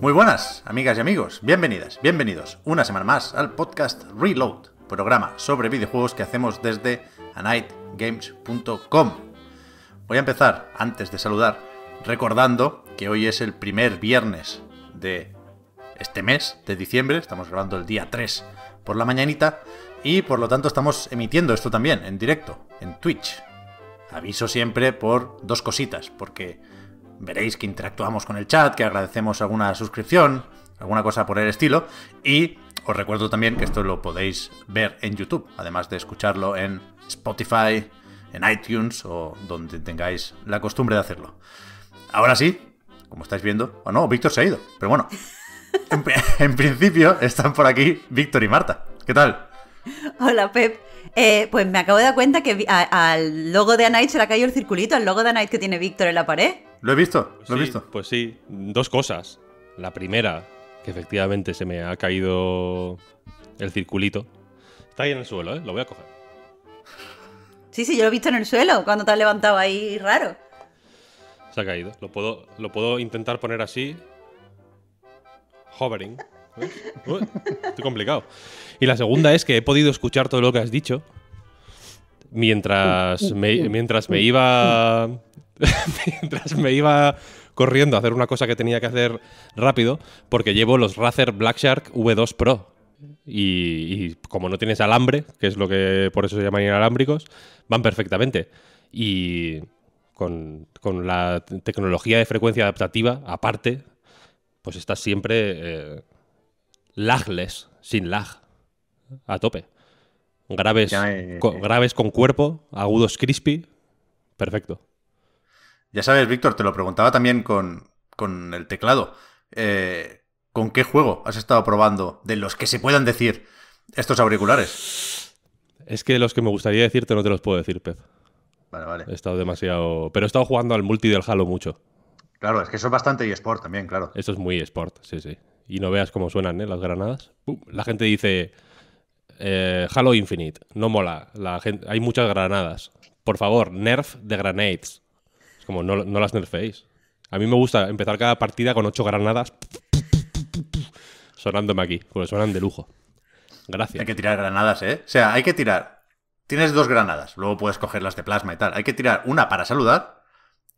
Muy buenas, amigas y amigos, bienvenidas, bienvenidos una semana más al podcast Reload, programa sobre videojuegos que hacemos desde anightgames.com. Voy a empezar, antes de saludar, recordando que hoy es el primer viernes de este mes de diciembre, estamos grabando el día 3 por la mañanita y por lo tanto estamos emitiendo esto también en directo en Twitch, Aviso siempre por dos cositas, porque veréis que interactuamos con el chat, que agradecemos alguna suscripción, alguna cosa por el estilo, y os recuerdo también que esto lo podéis ver en YouTube, además de escucharlo en Spotify, en iTunes o donde tengáis la costumbre de hacerlo. Ahora sí, como estáis viendo, o no, Víctor se ha ido, pero bueno, en principio están por aquí Víctor y Marta. ¿Qué tal? Hola Pep, eh, pues me acabo de dar cuenta que al logo de Anite se le ha caído el circulito, al logo de Anite que tiene Víctor en la pared. Lo he visto, lo he visto. Pues sí, dos cosas. La primera, que efectivamente se me ha caído el circulito. Está ahí en el suelo, ¿eh? Lo voy a coger. Sí, sí, yo lo he visto en el suelo cuando te has levantado ahí raro. Se ha caído. Lo puedo, lo puedo intentar poner así. Hovering. Estoy complicado. Y la segunda es que he podido escuchar todo lo que has dicho mientras me, mientras me iba me iba corriendo a hacer una cosa que tenía que hacer rápido porque llevo los Razer Black Shark V2 Pro y, como no tienes alambre que es lo que por eso se llaman inalámbricos van perfectamente y con, la tecnología de frecuencia adaptativa aparte pues estás siempre eh, lagless sin lag a tope Graves, eh, con, eh. graves con cuerpo, agudos crispy. Perfecto. Ya sabes, Víctor, te lo preguntaba también con, el teclado. Eh, ¿Con qué juego has estado probando de los que se puedan decir estos auriculares? Es que los que me gustaría decirte no te los puedo decir, Pep. Vale, vale. He estado demasiado. Pero he estado jugando al multi del Halo mucho. Claro, es que eso es bastante eSport también, claro. Eso es muy eSport, sí, sí. Y no veas cómo suenan las granadas. La gente dice, eh, Halo Infinite, no mola. La gente, hay muchas granadas. Por favor, nerf de grenades. Es como, no, no, las nerféis. A mí me gusta empezar cada partida con ocho granadas sonándome aquí, porque suenan de lujo. Gracias. Hay que tirar granadas, ¿eh? O sea, hay que tirar. Tienes dos granadas, luego puedes cogerlas de plasma y tal. Hay que tirar una para saludar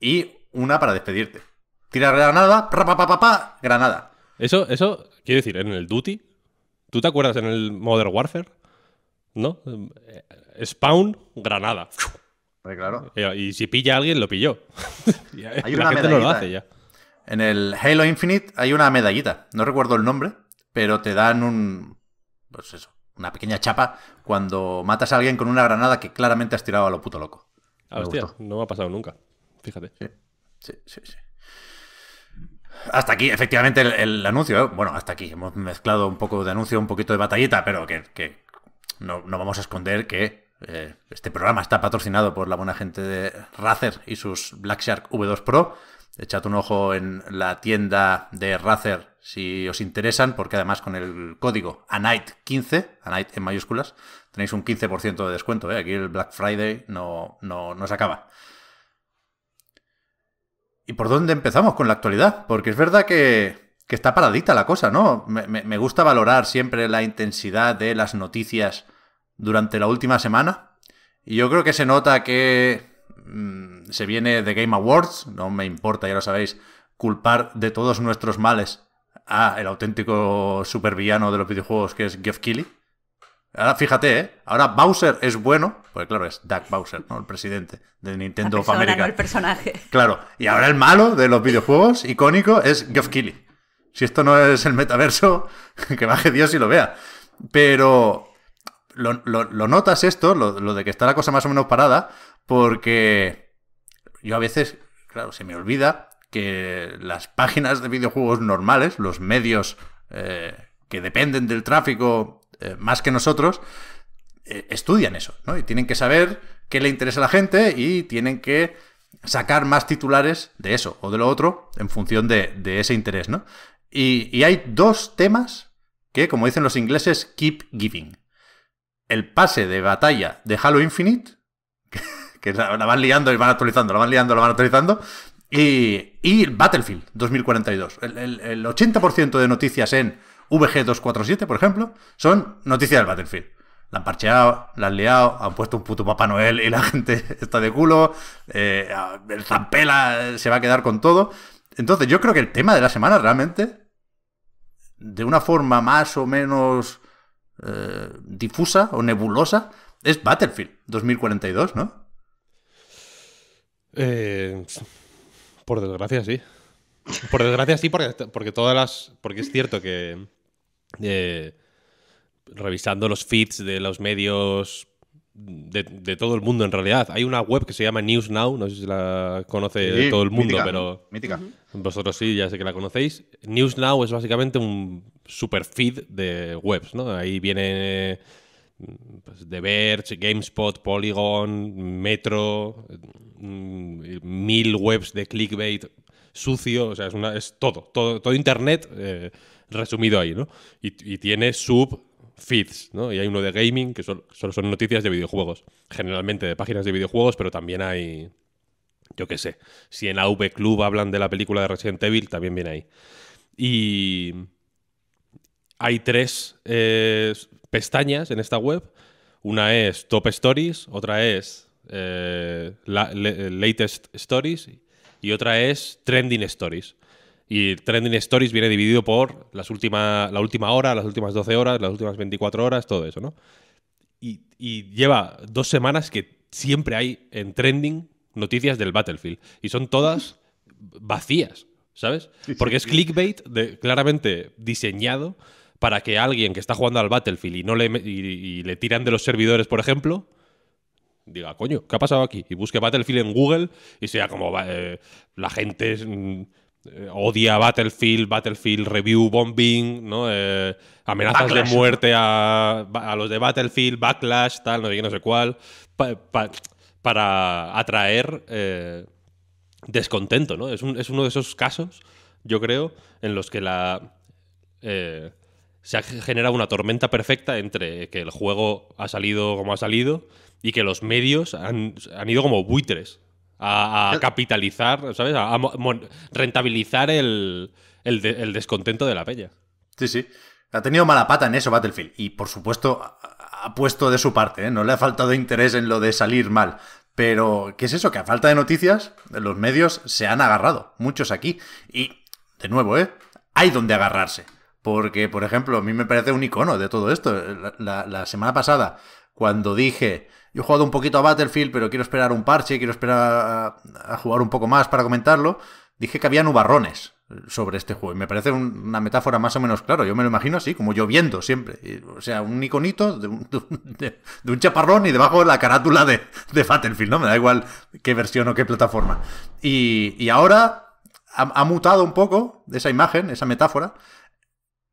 y una para despedirte. Tira granada, pa, pa, granada. Eso, eso, quiero decir, en el duty ¿Tú te acuerdas en el Modern Warfare? ¿No? Eh, Spawn, Granada. claro. Y, si pilla a alguien, lo pilló. hay una La no lo hace ya. Eh. En el Halo Infinite hay una medallita. No recuerdo el nombre, pero te dan un. Pues eso, una pequeña chapa cuando matas a alguien con una granada que claramente has tirado a lo puto loco. Ah, hostia, no me ha pasado nunca. Fíjate. Sí, sí, sí. sí. Hasta aquí, efectivamente, el, anuncio. ¿eh? Bueno, hasta aquí. Hemos mezclado un poco de anuncio, un poquito de batallita, pero que, no, vamos a esconder que eh, este programa está patrocinado por la buena gente de Razer y sus Black Shark V2 Pro. Echad un ojo en la tienda de Razer si os interesan, porque además con el código anite 15 ANITE en mayúsculas, tenéis un 15% de descuento. ¿eh? Aquí el Black Friday no, no, no se acaba. ¿Y por dónde empezamos con la actualidad? Porque es verdad que, está paradita la cosa, ¿no? Me, gusta valorar siempre la intensidad de las noticias durante la última semana. Y yo creo que se nota que mm, se viene de Game Awards, no me importa, ya lo sabéis, culpar de todos nuestros males a el auténtico supervillano de los videojuegos que es Geoff Keighley. Ahora fíjate, ¿eh? Ahora Bowser es bueno, porque claro, es Doug Bowser, ¿no? El presidente de Nintendo America. el personaje. Claro. Y ahora el malo de los videojuegos, icónico, es Geoff Keighley. Si esto no es el metaverso, que baje Dios y lo vea. Pero lo, notas esto, lo, de que está la cosa más o menos parada, porque yo a veces, claro, se me olvida que las páginas de videojuegos normales, los medios eh, que dependen del tráfico eh, más que nosotros, eh, estudian eso, ¿no? Y tienen que saber qué le interesa a la gente y tienen que sacar más titulares de eso o de lo otro en función de, ese interés, ¿no? Y, hay dos temas que, como dicen los ingleses, keep giving. El pase de batalla de Halo Infinite, que la, van liando y van actualizando, la van liando, la van actualizando. Y, Battlefield 2042. el 80% de noticias en VG247, por ejemplo, son noticias del Battlefield. La han parcheado, la han liado, han puesto un puto Papá Noel y la gente está de culo. Eh, el Zampela se va a quedar con todo. Entonces, yo creo que el tema de la semana realmente, de una forma más o menos eh, difusa o nebulosa, es Battlefield 2042, ¿no? Eh, por desgracia, sí. Por desgracia, sí, porque todas las. Porque es cierto que eh, revisando los feeds de los medios de, todo el mundo en realidad. Hay una web que se llama News Now, no sé si la conoce todo el mundo, pero vosotros sí, ya sé que la conocéis. News Now es básicamente un super feed de webs, ¿no? Ahí viene pues, The Verge, GameSpot, Polygon, Metro, mm, mil webs de clickbait sucio, o sea, es, una, es todo, todo, todo Internet. Eh, resumido ahí, ¿no? Y, tiene sub feeds, ¿no? Y hay uno de gaming, que solo, son noticias de videojuegos, generalmente de páginas de videojuegos, pero también hay, yo qué sé, si en AV Club hablan de la película de Resident Evil, también viene ahí. Y hay tres eh, pestañas en esta web. Una es Top Stories, otra es eh, Latest Stories y otra es Trending Stories. Y Trending Stories viene dividido por las la última hora, las últimas 12 horas, las últimas 24 horas, todo eso, ¿no? Y, lleva dos semanas que siempre hay en Trending noticias del Battlefield. Y son todas vacías, ¿sabes? Porque es clickbait claramente diseñado para que alguien que está jugando al Battlefield y, no le, le tiran de los servidores, por ejemplo, diga, coño, ¿qué ha pasado aquí? Y busque Battlefield en Google y sea como eh, la gente... Mm, eh, odia Battlefield, Battlefield Review Bombing, eh, amenazas de muerte a, los de Battlefield, Backlash, tal, no sé no sé cuál, para atraer eh, descontento, ¿no? Es, uno de esos casos, yo creo, en los que la... se ha generado una tormenta perfecta entre que el juego ha salido como ha salido y que los medios han ido como buitres a, capitalizar, ¿sabes? A, rentabilizar el, descontento de la peña. Sí, sí. Ha tenido mala pata en eso Battlefield. Y por supuesto, ha puesto de su parte, ¿eh? no le ha faltado interés en lo de salir mal. Pero, ¿qué es eso? Que a falta de noticias, los medios se han agarrado, muchos aquí. Y, de nuevo, ¿eh? Hay donde agarrarse. Porque, por ejemplo, a mí me parece un icono de todo esto. la semana pasada, cuando dije yo he jugado un poquito a Battlefield, pero quiero esperar un parche, quiero esperar a, jugar un poco más para comentarlo. Dije que había nubarrones sobre este juego. Y me parece una metáfora más o menos clara. Yo me lo imagino así, como lloviendo siempre. o sea, un iconito de un, chaparrón y debajo de la carátula de, Battlefield, ¿no? Me da igual qué versión o qué plataforma. Y, ahora ha, mutado un poco esa imagen, esa metáfora,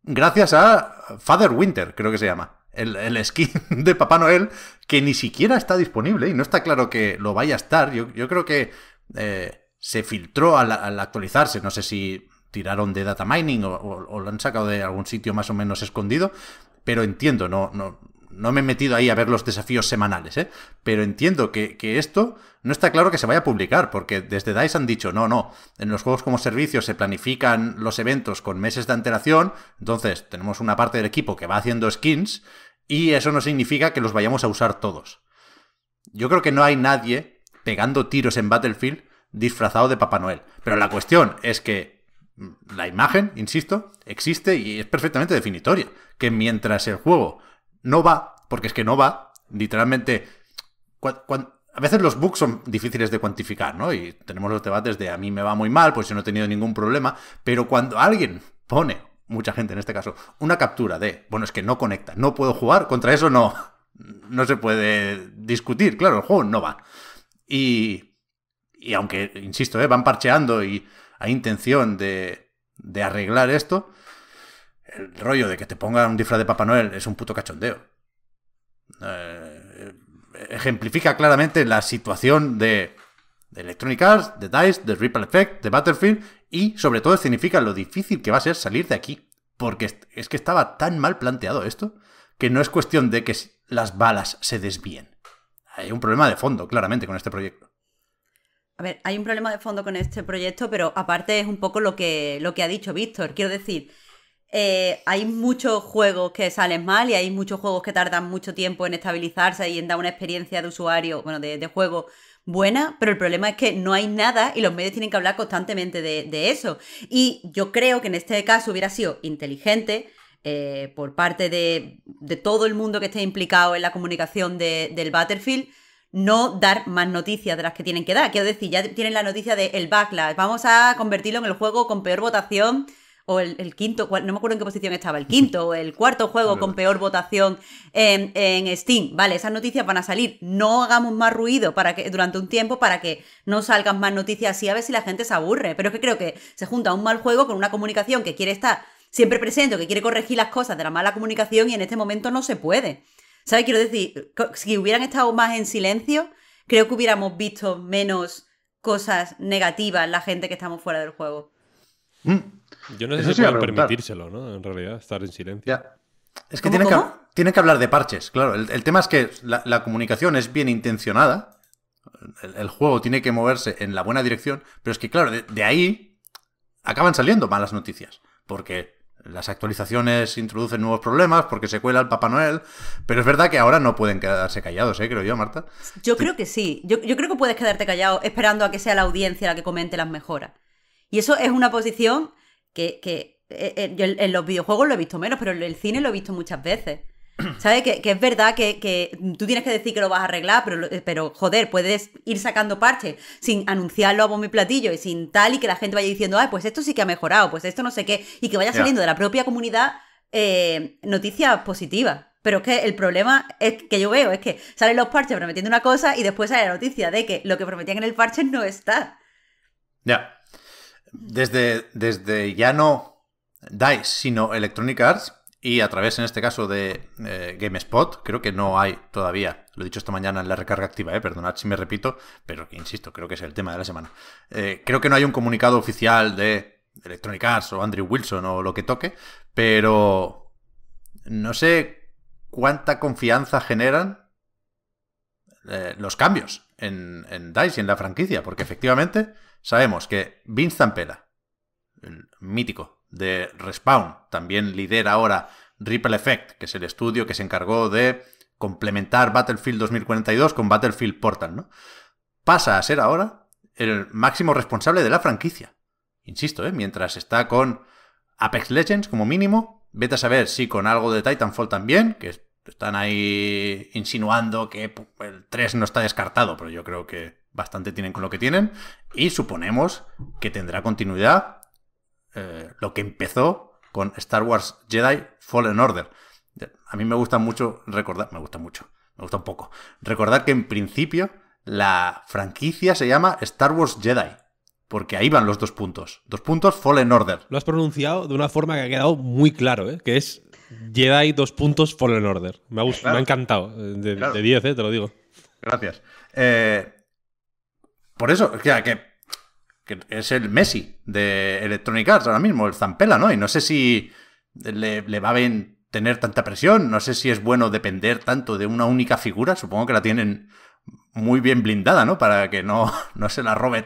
gracias a Father Winter, creo que se llama. El, el skin de Papá Noel que ni siquiera está disponible y no está claro que lo vaya a estar. Yo, creo que eh, se filtró al, actualizarse, no sé si tiraron de data mining o, lo han sacado de algún sitio más o menos escondido, pero entiendo, no, no, no me he metido ahí a ver los desafíos semanales, ¿eh? pero entiendo que, que, esto no está claro que se vaya a publicar, porque desde DICE han dicho, no, no, en los juegos como servicio se planifican los eventos con meses de antelación, entonces tenemos una parte del equipo que va haciendo skins y eso no significa que los vayamos a usar todos. Yo creo que no hay nadie pegando tiros en Battlefield disfrazado de Papá Noel. Pero la cuestión es que la imagen, insisto, existe y es perfectamente definitoria. Que mientras el juego no va, porque es que no va, literalmente... a veces los bugs son difíciles de cuantificar, ¿no? Y tenemos los debates de a mí me va muy mal, pues yo no he tenido ningún problema, pero cuando alguien pone mucha gente en este caso, una captura de, bueno, es que no conecta, no puedo jugar, contra eso no, no se puede discutir, claro, el juego no va. Y, y aunque, insisto, eh, van parcheando y hay intención de, arreglar esto, el rollo de que te pongan un disfraz de Papá Noel es un puto cachondeo. Eh, ejemplifica claramente la situación de, de Electronic Arts, de DICE, de Ripple Effect, de Battlefield y sobre todo significa lo difícil que va a ser salir de aquí. Porque es que estaba tan mal planteado esto que no es cuestión de que las balas se desvíen. Hay un problema de fondo, claramente, con este proyecto. A ver, hay un problema de fondo con este proyecto, pero aparte es un poco lo que, lo que ha dicho Víctor. Quiero decir, eh, hay muchos juegos que salen mal y hay muchos juegos que tardan mucho tiempo en estabilizarse y en dar una experiencia de usuario, bueno, de juego buena, pero el problema es que no hay nada y los medios tienen que hablar constantemente de, eso. Y yo creo que en este caso hubiera sido inteligente eh, por parte de, todo el mundo que esté implicado en la comunicación del Battlefield, no dar más noticias de las que tienen que dar. Quiero decir, ya tienen la noticia del el backlash, vamos a convertirlo en el juego con peor votación o el, quinto, no me acuerdo en qué posición estaba, el quinto o el cuarto juego con peor votación en, Steam. Vale, esas noticias van a salir. No hagamos más ruido para que, durante un tiempo para que no salgan más noticias así, a ver si la gente se aburre. Pero es que creo que se junta un mal juego con una comunicación que quiere estar siempre presente, que quiere corregir las cosas de la mala comunicación y en este momento no se puede. ¿Sabes? Quiero decir, si hubieran estado más en silencio, creo que hubiéramos visto menos cosas negativas la gente que estamos fuera del juego. Mm. Yo no sé si pueden permitírselo, ¿no? En realidad, estar en silencio. Es que tienen, que que hablar de parches, claro. El, tema es que la, comunicación es bien intencionada. El, juego tiene que moverse en la buena dirección, pero es que, claro, de, ahí acaban saliendo malas noticias. Porque las actualizaciones introducen nuevos problemas porque se cuela el Papá Noel, pero es verdad que ahora no pueden quedarse callados, ¿eh? creo yo, Marta. Yo creo que sí, yo, yo, creo que puedes quedarte callado esperando a que sea la audiencia la que comente las mejoras. Y eso es una posición que, que eh, eh, en los videojuegos lo he visto menos, pero en el cine lo he visto muchas veces. ¿Sabes? Que, es verdad que, tú tienes que decir que lo vas a arreglar, eh, pero, joder, puedes ir sacando parches sin anunciarlo a bombo y platillo y sin tal y que la gente vaya diciendo, ay, pues esto sí que ha mejorado, pues esto no sé qué, y que vaya saliendo de la propia comunidad noticias positivas. Pero es que el problema es que yo veo es que salen los parches prometiendo una cosa y después sale la noticia de que lo que prometían en el parche no está. Ya desde, desde ya no DICE, sino Electronic Arts, y a través, en este caso, de eh, GameSpot, creo que no hay todavía, lo he dicho esta mañana en la recarga activa, eh, perdonad si me repito, pero insisto, creo que es el tema de la semana. Eh, creo que no hay un comunicado oficial de Electronic Arts o Andrew Wilson o lo que toque, pero no sé cuánta confianza generan eh, los cambios en, en DICE y en la franquicia, porque efectivamente Sabemos que Vince Zampella, el mítico de Respawn, también lidera ahora Ripple Effect, que es el estudio que se encargó de complementar Battlefield 2042 con Battlefield Portal, ¿no? Pasa a ser ahora el máximo responsable de la franquicia. Insisto, ¿eh? mientras está con Apex Legends como mínimo, vete a saber si con algo de Titanfall también, que están ahí insinuando que el 3 no está descartado, pero yo creo que bastante tienen con lo que tienen y suponemos que tendrá continuidad eh, lo que empezó con Star Wars Jedi Fallen Order. A mí me gusta mucho recordar, me gusta mucho, me gusta un poco, recordar que en principio la franquicia se llama Star Wars Jedi. Porque ahí van los dos puntos. Dos puntos, Fallen Order. Lo has pronunciado de una forma que ha quedado muy claro, eh, que es Jedi dos puntos, Fallen Order. Me ha, encantado. Eh, de 10, te lo digo. Gracias. Eh, por eso, que, es el Messi de Electronic Arts ahora mismo, el Zampela, ¿no? Y no sé si le, va a tener tanta presión, no sé si es bueno depender tanto de una única figura, supongo que la tienen muy bien blindada, ¿no? Para que no, no se la robe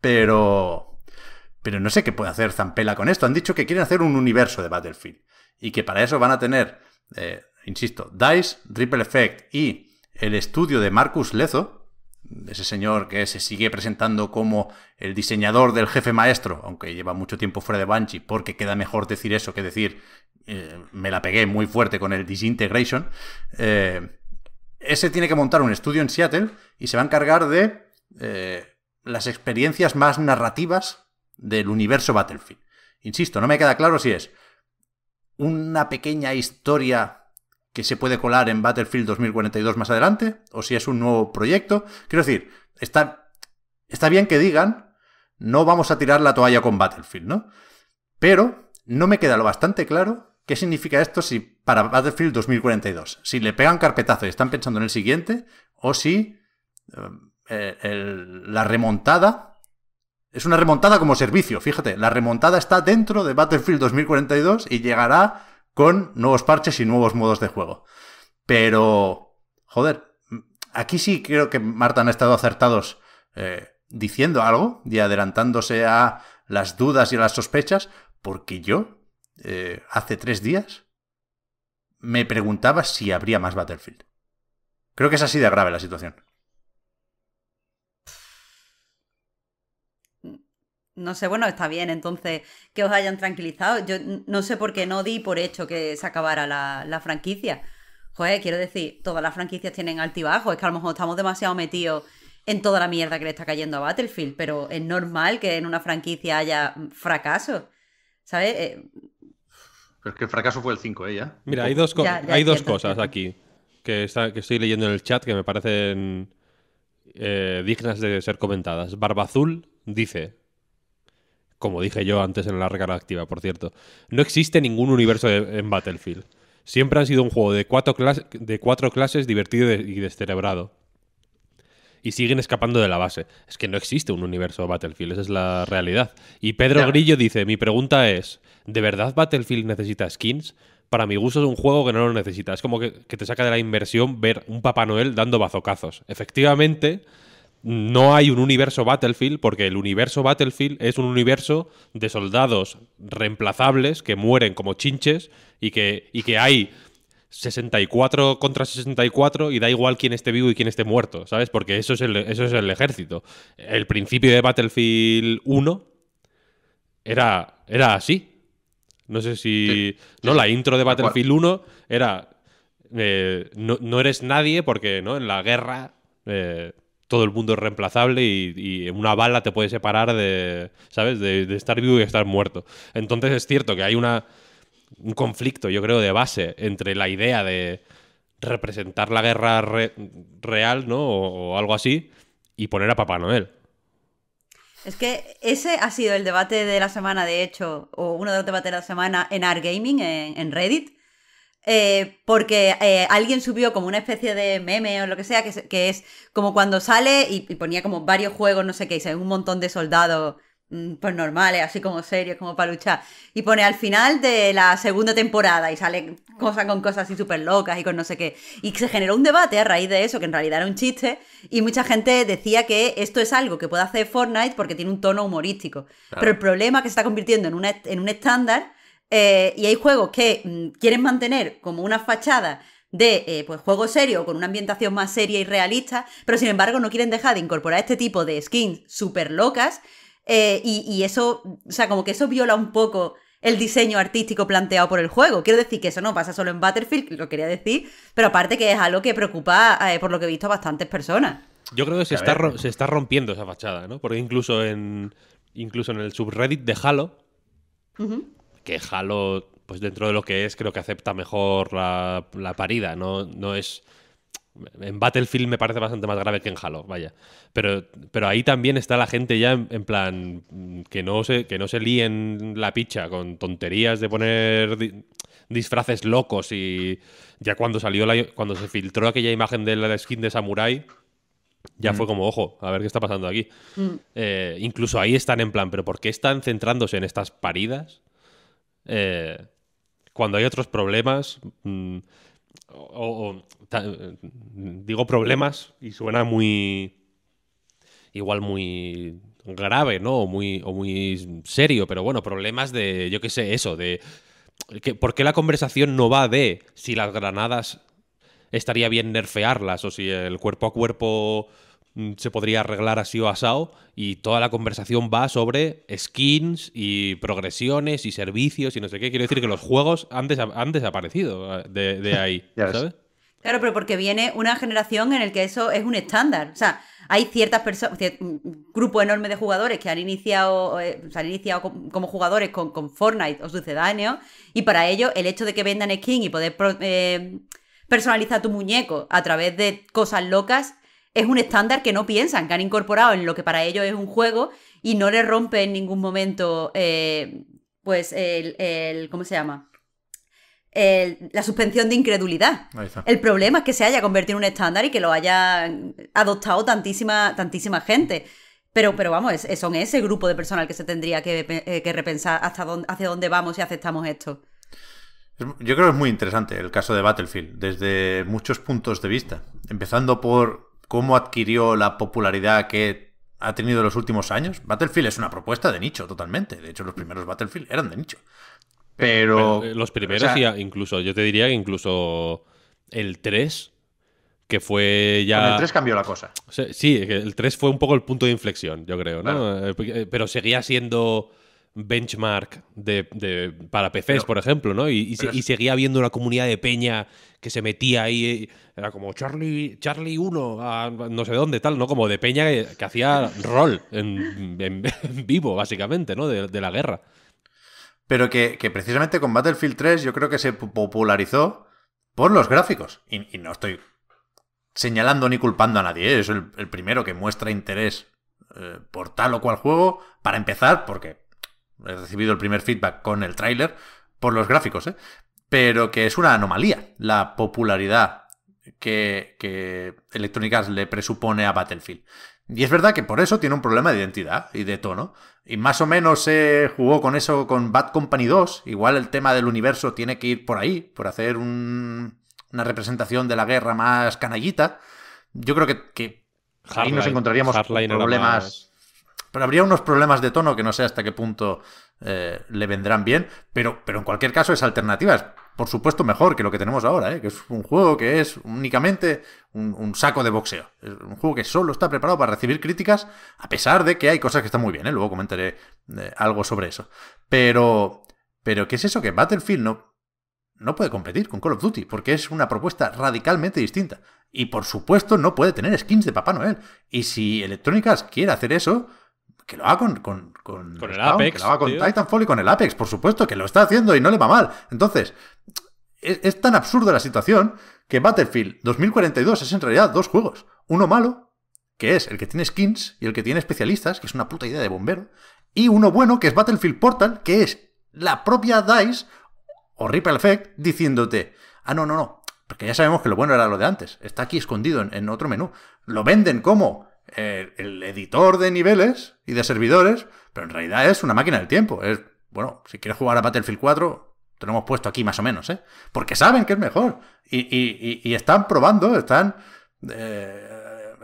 pero... Pero no sé qué puede hacer Zampella con esto. Han dicho que quieren hacer un universo de Battlefield y que para eso van a tener, eh, insisto, DICE, Triple Effect y el estudio de Marcus Lezo, ese señor que se sigue presentando como el diseñador del jefe maestro, aunque lleva mucho tiempo fuera de Banshee, porque queda mejor decir eso que decir eh, me la pegué muy fuerte con el disintegration. Eh, ese tiene que montar un estudio en Seattle y se va a encargar de eh, las experiencias más narrativas del universo Battlefield. Insisto, no me queda claro si es una pequeña historia que se puede colar en Battlefield 2042 más adelante, o si es un nuevo proyecto. Quiero decir, está, está bien que digan, no vamos a tirar la toalla con Battlefield, ¿no? Pero no me queda lo bastante claro qué significa esto si para Battlefield 2042, si le pegan carpetazo y están pensando en el siguiente, o si eh, la remontada es una remontada como servicio, fíjate. La remontada está dentro de Battlefield 2042 y llegará con nuevos parches y nuevos modos de juego. Pero, joder, aquí sí creo que Marta han estado acertados eh, diciendo algo y adelantándose a las dudas y a las sospechas, porque yo, eh, hace tres días, me preguntaba si habría más Battlefield. Creo que es así de grave la situación. No sé, bueno, está bien, entonces, que os hayan tranquilizado. Yo no sé por qué no di por hecho que se acabara la, franquicia. Joder, quiero decir, todas las franquicias tienen altibajos, es que a lo mejor estamos demasiado metidos en toda la mierda que le está cayendo a Battlefield, pero es normal que en una franquicia haya mm, fracaso, ¿sabes? Eh, pero es que el fracaso fue el 5, ¿eh? Mira, hay dos, hay dos cosas aquí que, está, que estoy leyendo en el chat que me parecen eh, dignas de ser comentadas. Barbazul dice, como dije yo antes en la recarga activa, por cierto, no existe ningún universo en Battlefield. Siempre han sido un juego de cuatro, de cuatro clases divertido y descerebrado. Y siguen escapando de la base. Es que no existe un universo Battlefield, esa es la realidad. Y Pedro Grillo dice, mi pregunta es, ¿de verdad Battlefield necesita skins? para mi gusto es un juego que no lo necesita. Es como que, que, te saca de la inversión ver un Papá Noel dando bazocazos. Efectivamente, no hay un universo Battlefield porque el universo Battlefield es un universo de soldados reemplazables que mueren como chinches y que, y que hay 64 contra 64 y da igual quién esté vivo y quién esté muerto, ¿sabes? Porque eso es el, eso es el ejército. El principio de Battlefield 1 era, era así. No sé si... no, la intro de Battlefield 1 era... Eh, no, eres nadie porque ¿no? en la guerra... Eh, todo el mundo es reemplazable y, una bala te puede separar de, ¿sabes? De, estar vivo y estar muerto. Entonces es cierto que hay un conflicto, yo creo, de base entre la idea de representar la guerra real, ¿no? O, algo así, y poner a Papá Noel. Es que ese ha sido el debate de la semana, de hecho, o uno de los debates de la semana en Art Gaming, en Reddit, eh, porque eh, alguien subió como una especie de meme o lo que sea, que es, como cuando sale y, ponía como varios juegos, no sé qué, y se un montón de soldados mm, pues normales, así como serios, como para luchar. Y pone al final de la segunda temporada y sale cosas con cosas así súper locas y con no sé qué. Y se generó un debate a raíz de eso, que en realidad era un chiste, y mucha gente decía que esto es algo que puede hacer Fortnite porque tiene un tono humorístico. Pero el problema que se está convirtiendo en un estándar eh, y hay juegos que mm, quieren mantener como una fachada de eh, pues, juego serio con una ambientación más seria y realista, pero sin embargo no quieren dejar de incorporar este tipo de skins súper locas. Eh, y, eso, o sea, como que eso viola un poco el diseño artístico planteado por el juego. Quiero decir que eso no pasa solo en Battlefield, lo quería decir, pero aparte que es algo que preocupa, por lo que he visto, a bastantes personas. Yo creo que se está, se está rompiendo esa fachada, ¿no? Porque incluso en, incluso en el subreddit de Halo, que Halo, pues dentro de lo que es, creo que acepta mejor la, parida. No, no es. En Battlefield me parece bastante más grave que en Halo, vaya. Pero, pero ahí también está la gente ya en, plan que no, se, que no se líen la picha con tonterías de poner disfraces locos y ya cuando salió cuando se filtró aquella imagen de la skin de Samurai ya fue mm. como, ojo, a ver qué está pasando aquí. Mm. Eh, incluso ahí están en plan, pero ¿por qué están centrándose en estas paridas? Eh, cuando hay otros problemas, mm, digo problemas y suena muy, igual muy grave, ¿no? O muy, o muy serio, pero bueno, problemas de, yo qué sé, eso, de... Que, ¿Por qué la conversación no va de si las granadas estaría bien nerfearlas o si el cuerpo a cuerpo Mm, se podría arreglar así o asado y toda la conversación va sobre skins y progresiones y servicios y no sé qué. Quiero decir que los juegos han, desaparecido eh, de, ahí, ¿sabes? Claro, pero porque viene una generación en la que eso es un estándar. O sea, hay ciertas personas, un mm, grupo enorme de jugadores que han iniciado, eh, se han iniciado como jugadores con, Fortnite o sucedáneo y para ello el hecho de que vendan skin y poder eh, personalizar tu muñeco a través de cosas locas es un estándar que no piensan, que han incorporado en lo que para ellos es un juego y no le rompe en ningún momento, eh, pues, el, ¿Cómo se llama? la suspensión de incredulidad. El problema es que se haya convertido en un estándar y que lo haya adoptado tantísima, tantísima gente. Pero, pero vamos, son ese grupo de personal que se tendría que, eh, repensar hasta dónde, hacia dónde vamos y aceptamos esto. Yo creo que es muy interesante el caso de Battlefield, desde muchos puntos de vista. Empezando por cómo adquirió la popularidad que ha tenido en los últimos años. Battlefield es una propuesta de nicho, totalmente. De hecho, los primeros Battlefield eran de nicho. Pero. Eh, los primeros, incluso. Yo te diría que incluso el 3, que fue ya. el 3 cambió la cosa. Sí, el 3 fue un poco el punto de inflexión, yo creo, ¿no? Eh, eh, pero seguía siendo benchmark de, para PCs, por ejemplo, ¿no? Y, seguía habiendo una comunidad de peña que se metía ahí, eh, era como Charlie, Charlie 1, no sé dónde, tal, ¿no? Como de peña que, hacía rol en, vivo, básicamente, ¿no? De, la guerra. Pero que, precisamente con Battlefield 3 yo creo que se popularizó por los gráficos. Y, no estoy señalando ni culpando a nadie, ¿eh? es el, primero que muestra interés eh, por tal o cual juego, para empezar, porque he recibido el primer feedback con el tráiler, por los gráficos, ¿eh? pero que es una anomalía la popularidad que, que Electronic Arts le presupone a Battlefield. Y es verdad que por eso tiene un problema de identidad y de tono. Y más o menos se jugó con eso con Bad Company 2. Igual el tema del universo tiene que ir por ahí, por hacer una representación de la guerra más canallita. Yo creo que, que ahí nos encontraríamos problemas habría unos problemas de tono que no sé hasta qué punto eh, le vendrán bien, pero, pero en cualquier caso es alternativa. Es, por supuesto, mejor que lo que tenemos ahora, ¿eh? que es un juego que es únicamente un, saco de boxeo. un juego que solo está preparado para recibir críticas, a pesar de que hay cosas que están muy bien, ¿eh? luego comentaré algo sobre eso. Pero, pero, ¿qué es eso? Que Battlefield no, no puede competir con Call of Duty, porque es una propuesta radicalmente distinta. Y por supuesto no puede tener skins de Papá Noel. Y si Electronic Arts quiere hacer eso, que lo haga con, con, el Apex. lo con Titanfall y con el Apex, por supuesto, que lo está haciendo y no le va mal. Entonces, es, tan absurda la situación que Battlefield 2042 es en realidad dos juegos. Uno malo, que es el que tiene skins y el que tiene especialistas, que es una puta idea de bombero. Y uno bueno, que es Battlefield Portal, que es la propia DICE o Ripple Effect diciéndote, ah, no, no, no, porque ya sabemos que lo bueno era lo de antes, está aquí escondido en, en otro menú. Lo venden como eh, el, editor de niveles y de servidores, pero en realidad es una máquina del tiempo. Es, bueno, si quieres jugar a Battlefield 4, te lo hemos puesto aquí más o menos, ¿eh? Porque saben que es mejor. Y, están probando, están... Eh,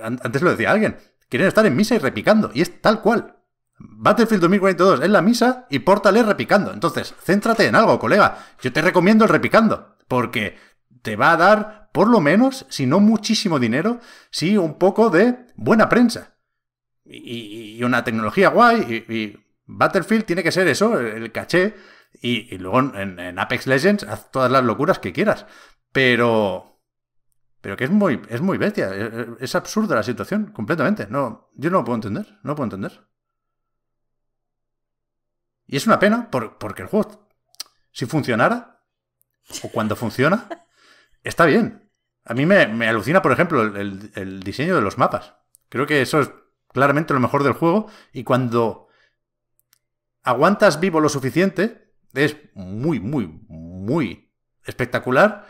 antes lo decía alguien, quieren estar en misa y repicando. Y es tal cual. Battlefield 2042 es la misa y Portal repicando. Entonces, céntrate en algo, colega. Yo te recomiendo el repicando, porque te va a dar por lo menos, si no muchísimo dinero, sí un poco de buena prensa. Y, una tecnología guay, y, Battlefield tiene que ser eso, el caché, y, luego en, Apex Legends haz todas las locuras que quieras. Pero... Pero que es muy, es muy bestia, e, e, es, absurda la situación, completamente. No, yo no lo puedo entender, no puedo entender. Y es una pena porque el juego, si funcionara, o cuando funciona, está bien. A mí me, alucina, por ejemplo, el, diseño de los mapas. Creo que eso es claramente lo mejor del juego. Y cuando aguantas vivo lo suficiente, es muy, muy, muy espectacular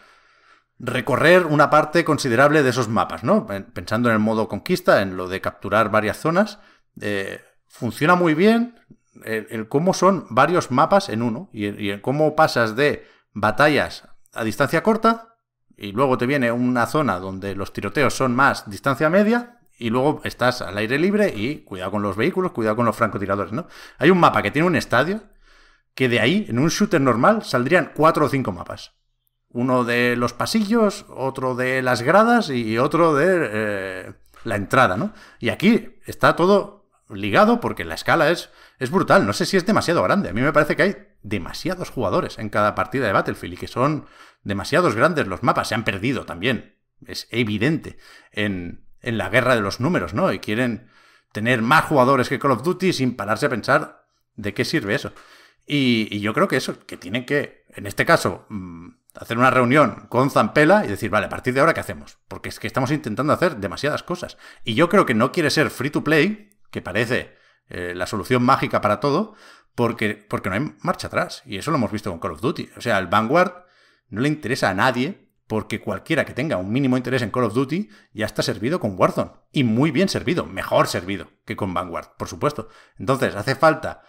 recorrer una parte considerable de esos mapas, ¿no? Pensando en el modo conquista, en lo de capturar varias zonas. Eh, funciona muy bien el, cómo son varios mapas en uno y cómo pasas de batallas a distancia corta y luego te viene una zona donde los tiroteos son más distancia media y luego estás al aire libre y cuidado con los vehículos, cuidado con los francotiradores, ¿no? Hay un mapa que tiene un estadio que de ahí, en un shooter normal, saldrían cuatro o cinco mapas. Uno de los pasillos, otro de las gradas y otro de eh, la entrada, ¿no? Y aquí está todo ligado porque la escala es, es brutal. No sé si es demasiado grande. A mí me parece que hay demasiados jugadores en cada partida de Battlefield y que son demasiados grandes los mapas, se han perdido también, es evidente, en, en la guerra de los números, ¿no? Y quieren tener más jugadores que Call of Duty sin pararse a pensar de qué sirve eso. Y, yo creo que eso, que tienen que, en este caso, mm, hacer una reunión con Zampela y decir, vale, a partir de ahora, ¿qué hacemos? Porque es que estamos intentando hacer demasiadas cosas. Y yo creo que no quiere ser free to play, que parece eh, la solución mágica para todo, porque, porque no hay marcha atrás. Y eso lo hemos visto con Call of Duty. O sea, el Vanguard no le interesa a nadie porque cualquiera que tenga un mínimo interés en Call of Duty ya está servido con Warzone. Y muy bien servido, mejor servido que con Vanguard, por supuesto. Entonces hace falta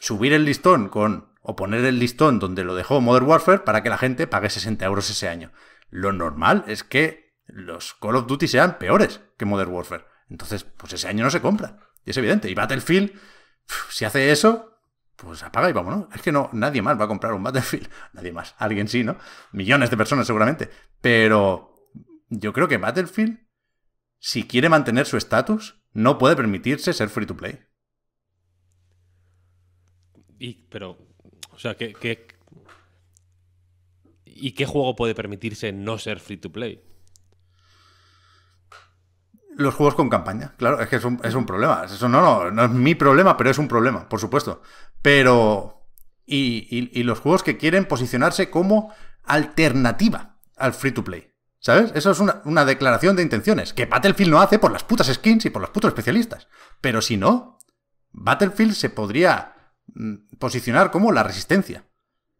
subir el listón con o poner el listón donde lo dejó Modern Warfare para que la gente pague 60 euros ese año. Lo normal es que los Call of Duty sean peores que Modern Warfare. Entonces, pues ese año no se compra. Y es evidente. Y Battlefield, si hace eso, pues apaga y vámonos. Es que no, nadie más va a comprar un Battlefield. Nadie más. Alguien sí, ¿no? Millones de personas seguramente. Pero yo creo que Battlefield, si quiere mantener su estatus, no puede permitirse ser free to play. Y, pero, o sea, y qué juego puede permitirse no ser free to play? los juegos con campaña. Claro, es que es un, es un problema. Eso no, no, es mi problema, pero es un problema, por supuesto. Pero. Y, los juegos que quieren posicionarse como alternativa al free to play. ¿Sabes? Eso es una, una, declaración de intenciones. Que Battlefield no hace por las putas skins y por los putos especialistas. Pero si no, Battlefield se podría mm, posicionar como la resistencia.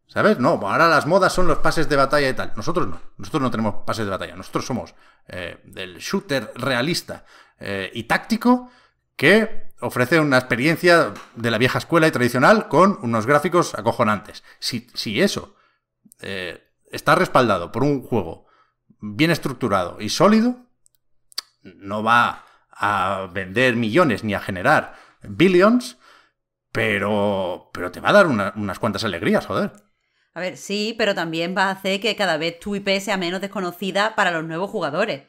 ¿Sabes? No, ahora las modas son los pases de batalla y tal. Nosotros no. Nosotros no tenemos pases de batalla. Nosotros somos el eh, del shooter realista eh, y táctico que ofrece una experiencia de la vieja escuela y tradicional con unos gráficos acojonantes. Si, eso eh, está respaldado por un juego bien estructurado y sólido, no va a vender millones ni a generar billions, pero, pero te va a dar unas cuantas alegrías, joder. A ver, sí, pero también va a hacer que cada vez tu IP sea menos desconocida para los nuevos jugadores.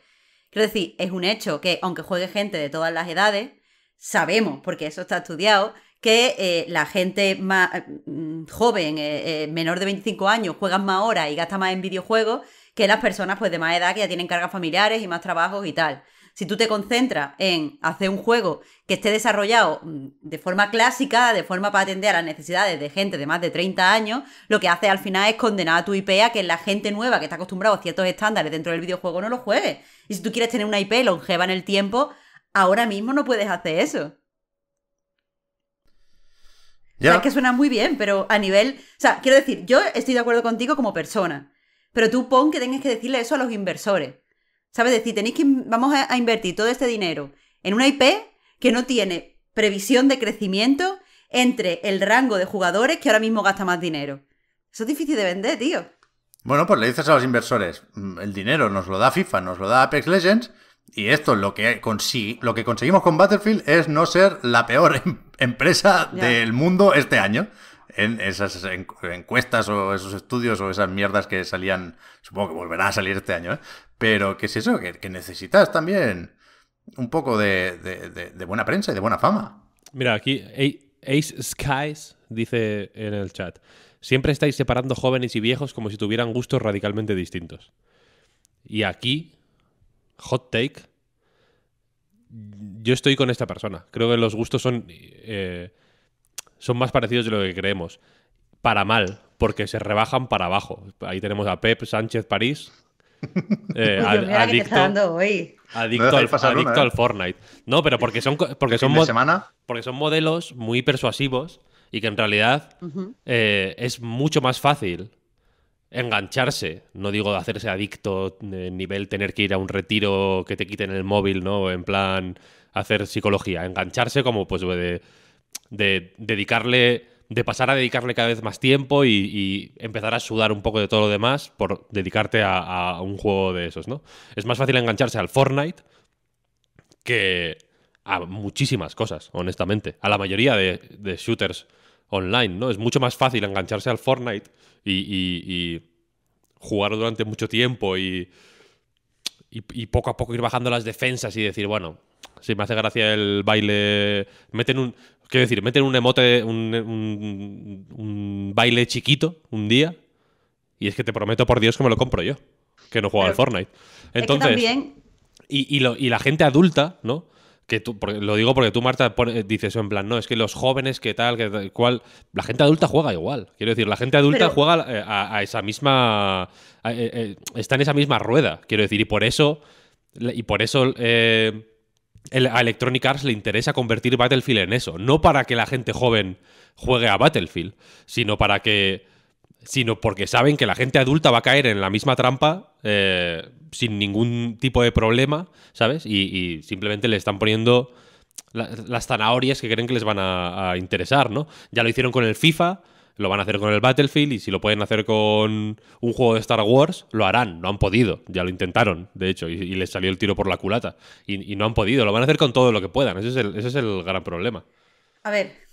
Es decir, es un hecho que, aunque juegue gente de todas las edades, sabemos, porque eso está estudiado, que eh, la gente más mm, joven, eh, eh, menor de 25 años, juega más horas y gasta más en videojuegos que las personas pues, de más edad que ya tienen cargas familiares y más trabajos y tal. Si tú te concentras en hacer un juego que esté desarrollado mm, de forma clásica, de forma para atender a las necesidades de gente de más de 30 años, lo que hace al final es condenar a tu IP a que la gente nueva que está acostumbrada a ciertos estándares dentro del videojuego no lo juegue. Y si tú quieres tener una IP longeva en el tiempo, ahora mismo no puedes hacer eso. es que suena muy bien, pero a nivel. O sea, quiero decir, yo estoy de acuerdo contigo como persona, pero tú pon que tengas que decirle eso a los inversores. ¿Sabes? Decir, tenéis que, vamos a, invertir todo este dinero en una IP que no tiene previsión de crecimiento entre el rango de jugadores que ahora mismo gasta más dinero. Eso es difícil de vender, tío. Bueno, pues le dices a los inversores, mm, el dinero nos lo da FIFA, nos lo da Apex Legends, y esto lo que, lo que conseguimos con Battlefield es no ser la peor em, empresa del mundo este año. En esas encuestas o esos estudios o esas mierdas que salían, supongo que volverán a salir este año, ¿eh? Pero, ¿qué es eso? Que, necesitas también un poco de, buena prensa y de buena fama. Mira, aquí Ace Skies dice en el chat, siempre estáis separando jóvenes y viejos como si tuvieran gustos radicalmente distintos. Y aquí, hot take, yo estoy con esta persona. Creo que los gustos son, eh, son más parecidos de lo que creemos. Para mal, porque se rebajan para abajo. Ahí tenemos a Pep Sánchez París, eh, adicto, Adicto, al, ¿eh? Fortnite. No, pero porque son, porque son, porque son modelos muy persuasivos y que en realidad eh, es mucho más fácil engancharse. No digo hacerse adicto, eh, nivel tener que ir a un retiro que te quiten el móvil, ¿no? En plan, hacer psicología. Engancharse como, pues, de dedicarle de pasar a dedicarle cada vez más tiempo y, empezar a sudar un poco de todo lo demás por dedicarte a, un juego de esos, ¿no? Es más fácil engancharse al Fortnite que a muchísimas cosas, honestamente. A la mayoría de, shooters online, ¿no? Es mucho más fácil engancharse al Fortnite y, y, y jugar durante mucho tiempo y, y, poco a poco ir bajando las defensas y decir, bueno, si me hace gracia el baile, meten un, Quiero decir, meten un emote, un, baile chiquito un día y es que te prometo por Dios que me lo compro yo, que no juego al Fortnite. Entonces, también... y, la gente adulta, ¿no? Que tú, lo digo porque tú, Marta, dices dices en plan, no, es que los jóvenes, que tal, que tal, La gente adulta juega igual. Quiero decir, la gente adulta juega eh, a, esa misma. Eh, eh, está en esa misma rueda, quiero decir, y por eso. Y por eso a Electronic Arts le interesa convertir Battlefield en eso. No para que la gente joven juegue a Battlefield, sino para que. sino porque saben que la gente adulta va a caer en la misma trampa eh, sin ningún tipo de problema, ¿sabes? Y, simplemente le están poniendo las zanahorias que creen que les van a interesar, ¿no? Ya lo hicieron con el FIFA lo van a hacer con el Battlefield y si lo pueden hacer con un juego de Star Wars, lo harán. No han podido. Ya lo intentaron, de hecho, y, les salió el tiro por la culata. Y, no han podido. Lo van a hacer con todo lo que puedan. Ese es el, gran problema. A ver,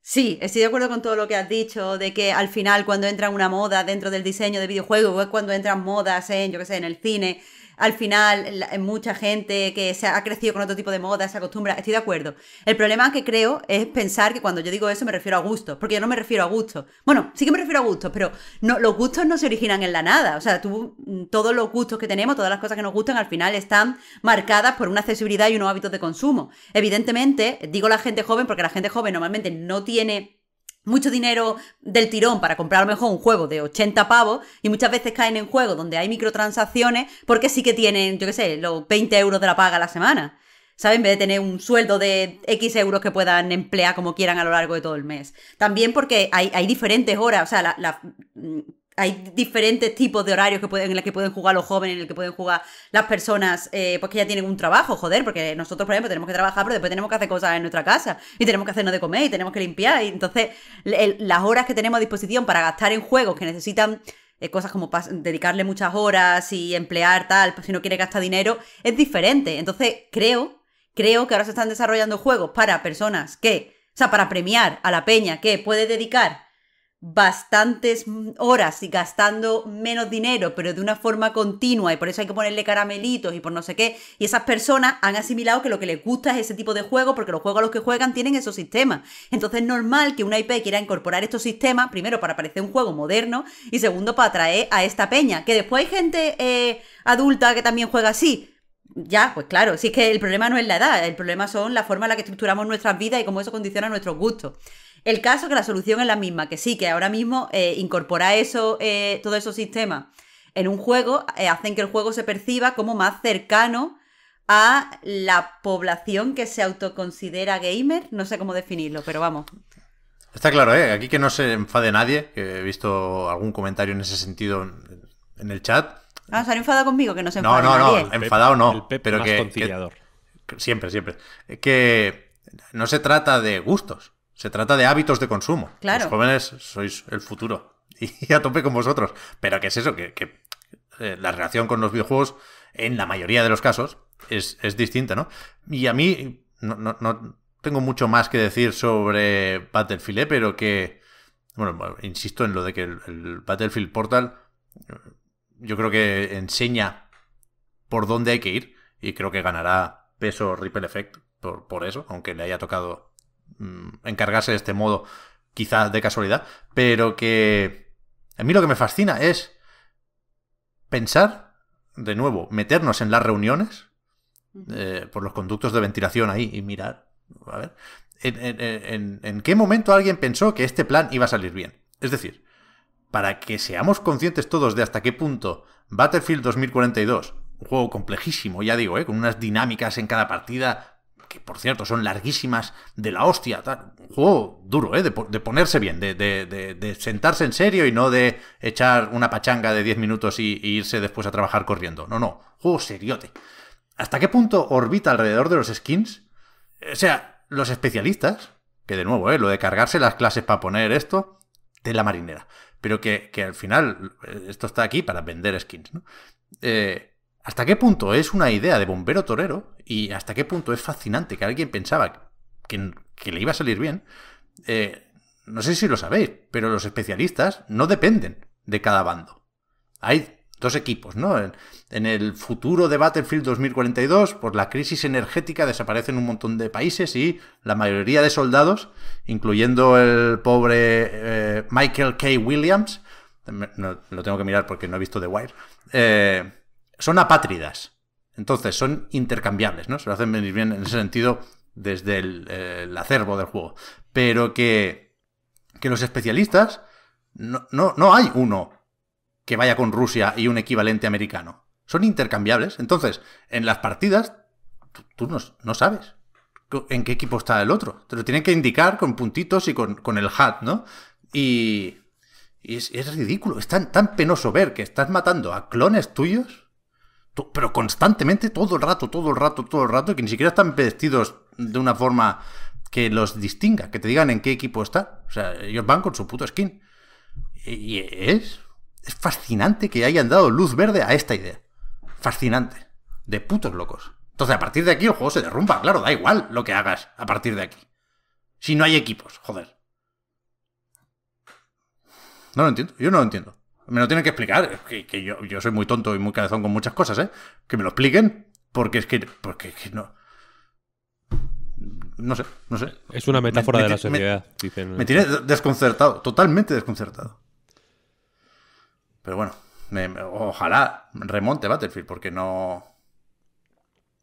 Sí, estoy de acuerdo con todo lo que has dicho, de que al final cuando entra una moda dentro del diseño de videojuegos, o cuando entran modas en, yo qué sé, en el cine, al final eh, mucha gente que se ha crecido con otro tipo de moda, se acostumbra, estoy de acuerdo. El problema que creo es pensar que cuando yo digo eso me refiero a gustos, porque yo no me refiero a gustos. Bueno, sí que me refiero a gustos, pero no, los gustos no se originan en la nada. O sea, tú, mm, todos los gustos que tenemos, todas las cosas que nos gustan, al final están marcadas por una accesibilidad y unos hábitos de consumo. Evidentemente, digo la gente joven porque la gente joven normalmente no tiene mucho dinero del tirón para comprar a lo mejor un juego de 80 pavos y muchas veces caen en juegos donde hay microtransacciones porque sí que tienen, yo qué sé, los 20 euros de la paga a la semana. ¿Sabes? En vez de tener un sueldo de X euros que puedan emplear como quieran a lo largo de todo el mes. También porque hay, diferentes horas, o sea, la hay diferentes tipos de horarios que pueden, en los que pueden jugar los jóvenes, en los que pueden jugar las personas eh, pues que ya tienen un trabajo, joder, porque nosotros, por ejemplo, tenemos que trabajar, pero después tenemos que hacer cosas en nuestra casa, y tenemos que hacernos de comer, y tenemos que limpiar, y entonces las horas que tenemos a disposición para gastar en juegos que necesitan eh, cosas como dedicarle muchas horas y emplear tal, pues si no quiere gastar dinero, es diferente. Entonces creo, creo que ahora se están desarrollando juegos para personas que, o sea, para premiar a la peña que puede dedicar bastantes horas y gastando menos dinero, pero de una forma continua y por eso hay que ponerle caramelitos y por no sé qué. Y esas personas han asimilado que lo que les gusta es ese tipo de juego porque los juegos a los que juegan tienen esos sistemas. Entonces es normal que una IP quiera incorporar estos sistemas, primero para parecer un juego moderno y segundo para atraer a esta peña. Que después hay gente eh, adulta que también juega así, ya, pues claro, si es que el problema no es la edad, el problema son la forma en la que estructuramos nuestras vidas y cómo eso condiciona nuestros gustos. El caso es que la solución es la misma, que sí, que ahora mismo eh, incorporar eso, eh, todos esos sistemas en un juego eh, hacen que el juego se perciba como más cercano a la población que se autoconsidera gamer. No sé cómo definirlo, pero vamos. Está claro, eh. Aquí que no se enfade nadie, que he visto algún comentario en ese sentido en el chat. Ah, se han enfadado conmigo, que no se enfade No, no, no, enfadado no. pero que, conciliador. siempre, siempre. Que no se trata de gustos. Se trata de hábitos de consumo. Los jóvenes sois el futuro. Y ya tope con vosotros. Pero ¿qué es eso? Que, eh, la relación con los videojuegos, en la mayoría de los casos, es, distinta, ¿no? Y a mí no, tengo mucho más que decir sobre Battlefield, ¿eh? pero que. Bueno, insisto en lo de que el, Battlefield Portal. Eh, yo creo que enseña por dónde hay que ir. Y creo que ganará peso Ripple Effect por eso, aunque le haya tocado Mm, encargarse de este modo, quizás de casualidad, pero que a mí lo que me fascina es pensar, de nuevo, meternos en las reuniones eh, por los conductos de ventilación ahí y mirar, en, qué momento alguien pensó que este plan iba a salir bien. Es decir, para que seamos conscientes todos de hasta qué punto Battlefield 2042, un juego complejísimo, ya digo, eh, con unas dinámicas en cada partida que por cierto son larguísimas de la hostia. Un juego duro, ¿eh? de, ponerse bien, de, sentarse en serio y no de echar una pachanga de 10 minutos y, irse después a trabajar corriendo. No, no, juego seriote. ¿Hasta qué punto orbita alrededor de los skins? O sea, los especialistas, que de nuevo, ¿eh? lo de cargarse las clases para poner esto, de la marinera. Pero que, al final eh, esto está aquí para vender skins, ¿no? Eh, ¿Hasta qué punto es una idea de bombero torero y hasta qué punto es fascinante que alguien pensaba que, le iba a salir bien? Eh, no sé si lo sabéis, pero los especialistas no dependen de cada bando. Hay dos equipos, ¿no? En, el futuro de Battlefield 2042, por la crisis energética desaparecen un montón de países y la mayoría de soldados, incluyendo el pobre eh, Michael K. Williams, lo tengo que mirar porque no he visto The Wire, eh, son apátridas. Entonces, son intercambiables, ¿no? Se lo hacen venir bien en ese sentido desde el, eh, acervo del juego. Pero que, los especialistas, no, no, hay uno que vaya con Rusia y un equivalente americano. Son intercambiables. Entonces, en las partidas, tú, no, sabes en qué equipo está el otro. Te lo tienen que indicar con puntitos y con, el hat, ¿no? Y, es, ridículo. Es tan, tan penoso ver que estás matando a clones tuyos pero constantemente, todo el rato, todo el rato, todo el rato, que ni siquiera están vestidos de una forma que los distinga, que te digan en qué equipo está. O sea, ellos van con su puto skin. Y es, es fascinante que hayan dado luz verde a esta idea. Fascinante. De putos locos. Entonces, a partir de aquí el juego se derrumba, claro, da igual lo que hagas a partir de aquí. Si no hay equipos, joder. No lo entiendo, yo no lo entiendo. Me lo tienen que explicar. Que, yo, soy muy tonto y muy cabezón con muchas cosas, ¿eh? Que me lo expliquen. Porque es que, porque no. No sé, no sé. Es una metáfora de la sociedad, me, dicen. Me tiene desconcertado, totalmente desconcertado. Pero bueno, ojalá remonte Battlefield, porque no.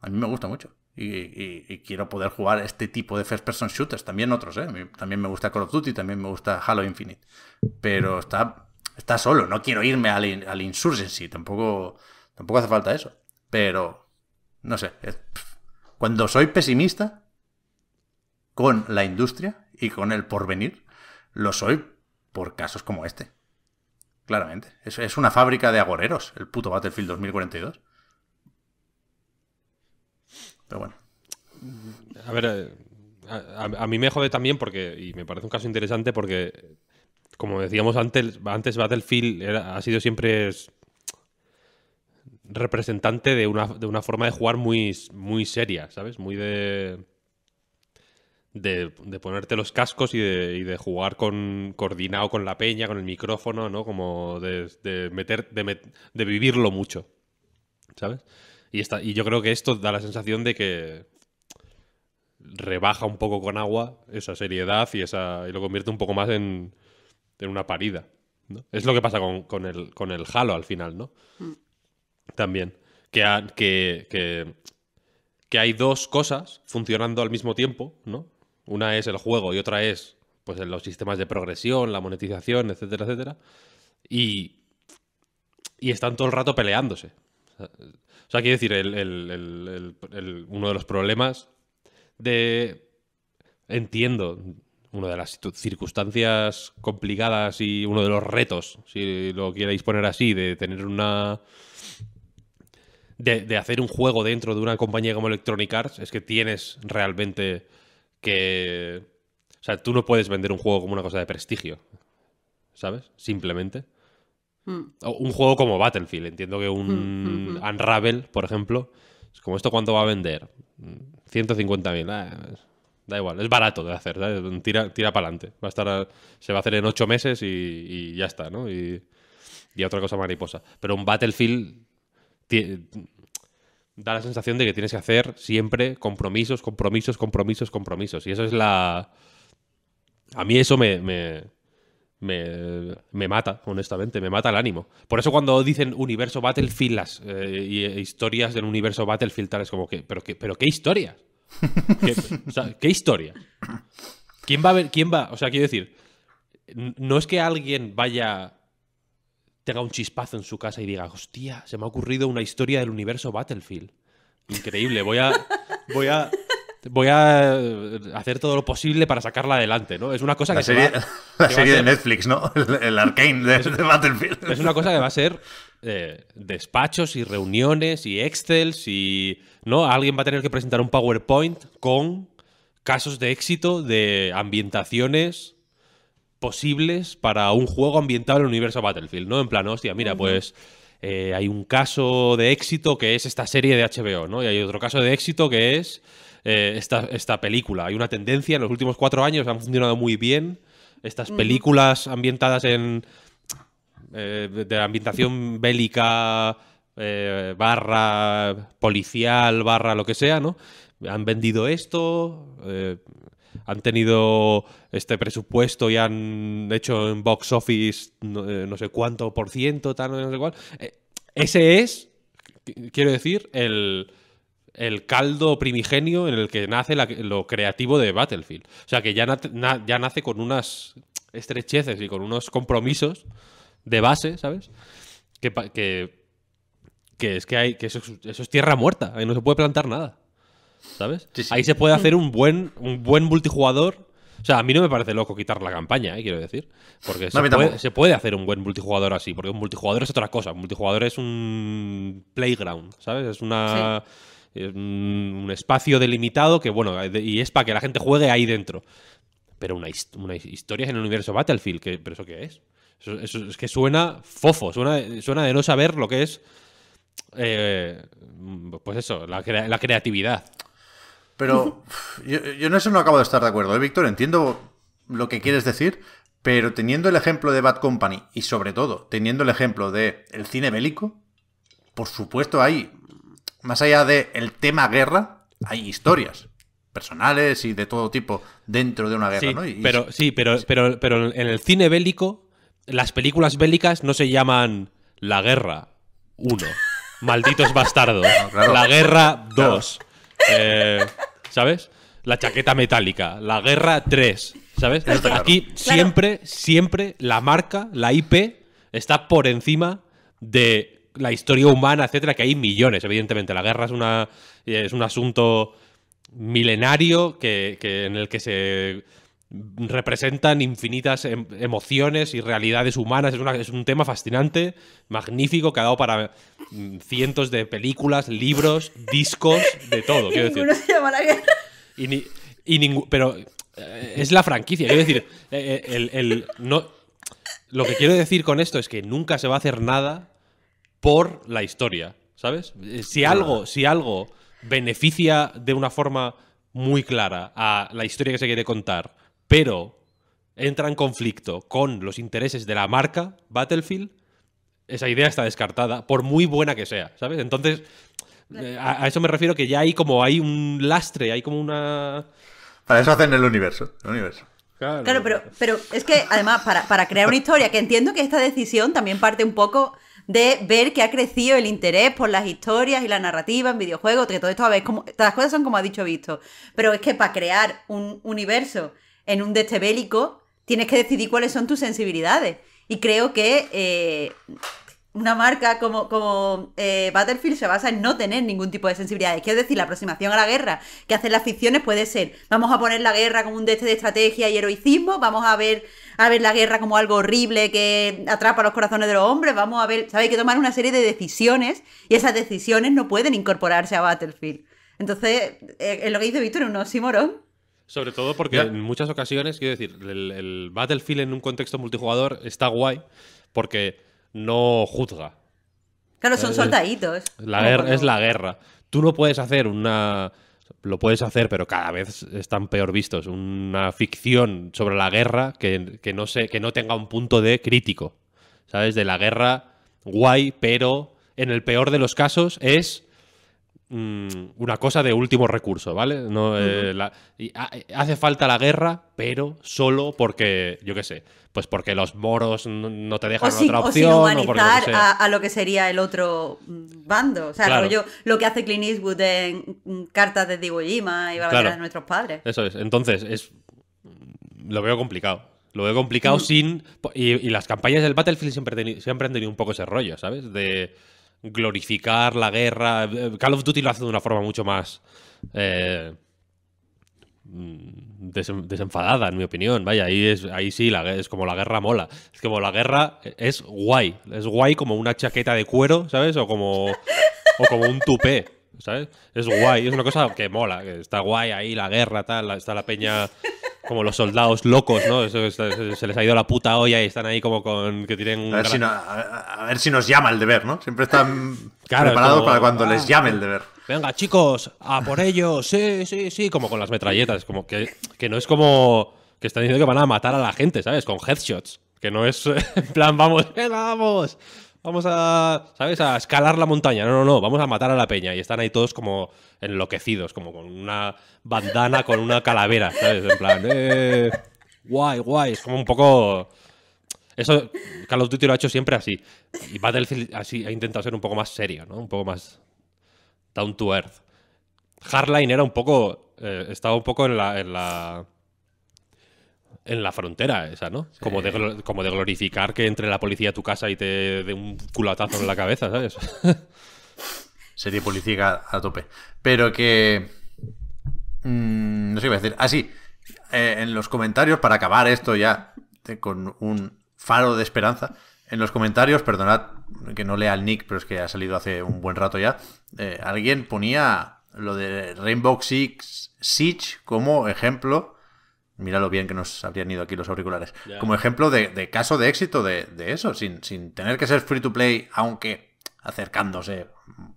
A mí me gusta mucho. Y, y, quiero poder jugar este tipo de first person shooters, también otros, ¿eh? también me gusta Call of Duty, también me gusta Halo Infinite, pero está está solo. No quiero irme al, al Insurgency, tampoco, tampoco hace falta eso. Pero, no sé, cuando soy pesimista con la industria y con el porvenir, lo soy por casos como este. Claramente. Es, es una fábrica de agoreros, el puto Battlefield 2042. Pero bueno. A ver, eh, a, mí me jode también porque, y me parece un caso interesante porque como decíamos antes, antes Battlefield ha sido siempre representante de una, forma de jugar muy, muy seria, ¿sabes? Muy de, de, ponerte los cascos y de, jugar con coordinado con la peña, con el micrófono, ¿no? Como de, meter, de, vivirlo mucho, ¿sabes? Y, y yo creo que esto da la sensación de que rebaja un poco con agua esa seriedad y, esa, y lo convierte un poco más en, en una parida. ¿no? Es lo que pasa con, el, con Halo al final, ¿no? Mm. También. Que, que, que, hay dos cosas funcionando al mismo tiempo, ¿no? Una es el juego y otra es pues los sistemas de progresión, la monetización, etcétera, etcétera. Y, y están todo el rato peleándose. O sea, quiero decir, uno de los problemas de... Entiendo una de las circunstancias complicadas y uno de los retos, si lo queréis poner así, de tener una... De, hacer un juego dentro de una compañía como Electronic Arts, es que tienes realmente que... O sea, tú no puedes vender un juego como una cosa de prestigio, ¿sabes? Simplemente. Hmm. un juego como Battlefield, entiendo que un hmm, hmm, Unravel, por ejemplo, es como esto cuánto va a vender. 150.000. Da igual, es barato de hacer, tira, tira para adelante. Va a estar se va a hacer en ocho meses y, ya está, ¿no? Y, otra cosa mariposa. Pero un Battlefield da la sensación de que tienes que hacer siempre compromisos, compromisos, compromisos, compromisos. Y eso es la... A mí eso me, me, me, mata, honestamente, me mata el ánimo. Por eso cuando dicen universo Battlefield las, eh, y, eh, historias del universo Battlefield, Es como que, pero, que, pero qué historias. ¿Qué, historia? ¿Quién va a ver? ¿Quién va? O sea, quiero decir, no es que alguien vaya tenga un chispazo en su casa y diga, hostia, se me ha ocurrido una historia del universo Battlefield. Increíble, voy a, voy a voy a eh, hacer todo lo posible para sacarla adelante, ¿no? Es una cosa que serie, va, La serie de Netflix, ¿no? El, Arcane de, Battlefield. Es una cosa que va a ser eh, despachos y reuniones y Excel, y... ¿no? Alguien va a tener que presentar un PowerPoint con casos de éxito de ambientaciones posibles para un juego ambientado en el universo Battlefield, ¿no? En plan, hostia, mira, pues... Eh, hay un caso de éxito que es esta serie de HBO, ¿no? Y hay otro caso de éxito que es eh, esta, película. Hay una tendencia, en los últimos cuatro años han funcionado muy bien estas películas ambientadas en... Eh, de la ambientación bélica, eh, barra policial, barra lo que sea, ¿no? Han vendido esto, han tenido este presupuesto y han hecho en box office no, sé cuánto por ciento, tal, no sé cuál. Ese es, quiero decir, el, el caldo primigenio en el que nace lo creativo de Battlefield. O sea, que ya, ya nace con unas estrecheces y con unos compromisos de base, ¿sabes? Que, que, es que hay que eso, es tierra muerta, ahí no se puede plantar nada. ¿Sabes? Ahí se puede hacer un buen, un buen multijugador. O sea, a mí no me parece loco quitar la campaña, eh, quiero decir. Porque se, puede, hacer un buen multijugador así, porque un multijugador es otra cosa. Un multijugador es un playground, ¿sabes? Es una. Es un espacio delimitado que, bueno, y es para que la gente juegue ahí dentro. Pero una, una historia en el universo Battlefield, que, ¿pero eso qué es? Eso, es que suena fofo, suena, suena de no saber lo que es. Eh, pues eso, la, creatividad. Pero yo, yo, en eso no acabo de estar de acuerdo, ¿eh, Víctor. Entiendo lo que quieres decir, pero teniendo el ejemplo de Bad Company y sobre todo teniendo el ejemplo de el cine bélico, por supuesto hay más allá del el tema guerra, hay historias personales y de todo tipo dentro de una guerra, sí, ¿no? pero, sí, pero, pero, pero en el cine bélico, las películas bélicas no se llaman La Guerra 1, Malditos Bastardos, La Guerra 2, eh, ¿sabes? La chaqueta metálica, La Guerra 3, ¿sabes? Aquí siempre, siempre la marca, la IP, está por encima de la historia humana, etcétera, que hay millones, evidentemente. La guerra es, una, es un asunto milenario que, en el que se representan infinitas em, emociones y realidades humanas. Es, una, es, un tema fascinante, magnífico, que ha dado para mm, cientos de películas, libros, discos, de todo. Quiero decir. pero es la franquicia. Quiero decir, eh, eh, lo que quiero decir con esto es que nunca se va a hacer nada por la historia, ¿sabes? Eh, si algo, si algo beneficia de una forma muy clara a la historia que se quiere contar, pero entra en conflicto con los intereses de la marca Battlefield, esa idea está descartada, por muy buena que sea, ¿sabes? Entonces, eh, a, eso me refiero que ya hay como hay un lastre, hay como una... Para eso hacen el universo, el universo. Claro, pero, es que además para, para crear una historia, que entiendo que esta decisión también parte un poco de ver que ha crecido el interés por las historias y la narrativa en videojuegos, que todo esto a ver, como, todas las cosas son como ha dicho visto. Pero es que para crear un universo en un deste bélico, tienes que decidir cuáles son tus sensibilidades. Y creo que eh, una marca como, eh, Battlefield se basa en no tener ningún tipo de sensibilidades. Quiero decir, la aproximación a la guerra que hacen las ficciones puede ser, vamos a poner la guerra como un deste de estrategia y heroicismo, vamos a ver, a ver la guerra como algo horrible que atrapa los corazones de los hombres, vamos a ver, ¿Sabes? Hay que tomar una serie de decisiones y esas decisiones no pueden incorporarse a Battlefield. Entonces, eh, es lo que dice Víctor, un oxímoron. Sobre todo porque en muchas ocasiones, quiero decir, el Battlefield en un contexto multijugador está guay porque no juzga. Claro, son soldaditos. La Es la guerra. Tú no puedes hacer una. Lo puedes hacer, pero cada vez están peor vistos. Una ficción sobre la guerra que, no, sé que no tenga un punto de crítico. ¿Sabes? De la guerra, guay, pero en el peor de los casos es Mm, una cosa de último recurso, ¿vale? Eh, ah, eh, hace falta la guerra, pero solo porque, yo qué sé, pues porque los moros no, te dejan otra opción. O sin humanizar a, lo que sería el otro bando. O sea, lo que hace Clint Eastwood en Cartas de Diego Jima y la de nuestros padres. Eso es. Entonces, es lo veo complicado. Lo veo complicado mm. sin. Y, las campañas del Battlefield siempre, siempre han tenido un poco ese rollo, ¿sabes? De glorificar la guerra. Eh, Call of Duty lo hace de una forma mucho más eh, mm, desenfadada, en mi opinión. Vaya, ahí, es, ahí sí, es como la guerra mola. Es como la guerra eh, es guay. Es guay como una chaqueta de cuero, ¿sabes? O como, como un tupé. ¿Sabes? Es guay, es una cosa que mola, está guay ahí la guerra, tal, está la peña como los soldados locos, ¿no? se les ha ido la puta olla y están ahí como con que tienen a, ver si nos llama el deber, ¿no? Siempre están preparados para cuando ah, les llame el deber. Venga, chicos, a por ellos, sí, sí, sí, como con las metralletas, como que, que no es como que están diciendo que van a matar a la gente, ¿sabes? Con headshots, que no es en plan, vamos, vamos vamos a, ¿sabes? A escalar la montaña. No, no, no, vamos a matar a la peña. Y están ahí todos como enloquecidos, como con una bandana, con una calavera, ¿sabes? En plan, eh, guay, guay. Es como un poco... Eso Carlos of Duty lo ha hecho siempre así. Y Battlefield así ha intentado ser un poco más serio, ¿no? Un poco más down to earth. Hardline era un poco... Eh, estaba un poco en la en la frontera esa, ¿no? Como, de, como de glorificar que entre la policía a tu casa y te dé un culatazo en la cabeza, ¿sabes? Serie policía a, tope. Pero que... Mm, no sé qué voy a decir. Ah, sí. Eh, en los comentarios, para acabar esto ya con un faro de esperanza, en los comentarios, perdonad que no lea el nick, pero es que ha salido hace un buen rato ya, eh, alguien ponía lo de Rainbow Six Siege como ejemplo Mira lo bien que nos habrían ido aquí los auriculares. Como ejemplo de, caso de éxito de, eso, sin, sin, tener que ser free to play, aunque acercándose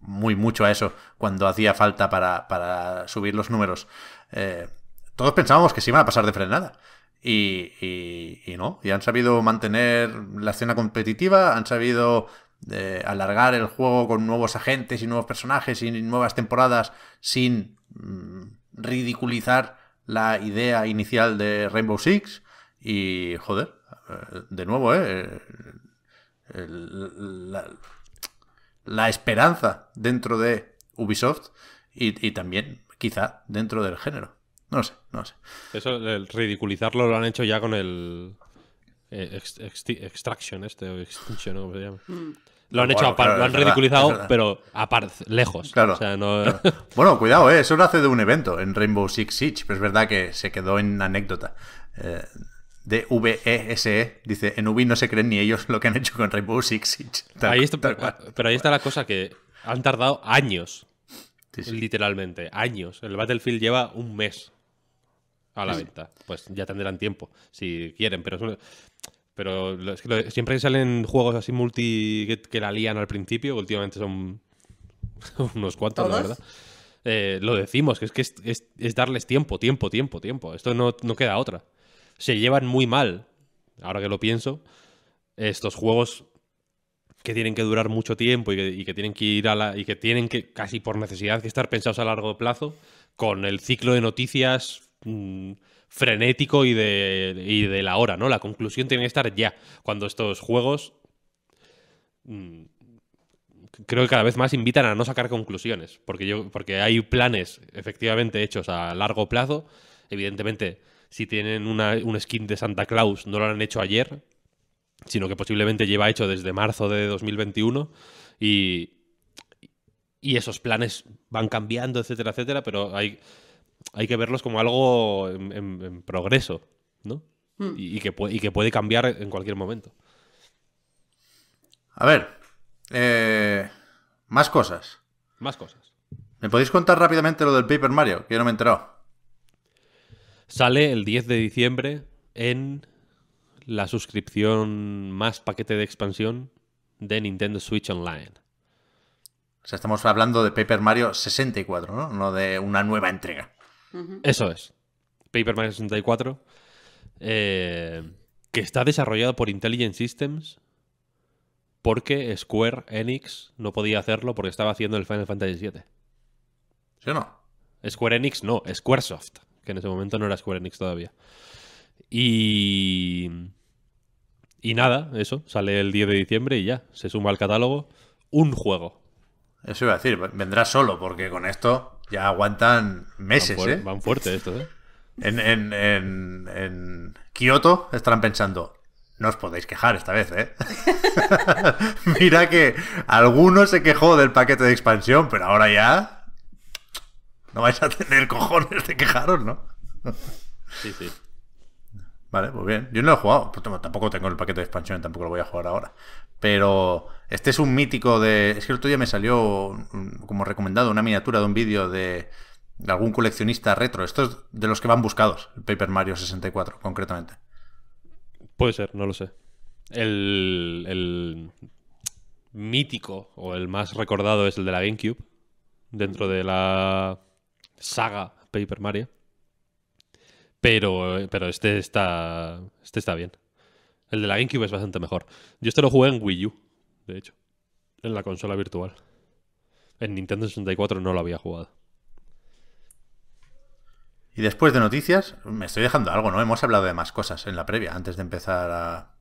muy mucho a eso cuando hacía falta para, subir los números. Eh, todos pensábamos que se iban a pasar de frenada. Y, no, y han sabido mantener la escena competitiva, han sabido eh, alargar el juego con nuevos agentes y nuevos personajes y nuevas temporadas sin mm, ridiculizar la idea inicial de Rainbow Six y, joder, eh, de nuevo, eh, eh, La, esperanza dentro de Ubisoft y, también, quizá, dentro del género. No sé, no sé. Eso, el ridiculizarlo lo han hecho ya con el Extraction, este, o Extinction, se llama? Mm. Lo han hecho aparte, lo han ridiculizado, pero aparte, lejos. Claro, Bueno, cuidado, ¿eh? eso lo hace de un evento en Rainbow Six Siege, pero es verdad que se quedó en anécdota. Eh, de VESE e, dice: En Ubi no se creen ni ellos lo que han hecho con Rainbow Six Siege. pero ahí está la cosa que han tardado años. Literalmente, años. El Battlefield lleva un mes a la venta. Pues ya tendrán tiempo, si quieren, pero es pero siempre salen juegos así multi que, la lían al principio, últimamente son unos cuantos, la verdad. Eh, lo decimos, que es que es, darles tiempo, tiempo, tiempo, tiempo. Esto no, queda otra. Se llevan muy mal, ahora que lo pienso, estos juegos que tienen que durar mucho tiempo y que, tienen que ir a la. y que tienen que, casi por necesidad, que estar pensados a largo plazo, con el ciclo de noticias. Mm, frenético y de, y de la hora, ¿no? La conclusión tiene que estar ya, cuando estos juegos mm, creo que cada vez más invitan a no sacar conclusiones, porque, yo, porque hay planes efectivamente hechos a largo plazo, evidentemente si tienen un skin de Santa Claus no lo han hecho ayer, sino que posiblemente lleva hecho desde marzo de 2021 y, y esos planes van cambiando, etcétera, etcétera, pero hay hay que verlos como algo en, progreso, ¿no? Hmm. Y, que puede, cambiar en cualquier momento. A ver, eh, más cosas. Más cosas. ¿Me podéis contar rápidamente lo del Paper Mario? Que yo no me he enterado. Sale el 10 de diciembre en la suscripción más paquete de expansión de Nintendo Switch Online. O sea, estamos hablando de Paper Mario 64, ¿no? No de una nueva entrega. Eso es. Paper Mario 64. que está desarrollado por Intelligent Systems porque Square Enix no podía hacerlo porque estaba haciendo el Final Fantasy VII. ¿Sí o no? Square Enix no, Squaresoft, que en ese momento no era Square Enix todavía. Y... Y nada, eso, sale el 10 de diciembre y ya, se suma al catálogo un juego. Eso iba a decir, vendrá solo porque con esto ya aguantan meses, van ¿eh? Van fuerte estos, ¿eh? En, en, en, en Kioto estarán pensando, no os podéis quejar esta vez, ¿eh? Mira que alguno se quejó del paquete de expansión, pero ahora ya no vais a tener cojones de quejaros, ¿no? sí, sí. Vale, pues bien. Yo no lo he jugado. Tampoco tengo el paquete de expansión, tampoco lo voy a jugar ahora. Pero este es un mítico de... Es que el otro día me salió mm, como recomendado una miniatura de un vídeo de, algún coleccionista retro. Esto es de los que van buscados, el Paper Mario 64 concretamente. Puede ser, no lo sé. El, el mítico o el más recordado es el de la GameCube, dentro de la saga Paper Mario. Pero, pero este, está, este está bien. El de la GameCube es bastante mejor. Yo este lo jugué en Wii U, de hecho. En la consola virtual. En Nintendo 64 no lo había jugado. Y después de noticias, me estoy dejando algo, ¿no? Hemos hablado de más cosas en la previa, antes de empezar a,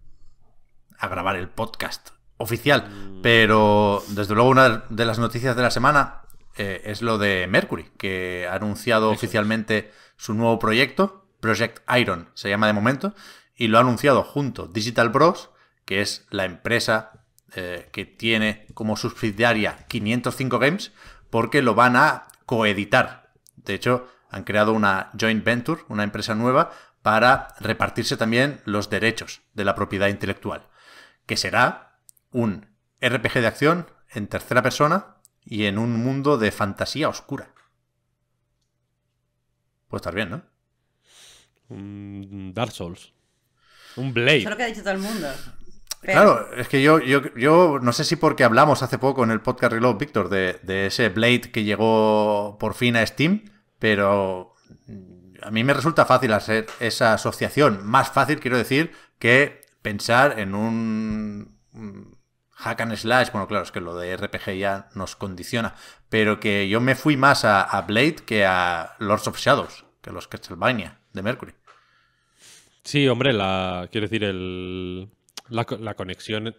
grabar el podcast oficial. Mm. Pero, desde luego, una de las noticias de la semana eh, es lo de Mercury, que ha anunciado oficialmente su nuevo proyecto, Project Iron se llama de momento, y lo ha anunciado junto Digital Bros, que es la empresa eh, que tiene como subsidiaria 505 Games, porque lo van a coeditar. De hecho, han creado una joint venture, una empresa nueva, para repartirse también los derechos de la propiedad intelectual, que será un RPG de acción en tercera persona y en un mundo de fantasía oscura. Puede estar bien, ¿no? Un Dark Souls. Un Blade. Eso es lo que ha dicho todo el mundo. Claro, es que yo, yo, no sé si porque hablamos hace poco en el podcast Reload, Víctor, de, ese Blade que llegó por fin a Steam, pero a mí me resulta fácil hacer esa asociación. Más fácil, quiero decir, que pensar en un hack and slash. Bueno, claro, es que lo de RPG ya nos condiciona, pero que yo me fui más a, a Blade que a Lords of Shadows, que a los Castlevania de Mercury. Sí, hombre, la, quiero decir, el, la, conexión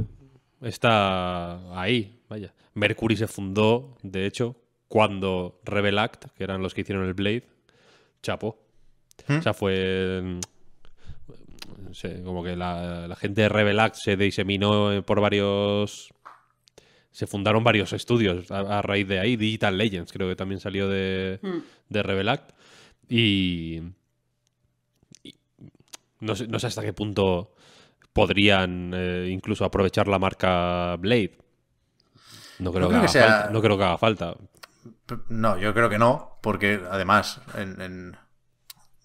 está ahí, vaya. Mercury se fundó, de hecho, cuando Revel Act, que eran los que hicieron el Blade, chapó. ¿Mm? O sea, fue no sé, como que la, gente de Rebel Act se diseminó por varios... Se fundaron varios estudios a, raíz de ahí. Digital Legends creo que también salió de, ¿Mm? Y, no sé, hasta qué punto podrían eh, incluso aprovechar la marca Blade. No creo, que, que haga falta. No, yo creo que no, porque además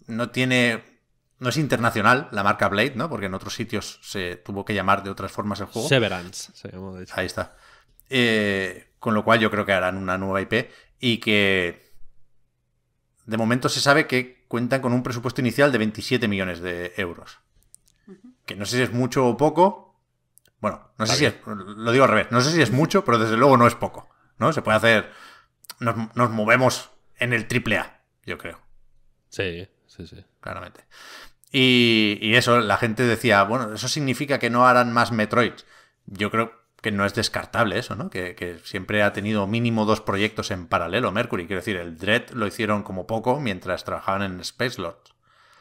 no tiene no es internacional la marca Blade, ¿no? Porque en otros sitios se tuvo que llamar de otras formas el juego. Severance se Ahí está. Eh, con lo cual yo creo que harán una nueva IP y que de momento se sabe que cuentan con un presupuesto inicial de 27 millones de euros. Que no sé si es mucho o poco. Bueno, no sé si es, lo digo al revés, no sé si es mucho, pero desde luego no es poco. ¿no? Se puede hacer, nos, movemos en el triple A, yo creo. Sí, sí, sí. Claramente. Y, y, eso, la gente decía, bueno, eso significa que no harán más Metroids. Yo creo, que no es descartable eso, ¿no? Que, siempre ha tenido mínimo dos proyectos en paralelo Mercury. Quiero decir, el Dread lo hicieron como poco mientras trabajaban en Space Lord.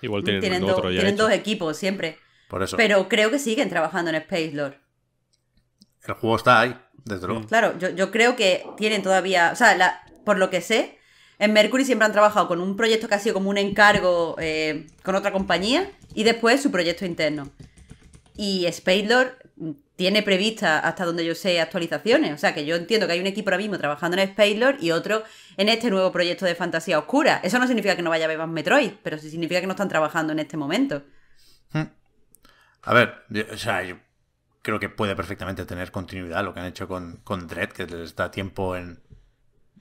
Igual tienen, dos equipos siempre. Pero creo que siguen trabajando en Space Lord. El juego está ahí, desde luego. Mm. Claro, yo, creo que tienen todavía. O sea, por lo que sé, en Mercury siempre han trabajado con un proyecto que ha sido como un encargo eh, con otra compañía y después su proyecto interno. Y Space Lord tiene prevista, hasta donde yo sé, actualizaciones. O sea, que yo entiendo que hay un equipo ahora mismo trabajando en Space y otro en este nuevo proyecto de fantasía oscura. Eso no significa que no vaya a haber más Metroid, pero sí significa que no están trabajando en este momento. Hmm. A ver, o sea, yo creo que puede perfectamente tener continuidad lo que han hecho con, con Dread, que les da tiempo en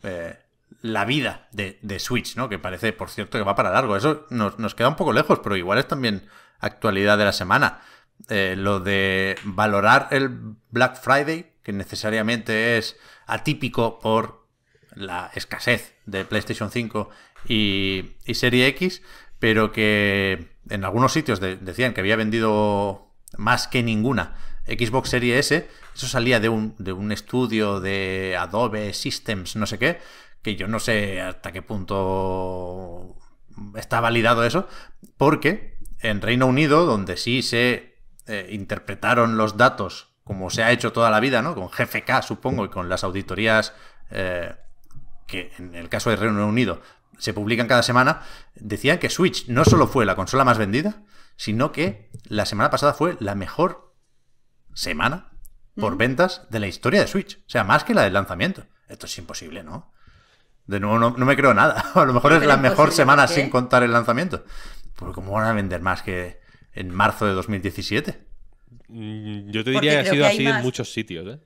eh, la vida de, Switch, ¿no? Que parece, por cierto, que va para largo. Eso nos, nos queda un poco lejos, pero igual es también actualidad de la semana. Eh, lo de valorar el Black Friday, que necesariamente es atípico por la escasez de PlayStation 5 y, Serie X, pero que en algunos sitios decían que había vendido más que ninguna Xbox Series S, eso salía de un, de un estudio de Adobe Systems, no sé qué, que yo no sé hasta qué punto está validado eso, porque en Reino Unido, donde sí se eh, interpretaron los datos como se ha hecho toda la vida, ¿no? Con GFK, supongo, y con las auditorías eh, que en el caso de Reino Unido se publican cada semana, decían que Switch no solo fue la consola más vendida, sino que la semana pasada fue la mejor semana por mm. ventas de la historia de Switch. O sea, más que la del lanzamiento. Esto es imposible, ¿no? De nuevo, no, no me creo nada. A lo mejor es la mejor semana sin contar el lanzamiento. Porque ¿cómo van a vender más que, en marzo de 2017. Mm, yo te diría que ha sido así en muchos sitios, ¿eh?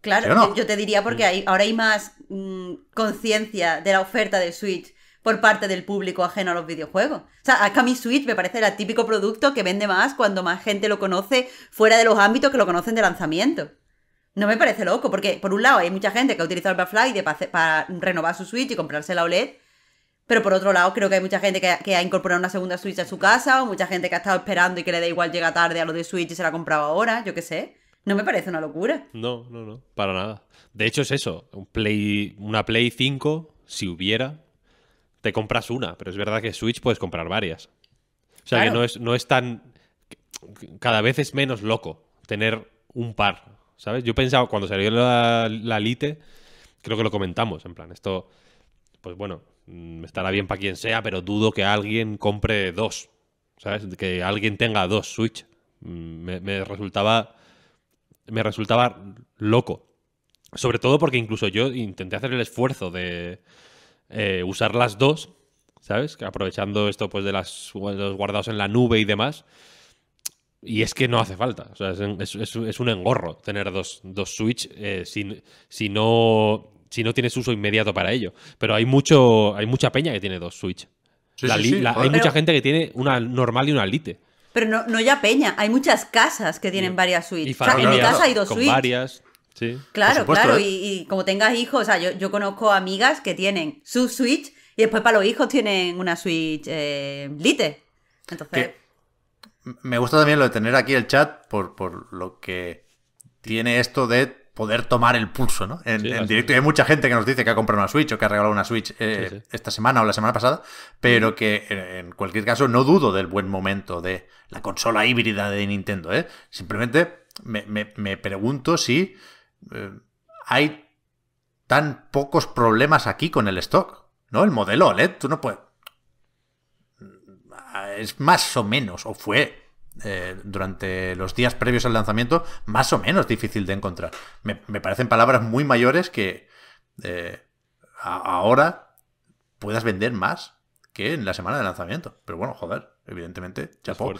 Claro, yo te diría porque ahora hay más mm, conciencia de la oferta de Switch por parte del público ajeno a los videojuegos. O sea, acá mi Switch me parece el típico producto que vende más cuando más gente lo conoce fuera de los ámbitos que lo conocen de lanzamiento. No me parece loco, porque por un lado hay mucha gente que ha utilizado el Fly para renovar su Switch y comprarse la OLED, pero por otro lado, creo que hay mucha gente que, ha incorporado una segunda Switch a su casa, o mucha gente que ha estado esperando y que le da igual llega tarde a lo de Switch y se la ha comprado ahora, yo qué sé. No me parece una locura. No, no, no, para nada. De hecho, es eso. Un Play, una Play 5, si hubiera, te compras una, pero es verdad que Switch puedes comprar varias. O sea que no es, no es tan. Cada vez es menos loco tener un par, ¿sabes? Yo pensaba, cuando salió la, la Lite, creo que lo comentamos, en plan, esto. Pues bueno, Mm, estará bien para quien sea, pero dudo que alguien compre dos. ¿Sabes? Que alguien tenga dos Switch. Mm, me, resultaba. Me resultaba loco. Sobre todo porque incluso yo intenté hacer el esfuerzo de eh, usar las dos. ¿Sabes? aprovechando esto pues de los guardados en la nube y demás. Y es que no hace falta. es, un engorro tener dos, dos Switch eh, si, si no si no tienes uso inmediato para ello. Pero hay mucho, hay mucha peña que tiene dos Switch. hay mucha gente que tiene una normal y una Lite. Pero no, no ya peña, hay muchas casas que tienen varias Switch. en mi casa hay dos Switch. varias. Claro, claro. ¿eh? Y, como tengas hijos, o sea, yo, conozco amigas que tienen su Switch y después para los hijos tienen una Switch eh, Lite. Entonces. me gusta también lo de tener aquí el chat por, por lo que tiene esto de poder tomar el pulso, ¿no? En, directo. Y hay mucha gente que nos dice que ha comprado una Switch o que ha regalado una Switch eh, esta semana o la semana pasada, pero que en cualquier caso no dudo del buen momento de la consola híbrida de Nintendo, ¿eh? Simplemente me, pregunto si eh, hay tan pocos problemas aquí con el stock, ¿no? El modelo OLED, tú no puedes... Mm, es más o menos, o fue eh, durante los días previos al lanzamiento, más o menos difícil de encontrar. Me, parecen palabras muy mayores que eh, ahora puedas vender más que en la semana de lanzamiento. Pero bueno, joder, evidentemente, chapó.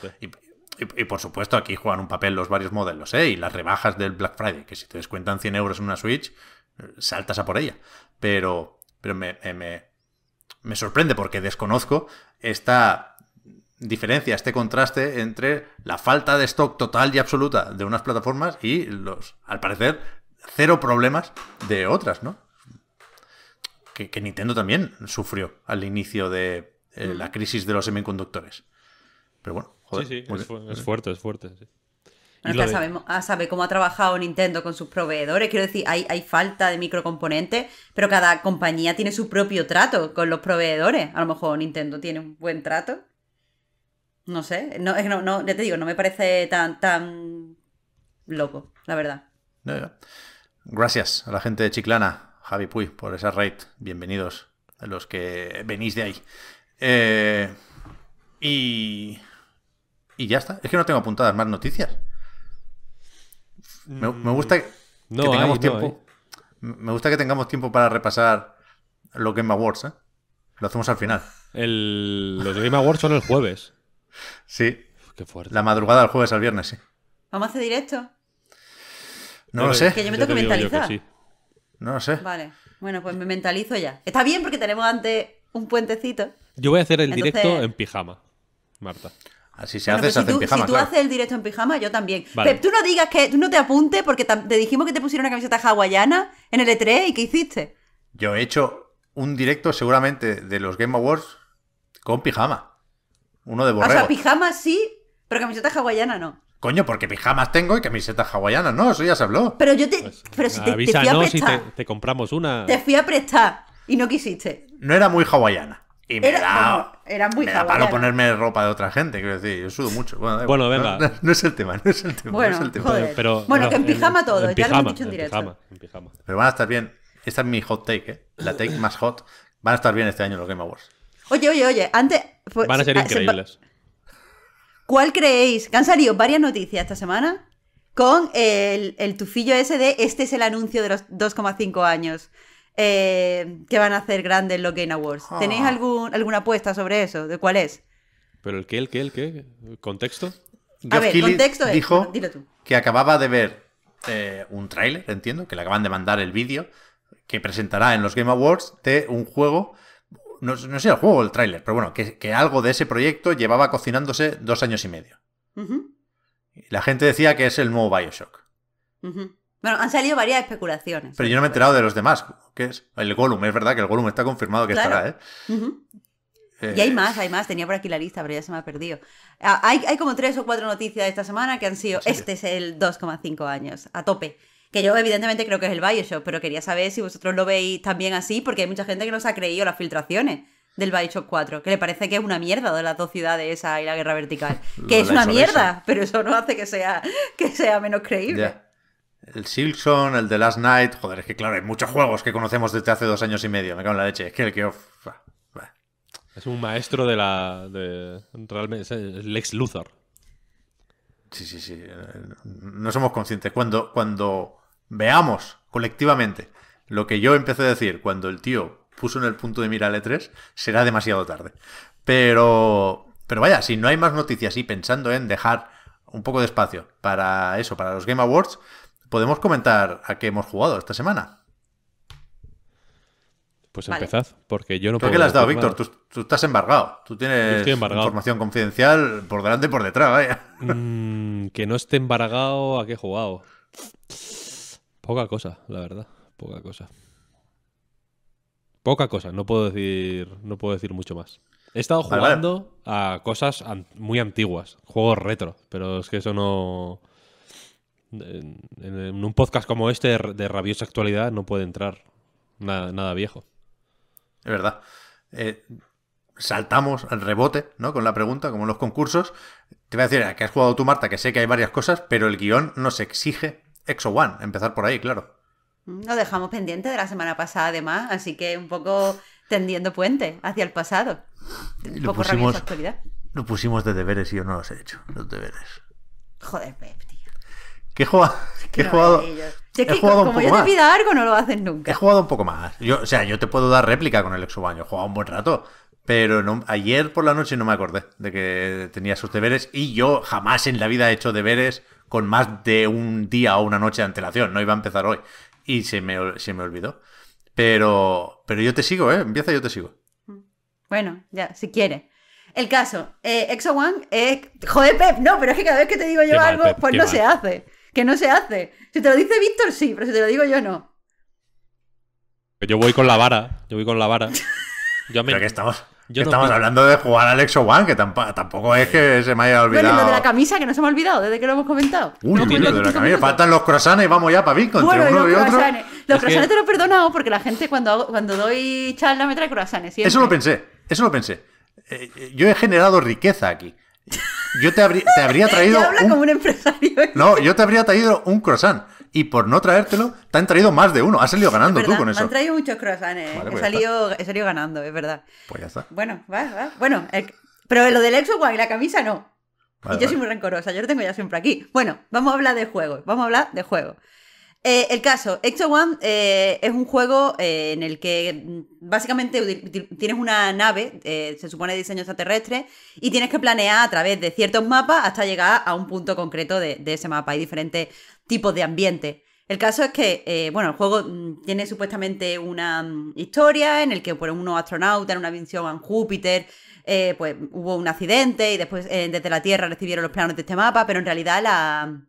Y, por supuesto, aquí juegan un papel los varios modelos, ¿eh? Y las rebajas del Black Friday, que si te descuentan 100 euros en una Switch, eh, saltas a por ella. Pero, pero me, me sorprende porque desconozco esta diferencia, este contraste entre la falta de stock total y absoluta de unas plataformas y los, al parecer, cero problemas de otras, ¿no? Que, Nintendo también sufrió al inicio de eh, la crisis de los semiconductores. Pero bueno, Sí, es, fuerte, es fuerte. Sí. sabemos, ah, cómo ha trabajado Nintendo con sus proveedores. Quiero decir, hay, hay falta de microcomponentes, pero cada compañía tiene su propio trato con los proveedores. A lo mejor Nintendo tiene un buen trato no sé, no, no, no, ya te digo, no me parece tan, tan loco, la verdad. Gracias a la gente de Chiclana, Javi Puy, por esa raid. Bienvenidos los que venís de ahí. Eh, y, y ya está. Es que no tengo apuntadas más noticias. Me, gusta que, mm, tengamos tiempo. me gusta que tengamos tiempo para repasar los Game Awards. ¿eh? Lo hacemos al final. los Game Awards son el jueves. Sí. La madrugada del jueves al viernes, sí. ¿Vamos a hacer directo? No lo sé. Que yo me tengo que mentalizar. No lo sé. Vale. Bueno, pues me mentalizo ya. Está bien porque tenemos antes un puentecito. Yo voy a hacer el directo en pijama, Marta. Así se hace, si tú, en pijama. Si tú haces el directo en pijama, yo también. Pero tú no digas que tú no te apuntes porque te dijimos que te pusieron una camiseta hawaiana en el E3 y ¿qué hiciste? Yo he hecho un directo seguramente de los Game Awards con pijama. Uno de borrego. O sea, pijamas sí, pero camiseta hawaiana no. Coño, porque pijamas tengo y camisetas hawaiana, no, eso ya se habló. Pero yo te. Pues, pero si te, te fui a prestar. Si te, compramos una. Te fui a prestar y no quisiste. No era muy hawaiana. Y me era, da. muy me Para para ponerme ropa de otra gente, quiero decir, yo sudo mucho. Bueno, venga. No, es el tema, no es el tema. Bueno, no es el tema. Pero, bueno que en pijama todo, ya lo hemos dicho en, directo. pijama. Pero van a estar bien. Esta es mi hot take, ¿eh? La take más hot. Van a estar bien este año los Game Awards. Oye, oye, oye, antes... Van a ser ah, increíbles. ¿Cuál creéis? Que han salido varias noticias esta semana con el, tufillo ese este es el anuncio de los 2,5 años. Eh, que van a hacer grandes los Game Awards. Ah. ¿Tenéis algún, alguna apuesta sobre eso? ¿De cuál es? ¿Pero el qué, el qué, el qué? ¿Contexto? a ver, contexto dijo dilo tú. que acababa de ver eh, un tráiler, entiendo, que le acaban de mandar el vídeo que presentará en los Game Awards de un juego no, no sé el juego o el tráiler, pero bueno, que, algo de ese proyecto llevaba cocinándose dos años y medio. La gente decía que es el nuevo Bioshock. Bueno, han salido varias especulaciones. Pero yo no me he enterado de los demás. es? El Gollum, es verdad que el Gollum está confirmado que estará, ¿eh? ¿eh? Y hay más, hay más. Tenía por aquí la lista, pero ya se me ha perdido. Ah, hay, hay como tres o cuatro noticias de esta semana que han sido, este es el 2,5 años, a tope que yo evidentemente creo que es el Bioshock, pero quería saber si vosotros lo veis también así, porque hay mucha gente que no se ha creído las filtraciones del Bioshock 4, que le parece que es una mierda de las dos ciudades esa y la guerra vertical. Que es una mierda, pero eso no hace que sea, que sea menos creíble. El Silson, el de Last Night, joder, es que claro, hay muchos juegos que conocemos desde hace dos años y medio, me cago en la leche, es que el que... Es un maestro de la... realmente, es Lex Luthor. Sí, sí, sí. Eh, no somos conscientes. Cuando, cuando veamos colectivamente lo que yo empecé a decir cuando el tío puso en el punto de mira el E3, será demasiado tarde. Pero, pero vaya, si no hay más noticias y pensando en dejar un poco de espacio para eso, para los Game Awards, podemos comentar a qué hemos jugado esta semana. Pues empezad, porque yo no puedo. ¿Qué le has dado, Víctor? Tú, estás embargado. Tú tienes información confidencial por delante y por detrás, vaya. Mm, que no esté embargado, ¿a qué he jugado? Poca cosa, la verdad. Poca cosa. Poca cosa, no puedo decir, no puedo decir mucho más. He estado jugando a cosas muy antiguas, juegos retro, pero es que eso no. En, un podcast como este de rabiosa actualidad no puede entrar nada, viejo. Es verdad. Eh, saltamos al rebote, ¿no? Con la pregunta, como en los concursos. Te voy a decir eh, que has jugado tú, Marta, que sé que hay varias cosas, pero el guión nos exige Exo One, empezar por ahí, claro. Lo dejamos pendiente de la semana pasada, además, así que un poco tendiendo puente hacia el pasado. Un poco pusimos, actualidad. Lo pusimos de deberes y yo no los he hecho, los deberes. Joder, Pep, tío. ¿Qué, jugado? he jugado como yo te pido algo, no lo haces nunca. He jugado un poco más. o sea, yo te puedo dar réplica con el Exo Yo He jugado un buen rato. Pero no, ayer por la noche no me acordé de que tenía sus deberes. Y yo jamás en la vida he hecho deberes con más de un día o una noche de antelación, no iba a empezar hoy. Y se me, olvidó. Pero, pero yo te sigo, ¿eh? Empieza, yo te sigo. Bueno, ya, si quiere. El caso, eh, Exo One es. Joder, Pep, no, pero es que cada vez que te digo yo algo, pues no se hace. Que no se hace. Si te lo dice Víctor, sí, pero si te lo digo yo, no. Yo voy con la vara. Yo voy con la vara. Yo me... Pero que estamos. Yo Estamos hablando de jugar al Exo One, que tampoco, es que se me haya olvidado. lo de la camisa, que no se me ha olvidado, desde que lo hemos comentado. Uno de la camisa. Faltan los croissants y vamos ya para Bitcoin. Bueno, uno y otro. Los croissants te lo he perdonado porque la gente cuando, cuando doy charla me trae croissants. Eso lo pensé, eso lo pensé. Eh, eh, yo he generado riqueza aquí. Yo te, habría, te habría traído. Como un empresario. No, yo te habría traído un croissant y por no traértelo, te han traído más de uno. Has salido ganando tú con eso. Me han traído muchos croissants, eh. Pues he, salido, ganando, es verdad. Pues ya está. Bueno, va, va. Bueno, pero lo del Xbox y la camisa no. y yo soy muy rencorosa, yo lo tengo ya siempre aquí. Bueno, vamos a hablar de juegos, vamos a hablar de juegos. Eh, el caso, extra One eh, es un juego eh, en el que mm, básicamente tienes una nave, se supone diseño extraterrestre, y tienes que planear a través de ciertos mapas hasta llegar a un punto concreto de, ese mapa. Hay diferentes tipos de ambiente. El caso es que, bueno, el juego mm, tiene supuestamente una mm, historia en el que por pues, unos astronauta en una misión a Júpiter pues hubo un accidente y después desde la Tierra recibieron los planos de este mapa, pero en realidad la,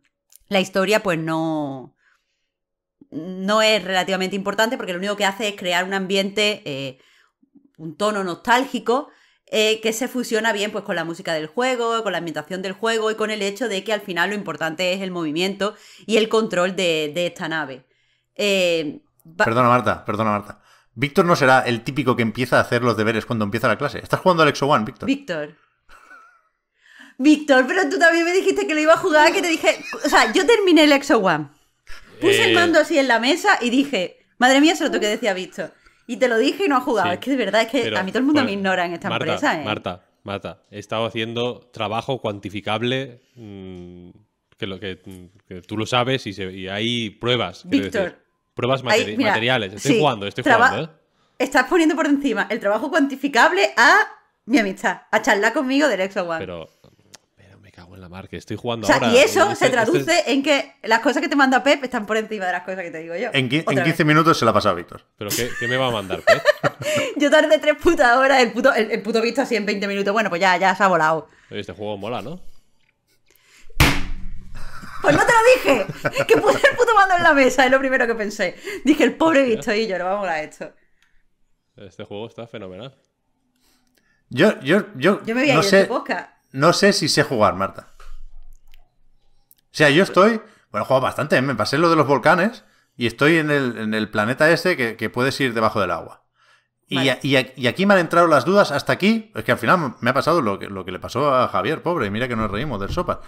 la historia pues no, no es relativamente importante porque lo único que hace es crear un ambiente, eh, un tono nostálgico eh, que se fusiona bien pues, con la música del juego, con la ambientación del juego y con el hecho de que al final lo importante es el movimiento y el control de, esta nave. Eh, perdona Marta, perdona Marta. Víctor no será el típico que empieza a hacer los deberes cuando empieza la clase. Estás jugando al Exo One, Víctor. Víctor. Víctor, pero tú también me dijiste que lo iba a jugar, que te dije... O sea, yo terminé el Exo One Puse el eh, mando así en la mesa y dije, madre mía, eso es lo que decía Visto. Y te lo dije y no ha jugado. es que de verdad es que a mí todo el mundo me ignora en esta empresa. ¿eh? Marta, Marta, he estado haciendo trabajo cuantificable. Mm, que, lo, mm, que, tú lo sabes y, hay pruebas. Víctor. Pruebas materiales. Estoy jugando, estoy jugando. ¿eh? Estás poniendo por encima el trabajo cuantificable a mi amistad, a charlar conmigo del Exo cago en la mar, que estoy jugando ahora. Y eh, eso este se traduce este en que las cosas que te manda Pep están por encima de las cosas que te digo yo. En, 15 minutos se la pasa a Víctor. ¿Pero qué, me va a mandar Pep? yo tardé tres putas horas, el puto, el, visto así en 20 minutos. Bueno, pues ya, ya se ha volado. Este juego mola, ¿no? Pues no te lo dije. Que puse el puto mando en la mesa, es lo primero que pensé. Dije, el pobre visto y yo, no vamos a esto. Este juego está fenomenal. Yo, yo, yo. Yo me voy a no ir este no sé si sé jugar, Marta. O sea, yo estoy. Bueno, he jugado bastante. ¿eh? Me pasé lo de los volcanes y estoy en el, en el planeta este que, puedes ir debajo del agua. Y, aquí me han entrado las dudas hasta aquí. Es que al final me ha pasado lo que, lo que le pasó a Javier, pobre. Mira que nos reímos del sopa.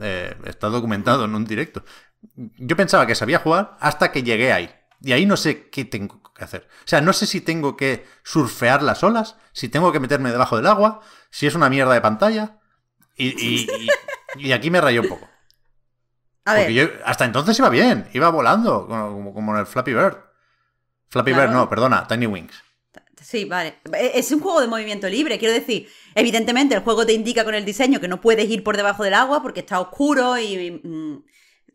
Eh, está documentado en un directo. Yo pensaba que sabía jugar hasta que llegué ahí. Y ahí no sé qué tengo que hacer. O sea, no sé si tengo que surfear las olas, si tengo que meterme debajo del agua, si es una mierda de pantalla. Y, aquí me rayó un poco. hasta entonces iba bien, iba volando, como, como en el Flappy Bird. Flappy Bird, no, perdona, Tiny Wings. Sí, vale. E, es un juego de movimiento libre, quiero decir. Evidentemente, el juego te indica con el diseño que no puedes ir por debajo del agua porque está oscuro y. Mm,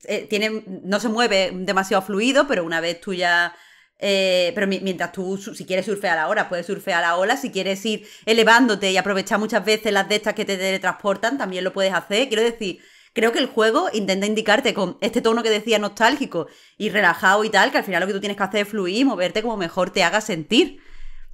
eh, tiene, no se mueve demasiado fluido, pero una vez tú ya eh, pero mientras tú, si quieres surfear la hora puedes surfear a la ola. Si quieres ir elevándote y aprovechar muchas veces las de estas que te teletransportan, también lo puedes hacer. Quiero decir, creo que el juego intenta indicarte con este tono que decía nostálgico y relajado y tal, que al final lo que tú tienes que hacer es fluir y moverte como mejor te haga sentir.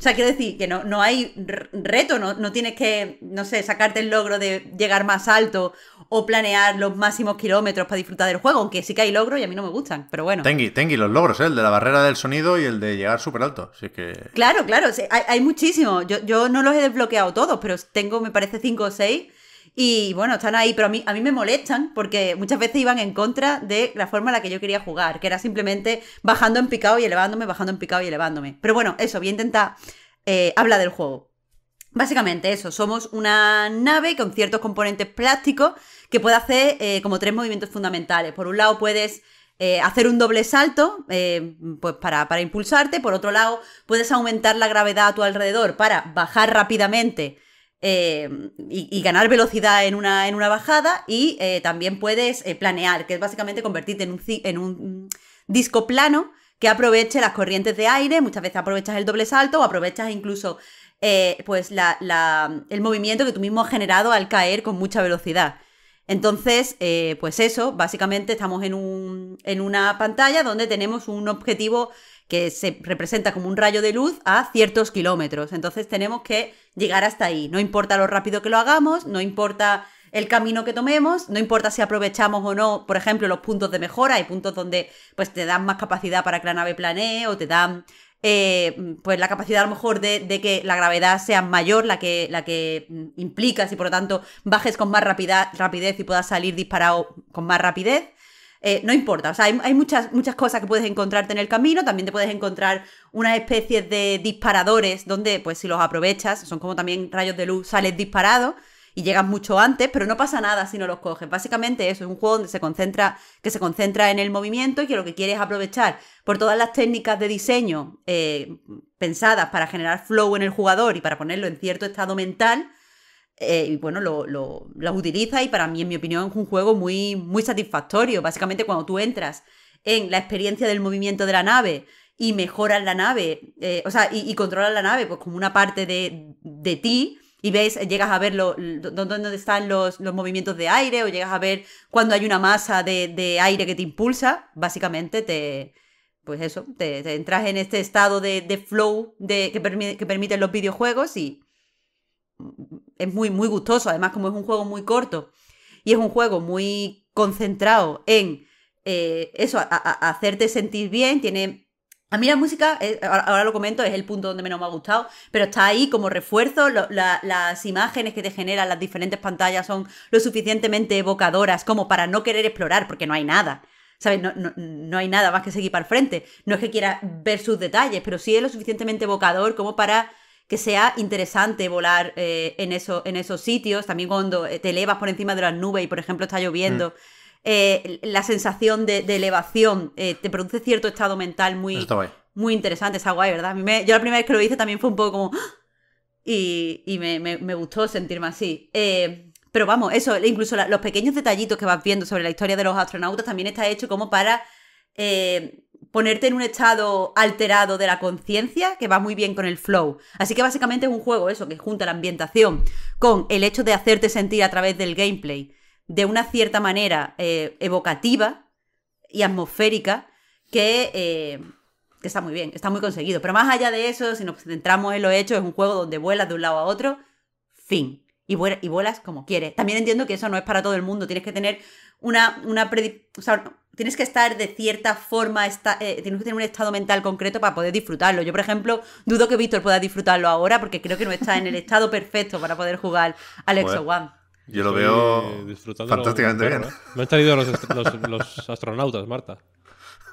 O sea, quiero decir que no, no hay reto, no, tienes que, no sé, sacarte el logro de llegar más alto o planear los máximos kilómetros para disfrutar del juego, aunque sí que hay logros y a mí no me gustan, pero bueno. Tengi, los logros, ¿eh? el de la barrera del sonido y el de llegar súper alto, así que... Claro, claro, hay, hay muchísimos. Yo, yo no los he desbloqueado todos, pero tengo, me parece, cinco o seis y bueno, están ahí, pero a mí, a mí me molestan porque muchas veces iban en contra de la forma en la que yo quería jugar, que era simplemente bajando en picado y elevándome, bajando en picado y elevándome. Pero bueno, eso, voy a intentar eh, hablar del juego. Básicamente eso, somos una nave con ciertos componentes plásticos que puede hacer eh, como tres movimientos fundamentales. Por un lado puedes eh, hacer un doble salto pues para, para, impulsarte. Por otro lado, puedes aumentar la gravedad a tu alrededor para bajar rápidamente eh, y, ganar velocidad en una, en una bajada y eh, también puedes eh, planear, que es básicamente convertirte en un, disco plano que aproveche las corrientes de aire, muchas veces aprovechas el doble salto o aprovechas incluso pues el movimiento que tú mismo has generado al caer con mucha velocidad. Entonces, pues eso, básicamente estamos en, un, en una pantalla donde tenemos un objetivo que se representa como un rayo de luz a ciertos kilómetros. Entonces tenemos que llegar hasta ahí. No importa lo rápido que lo hagamos, no importa el camino que tomemos, no importa si aprovechamos o no, por ejemplo, los puntos de mejora, hay puntos donde pues te dan más capacidad para que la nave planee o te dan eh, pues la capacidad a lo mejor de, que la gravedad sea mayor, la que, la que mm, implicas y por lo tanto bajes con más rapidez y puedas salir disparado con más rapidez. Eh, no importa, o sea, hay, muchas, muchas cosas que puedes encontrarte en el camino, también te puedes encontrar unas especies de disparadores donde, pues si los aprovechas, son como también rayos de luz, sales disparado y llegas mucho antes, pero no pasa nada si no los coges. Básicamente eso, es un juego se concentra, que se concentra en el movimiento y que lo que quieres es aprovechar por todas las técnicas de diseño eh, pensadas para generar flow en el jugador y para ponerlo en cierto estado mental, eh, y bueno, lo, lo, utiliza y para mí, en mi opinión, es un juego muy, muy satisfactorio. Básicamente cuando tú entras en la experiencia del movimiento de la nave y mejoras la nave, eh, o sea, y, controlas la nave pues como una parte de, ti, y ves, llegas a ver dónde están los, movimientos de aire o llegas a ver cuando hay una masa de, aire que te impulsa, básicamente te, pues eso, te, entras en este estado de, flow que, permite que, permiten los videojuegos y, es muy, muy gustoso. Además, como es un juego muy corto y es un juego muy concentrado en eh, eso, hacerte sentir bien, tiene... A mí la música, eh, ahora lo comento, es el punto donde menos me ha gustado, pero está ahí como refuerzo, las imágenes que te generan las diferentes pantallas son lo suficientemente evocadoras como para no querer explorar, porque no hay nada. ¿Sabes? No, no, hay nada más que seguir para el frente. No es que quiera ver sus detalles, pero sí es lo suficientemente evocador como para que sea interesante volar eh, en, eso, en esos sitios, también cuando eh, te elevas por encima de las nubes y por ejemplo está lloviendo. Mm. Eh, la sensación de, elevación te produce cierto estado mental muy, muy interesante, está guay, ¿verdad? yo la primera vez que lo hice también fue un poco como... Y, me, gustó sentirme así. pero vamos, eso, e incluso los pequeños detallitos que vas viendo sobre la historia de los astronautas también está hecho como para ponerte en un estado alterado de la conciencia que va muy bien con el flow. Así que básicamente es un juego eso, que junta la ambientación con el hecho de hacerte sentir a través del gameplay de una cierta manera eh, evocativa y atmosférica eh, que, está muy bien, está muy conseguido. Pero más allá de eso, si nos centramos en lo hecho, es un juego donde vuelas de un lado a otro, fin. Y, vuelas como quieres. También entiendo que eso no es para todo el mundo, tienes que tener una, una, tienes que estar de cierta forma, eh, tienes que tener un estado mental concreto para poder disfrutarlo. Yo, por ejemplo, dudo que Víctor pueda disfrutarlo ahora porque creo que no está en el estado perfecto para poder jugar al Exo One. Yo lo veo fantásticamente bien. No han salido los, astronautas, Marta.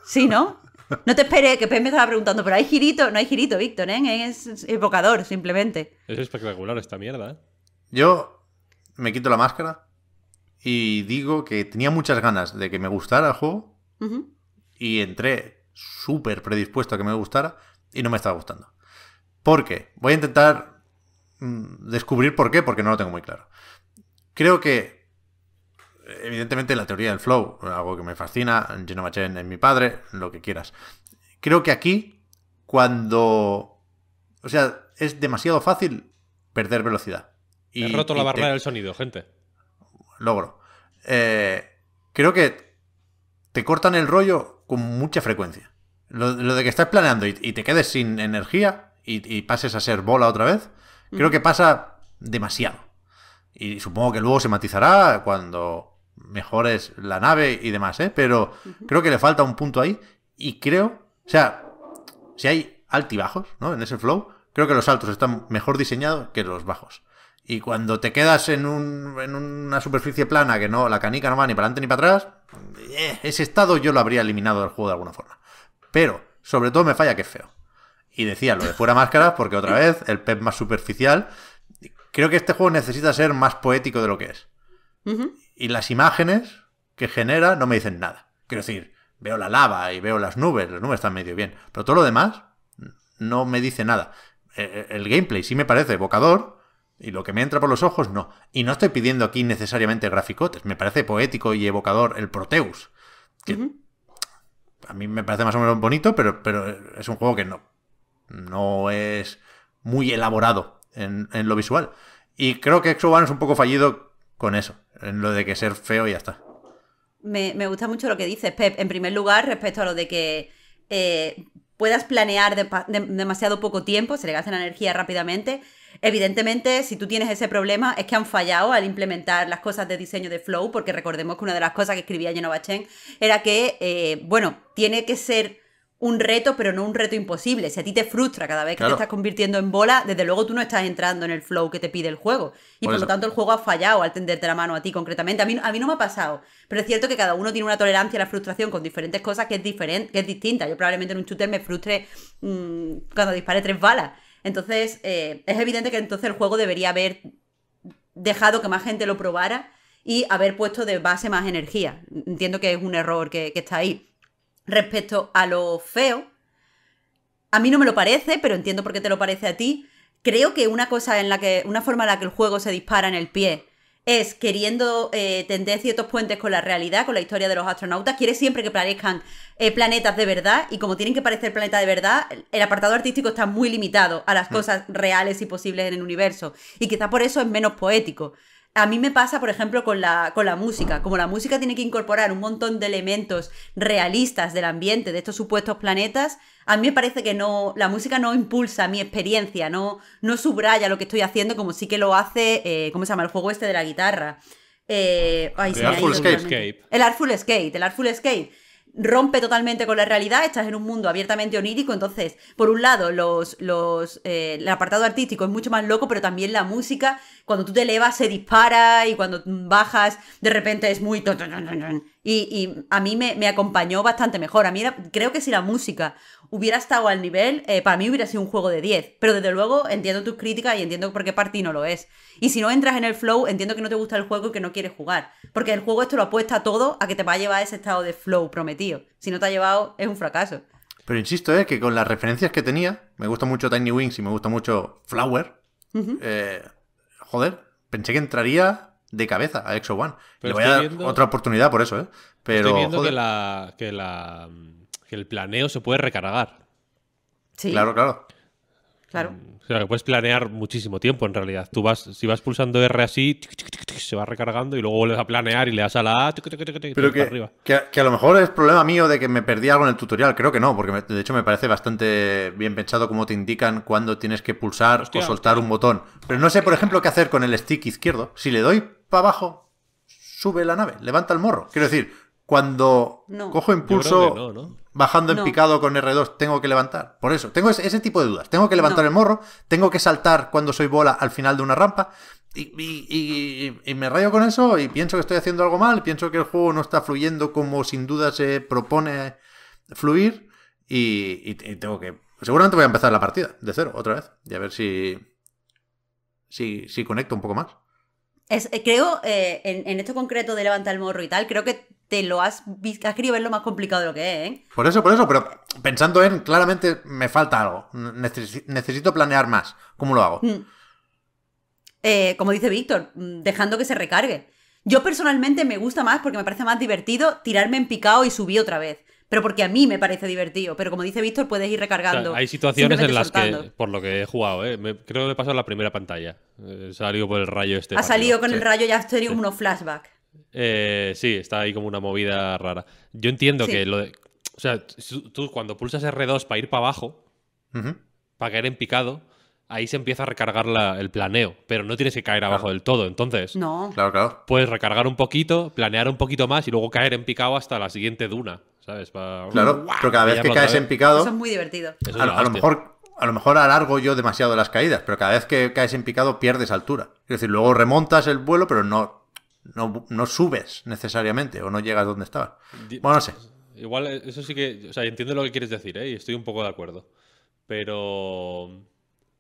Sí, ¿no? No te esperes que me estaba preguntando, pero hay girito, no hay girito, Víctor, ¿eh? Es evocador, simplemente. Es espectacular esta mierda, ¿eh? Yo me quito la máscara, y digo que tenía muchas ganas de que me gustara el juego y entré súper predispuesto a que me gustara y no me estaba gustando. ¿Por qué? Voy a intentar mm, descubrir por qué, porque no lo tengo muy claro. Creo que, evidentemente, la teoría del flow, algo que me fascina, Genova Chen es mi padre, lo que quieras. Creo que aquí, cuando... O sea, es demasiado fácil perder velocidad. Y, He roto la barrera del sonido, gente logro. Eh, creo que te cortan el rollo con mucha frecuencia. Lo, de que estás planeando y, te quedes sin energía y, y, pases a ser bola otra vez, creo que pasa demasiado. Y supongo que luego se matizará cuando mejores la nave y demás, ¿eh? Pero creo que le falta un punto ahí y creo, o sea, si hay altibajos, ¿no? En ese flow, creo que los altos están mejor diseñados que los bajos. Y cuando te quedas en, un, en una superficie plana que no, la canica no va ni para adelante ni para atrás, eh, ese estado yo lo habría eliminado del juego de alguna forma. Pero, sobre todo me falla que es feo. Y decía lo de fuera máscaras, porque otra vez, el pep más superficial. Creo que este juego necesita ser más poético de lo que es. Y las imágenes que genera no me dicen nada. Quiero decir, veo la lava y veo las nubes, las nubes están medio bien. Pero todo lo demás no me dice nada. Eh, eh, el gameplay sí me parece evocador, y lo que me entra por los ojos, no. Y no estoy pidiendo aquí necesariamente graficotes. Me parece poético y evocador el Proteus. a mí me parece más o menos bonito, pero, pero es un juego que no, no es muy elaborado en, en lo visual. Y creo que Exoban es un poco fallido con eso, en lo de que ser feo y ya está. Me, me, gusta mucho lo que dices, Pep. En primer lugar, respecto a lo de que eh, puedas planear demasiado poco tiempo, se le gasta la energía rápidamente. Evidentemente, si tú tienes ese problema, es que han fallado al implementar las cosas de diseño de Flow, porque recordemos que una de las cosas que escribía Genova Chen era que, eh, bueno, tiene que ser un reto, pero no un reto imposible. Si a ti te frustra cada vez que te estás convirtiendo en bola, desde luego tú no estás entrando en el flow que te pide el juego. Y por, lo tanto el juego ha fallado al tenderte la mano a ti concretamente. A mí, a mí no me ha pasado. Pero es cierto que cada uno tiene una tolerancia a la frustración con diferentes cosas que es, diferente, que es distinta. Yo probablemente en un shooter me frustre mm, cuando dispare tres balas. Entonces, eh, es evidente que entonces el juego debería haber dejado que más gente lo probara y haber puesto de base más energía. Entiendo que es un error que, que está ahí. Respecto a lo feo, a mí no me lo parece, pero entiendo por qué te lo parece a ti. Creo que una cosa en la que, una forma en la que el juego se dispara en el pie es queriendo eh, tender ciertos puentes con la realidad, con la historia de los astronautas, quiere siempre que parezcan eh, planetas de verdad y como tienen que parecer planetas de verdad, el apartado artístico está muy limitado a las mm. cosas reales y posibles en el universo y quizá por eso es menos poético a mí me pasa, por ejemplo, con la, con la música. Como la música tiene que incorporar un montón de elementos realistas del ambiente, de estos supuestos planetas, a mí me parece que no, la música no impulsa mi experiencia, no, no subraya lo que estoy haciendo como sí que lo hace, eh, ¿cómo se llama? El juego este de la guitarra. Eh, el Artful Escape. El Artful Escape, el Artful Escape rompe totalmente con la realidad, estás en un mundo abiertamente onírico, entonces, por un lado, los, los, eh, el apartado artístico es mucho más loco, pero también la música, cuando tú te elevas se dispara y cuando bajas, de repente es muy... Y, a mí me, acompañó bastante mejor. A mí creo que si la música hubiera estado al nivel, eh, para mí hubiera sido un juego de 10. Pero desde luego entiendo tus críticas y entiendo por qué parte no lo es. Y si no entras en el flow, entiendo que no te gusta el juego y que no quieres jugar. Porque el juego esto lo apuesta todo a que te va a llevar a ese estado de flow prometido. Si no te ha llevado, es un fracaso. Pero insisto, es eh, que con las referencias que tenía, me gusta mucho Tiny Wings y me gusta mucho Flower. Eh, joder, pensé que entraría de cabeza a Exo One. Le voy a dar otra oportunidad por eso, ¿eh? Pero. Estoy que, la, que, la, el planeo se puede recargar. Sí. Claro, claro. Claro. Mm, o sea, que puedes planear muchísimo tiempo en realidad. Tú vas, si vas pulsando R así, se va recargando y luego vuelves a planear y le das a la A, pero que, Que, a lo mejor es problema mío de que me perdí algo en el tutorial. Creo que no, porque de hecho me parece bastante bien pensado como te indican Cuando tienes que pulsar o soltar un botón. Pero no sé, por ejemplo, qué hacer con el stick izquierdo. Si le doy para abajo, sube la nave, levanta el morro. Quiero decir, cuando cojo impulso bajando en picado con R2 tengo que levantar? Por eso, tengo ese, tipo de dudas. Tengo que levantar el morro, tengo que saltar cuando soy bola al final de una rampa. Y, me rayo con eso y pienso que estoy haciendo algo mal, pienso que el juego no está fluyendo como sin duda se propone fluir y, tengo que... Seguramente voy a empezar la partida de cero otra vez y a ver si, si, si conecto un poco más. Eh, creo, eh, en, esto concreto de levantar el morro y tal, creo que te lo has querido ver lo más complicado de lo que es, ¿eh? Por eso, por eso, pero pensando en, claramente me falta algo. necesito planear más. ¿Cómo lo hago? Mm. Eh, como dice Víctor, mm, dejando que se recargue. Yo personalmente me gusta más porque me parece más divertido tirarme en picado y subir otra vez. Pero porque a mí me parece divertido. Pero como dice Víctor, puedes ir recargando. hay situaciones en las que, por lo que he jugado, ¿eh? creo que me pasado la primera pantalla. He salido por el rayo este. Ha salido con el rayo, ya has tenido unos flashbacks. Eh, sí, está ahí como una movida rara. Yo entiendo que lo de. O sea, tú cuando pulsas R2 para ir para abajo, para caer en picado, ahí se empieza a recargar el planeo, pero no tienes que caer abajo del todo, entonces. No. Claro, claro. Puedes recargar un poquito, planear un poquito más y luego caer en picado hasta la siguiente duna, ¿sabes? Uh, claro, pero cada vez que caes en picado. Eso es muy divertido. a, lo mejor. A lo mejor alargo yo demasiado las caídas, pero cada vez que caes en picado pierdes altura. Es decir, luego remontas el vuelo, pero no no, subes necesariamente o no llegas donde estabas. Bueno, no sé. Igual, eh, eso sí que. O sea, entiendo lo que quieres decir, ¿eh? Y estoy un poco de acuerdo. Pero.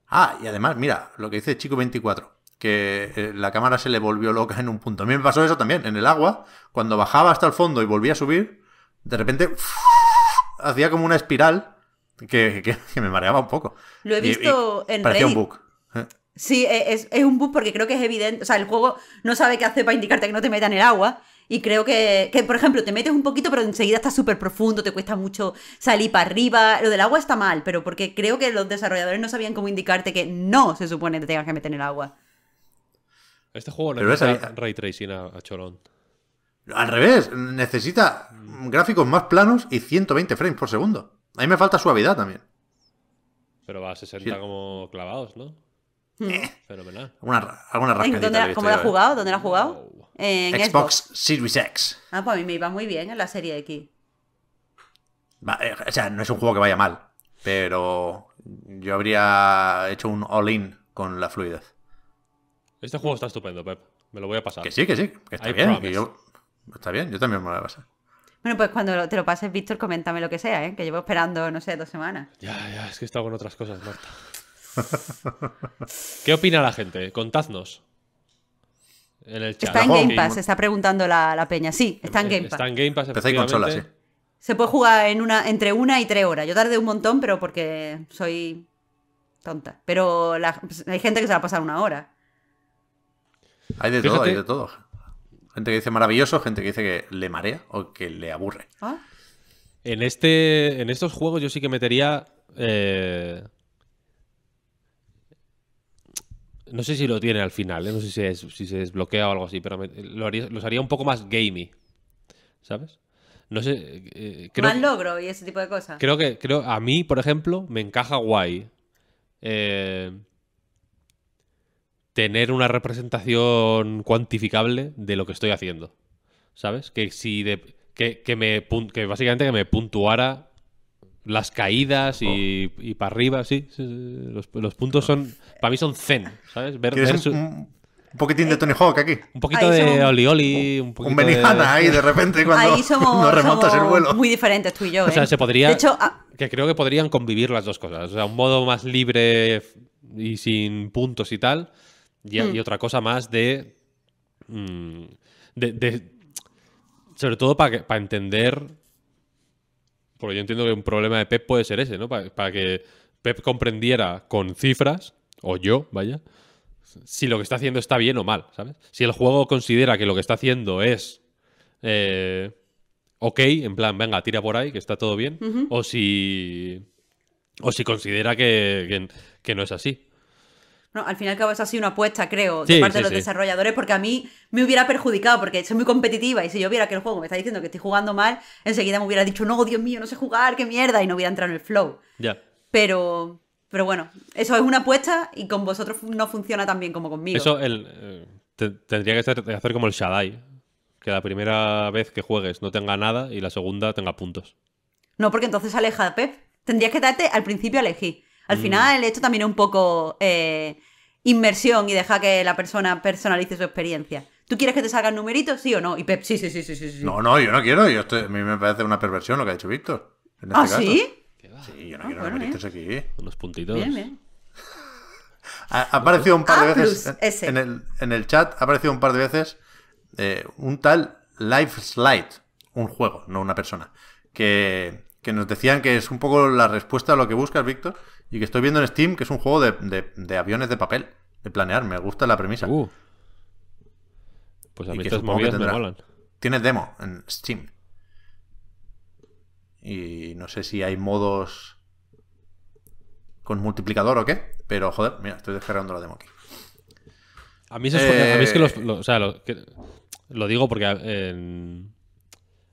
Ah, y además, mira, lo que dice Chico24, que eh, la cámara se le volvió loca en un punto. A mí me pasó eso también, en el agua, cuando bajaba hasta el fondo y volvía a subir, de repente hacía como una espiral que, me mareaba un poco. Lo he visto en Un bug. Sí, e, es, un bug porque creo que es evidente. O sea, el juego no sabe qué hace para indicarte que no te metan el agua. Y creo que, por ejemplo, te metes un poquito, pero enseguida estás súper profundo, te cuesta mucho salir para arriba. Lo del agua está mal, pero porque creo que los desarrolladores no sabían cómo indicarte que no se supone que te tengas que meter en el agua. Este juego no necesita ray tracing a, Cholón. Al revés, necesita gráficos más planos y 120 frames por segundo. A mí me falta suavidad también. Pero va a 60 como clavados, ¿no? Hmm. Eh. Alguna, alguna ¿Cómo la has jugado? ¿Dónde la jugado? En Xbox, Series X. Ah, pues a mí me iba muy bien en la serie X. Eh, o sea, no es un juego que vaya mal, pero yo habría hecho un all-in con la fluidez. Este juego está estupendo, Pep. Me lo voy a pasar. Que sí, que sí, que está bien. yo, está bien, yo también me lo voy a pasar. Bueno, pues cuando te lo pases, Víctor, coméntame lo que sea, ¿eh? que llevo esperando, no sé, dos semanas. Ya, ya, es que he estado con otras cosas, Marta. ¿Qué opina la gente? Contadnos. Está en Game Pass, está preguntando la, peña. Sí, está en eh, Game Pass. Está en Game Pass, Se puede jugar en una, entre una y tres horas. Yo tardé un montón, pero porque soy tonta. Pero hay gente que se va a pasar una hora. Hay de todo, hay de todo. Gente que dice maravilloso, gente que dice que le marea o que le aburre. Ah. En, este, en estos juegos yo sí que metería eh, No sé si lo tiene al final, ¿eh? no sé si, se desbloquea o algo así, pero lo haría, los haría un poco más gamey. ¿Sabes? No sé. Eh, más logro y ese tipo de cosas. Creo que creo, a mí, por ejemplo, me encaja guay eh, tener una representación cuantificable de lo que estoy haciendo. ¿Sabes? Que si que, me, que básicamente que me puntuara las caídas y, oh. para arriba, sí. los, puntos son. Para mí son zen, ¿sabes? Ver, un, poquitín de Tony Hawk aquí. Un poquito de de Oli Un, poquito un Benihana de... ahí de repente cuando ahí somos, remontas el vuelo. Muy diferentes tú y yo. O sea, ¿eh? se podría. De hecho, ah, que creo que podrían convivir las dos cosas. O sea, un modo más libre y sin puntos y tal. Y, mm. otra cosa más de. Mm, sobre todo para entender porque yo entiendo que un problema de Pep puede ser ese, ¿no? Para, que Pep comprendiera con cifras, o yo, vaya, si lo que está haciendo está bien o mal, ¿sabes? Si el juego considera que lo que está haciendo es eh, ok, en plan, venga, tira por ahí, que está todo bien, o si o si considera que, que, no es así. No, al final y al cabo es así una apuesta, creo, de parte de los desarrolladores, porque a mí me hubiera perjudicado, porque soy muy competitiva y si yo viera que el juego me está diciendo que estoy jugando mal, enseguida me hubiera dicho, no, Dios mío, no sé jugar, qué mierda, y no hubiera entrado en el flow. Ya. Pero, pero bueno, eso es una apuesta y con vosotros no funciona tan bien como conmigo. Eso el, eh, tendría que hacer como el Shadai que la primera vez que juegues no tenga nada y la segunda tenga puntos. No, porque entonces aleja, Pep. Tendrías que darte al principio a elegir. Al mm. final final, hecho también es un poco eh, inmersión y deja que la persona personalice su experiencia. ¿Tú quieres que te salgan numeritos, sí o no? Y sí, sí, sí, sí, No, no, yo no quiero. A mí me parece una perversión lo que ha hecho Víctor. ¿Ah, este sí? Sí, yo no ah, quiero numeritos aquí. los puntitos. Bien, Ha, aparecido un par de veces en, el, en el, chat, ha aparecido un par de veces eh, un tal Life Slide, un juego, no una persona, que, que, nos decían que es un poco la respuesta a lo que buscas, Víctor, y que estoy viendo en Steam, que es un juego de, aviones de papel, de planear. Me gusta la premisa. Uh. Pues a mí me molan. Tiene demo en Steam. Y no sé si hay modos con multiplicador o qué, pero joder, mira, estoy descargando la demo aquí. A mí, a es que eh, los, lo, digo porque eh,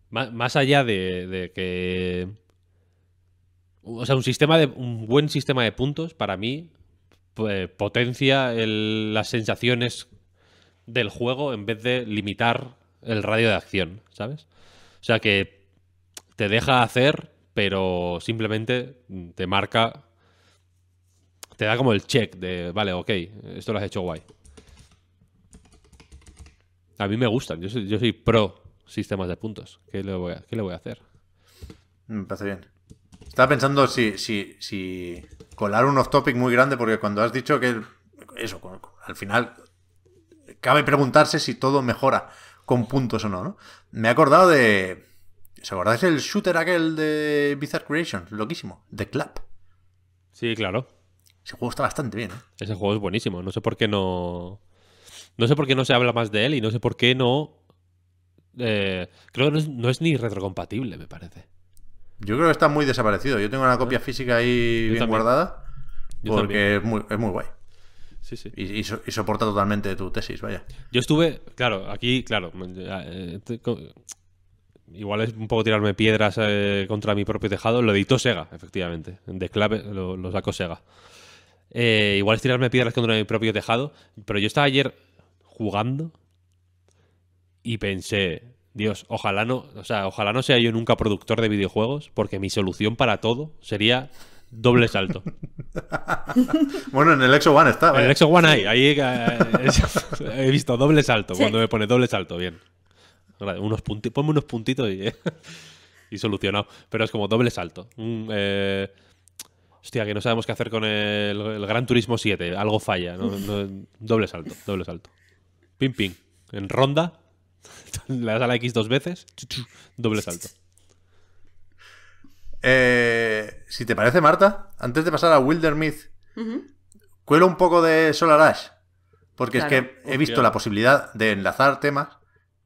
más, allá de que o sea, un sistema de. un buen sistema de puntos, para mí, pues, potencia las sensaciones del juego en vez de limitar el radio de acción, ¿sabes? O sea que te deja hacer, pero simplemente te marca. Te da como el check de, vale, ok, esto lo has hecho guay. A mí me gustan, yo soy, pro sistemas de puntos. ¿Qué le, voy a, ¿Qué le voy a hacer? Me parece bien. Estaba pensando si, si, si colar un off-topic muy grande, porque cuando has dicho que eso, al final, cabe preguntarse si todo mejora con puntos o no, ¿no? Me he acordado de... ¿se acordáis del shooter aquel de Bizarre Creation? Loquísimo. The Clap. Sí, claro. Ese juego está bastante bien. ¿eh? Ese juego es buenísimo. No sé por qué no... No sé por qué no se habla más de él y no sé por qué no... Eh, creo que no es ni retrocompatible, me parece. Yo creo que está muy desaparecido. Yo tengo una copia física ahí bien guardada. porque es muy, es guay. Sí, sí. Y, soporta totalmente tu tesis, vaya. Yo estuve, claro, aquí, claro. Eh, igual es un poco tirarme piedras eh, contra mi propio tejado. Lo editó Sega, efectivamente. De clave lo, lo sacó Sega. Eh, igual es tirarme piedras contra mi propio tejado. Pero yo estaba ayer jugando y pensé, Dios, ojalá no, o sea, ojalá no sea yo nunca productor de videojuegos, porque mi solución para todo sería doble salto. bueno, en el Exo One está. En el Exo One hay, ahí eh, he visto doble salto, cuando me pone doble salto, bien. Unos ponme unos puntitos y, y, solucionado. Pero es como doble salto. Mm, eh, hostia, que no sabemos qué hacer con el, Gran Turismo 7, algo falla, doble salto, doble salto. Pim, pim. En ronda, la sala X dos veces, doble salto. Eh, si te parece, Marta, antes de pasar a Wildermith, cuela cuelo un poco de Solarash. Porque es que he visto la posibilidad de enlazar temas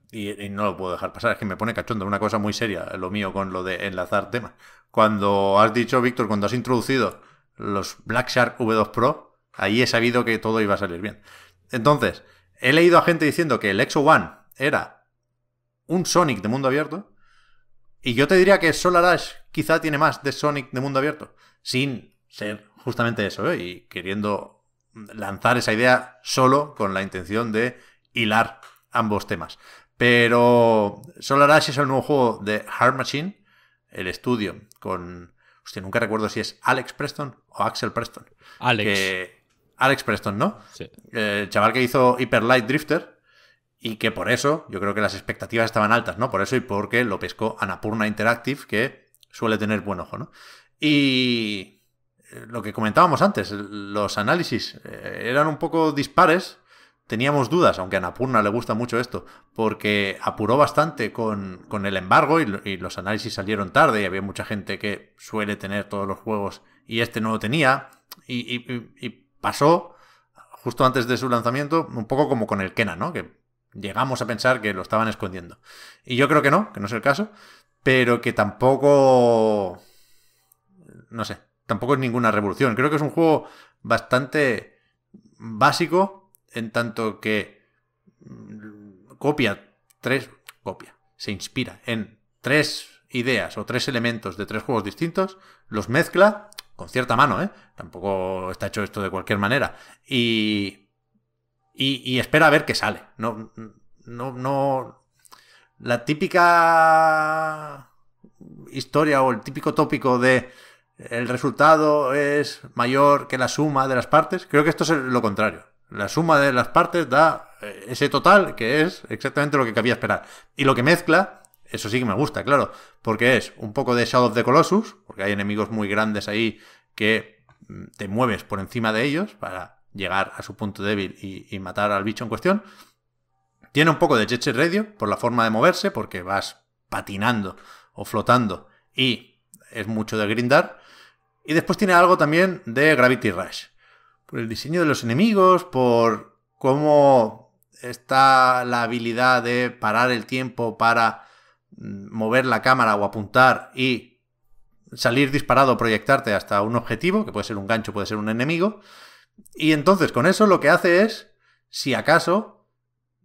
y, no lo puedo dejar pasar. Es que me pone cachondo, una cosa muy seria lo mío con lo de enlazar temas. Cuando has dicho, Víctor, cuando has introducido los Black Shark V2 Pro, ahí he sabido que todo iba a salir bien. Entonces, he leído a gente diciendo que el Exo One era un Sonic de mundo abierto. Y yo te diría que Solar Ash quizá tiene más de Sonic de mundo abierto, sin ser justamente eso, ¿eh? y queriendo lanzar esa idea solo con la intención de hilar ambos temas. Pero Solar Ash es el nuevo juego de Hard Machine, el estudio, con... Hostia, nunca recuerdo si es Alex Preston o Axel Preston. Alex. Alex Preston, ¿no? Sí. El chaval que hizo Hyper Light Drifter, y que por eso yo creo que las expectativas estaban altas, ¿no? Por eso y porque lo pescó Anapurna Interactive, que suele tener buen ojo, ¿no? Y eh, lo que comentábamos antes, los análisis eh, eran un poco dispares, teníamos dudas, aunque a Anapurna le gusta mucho esto, porque apuró bastante con, el embargo y, los análisis salieron tarde y había mucha gente que suele tener todos los juegos y este no lo tenía y, pasó justo antes de su lanzamiento, un poco como con el Kena, ¿no? Que llegamos a pensar que lo estaban escondiendo. Y yo creo que no, que no es el caso, pero que tampoco... No sé, tampoco es ninguna revolución. Creo que es un juego bastante básico en tanto que mm, copia tres... copia, se inspira en tres ideas o tres elementos de tres juegos distintos, los mezcla con cierta mano, ¿eh? Tampoco está hecho esto de cualquier manera. Y y, espera a ver qué sale. No, no, no. La típica historia o el típico tópico de el resultado es mayor que la suma de las partes, creo que esto es lo contrario. La suma de las partes da eh, ese total que es exactamente lo que cabía esperar. Y lo que mezcla, eso sí que me gusta, claro, porque es un poco de Shadow of the Colossus, porque hay enemigos muy grandes ahí que te mueves por encima de ellos para llegar a su punto débil y, matar al bicho en cuestión. Tiene un poco de Jet Set Radio por la forma de moverse, porque vas patinando o flotando y es mucho de grindar. Y después tiene algo también de Gravity Rush. Por el diseño de los enemigos, por cómo está la habilidad de parar el tiempo para mm, mover la cámara o apuntar y salir disparado o proyectarte hasta un objetivo, que puede ser un gancho, puede ser un enemigo. Y entonces con eso lo que hace es, si acaso,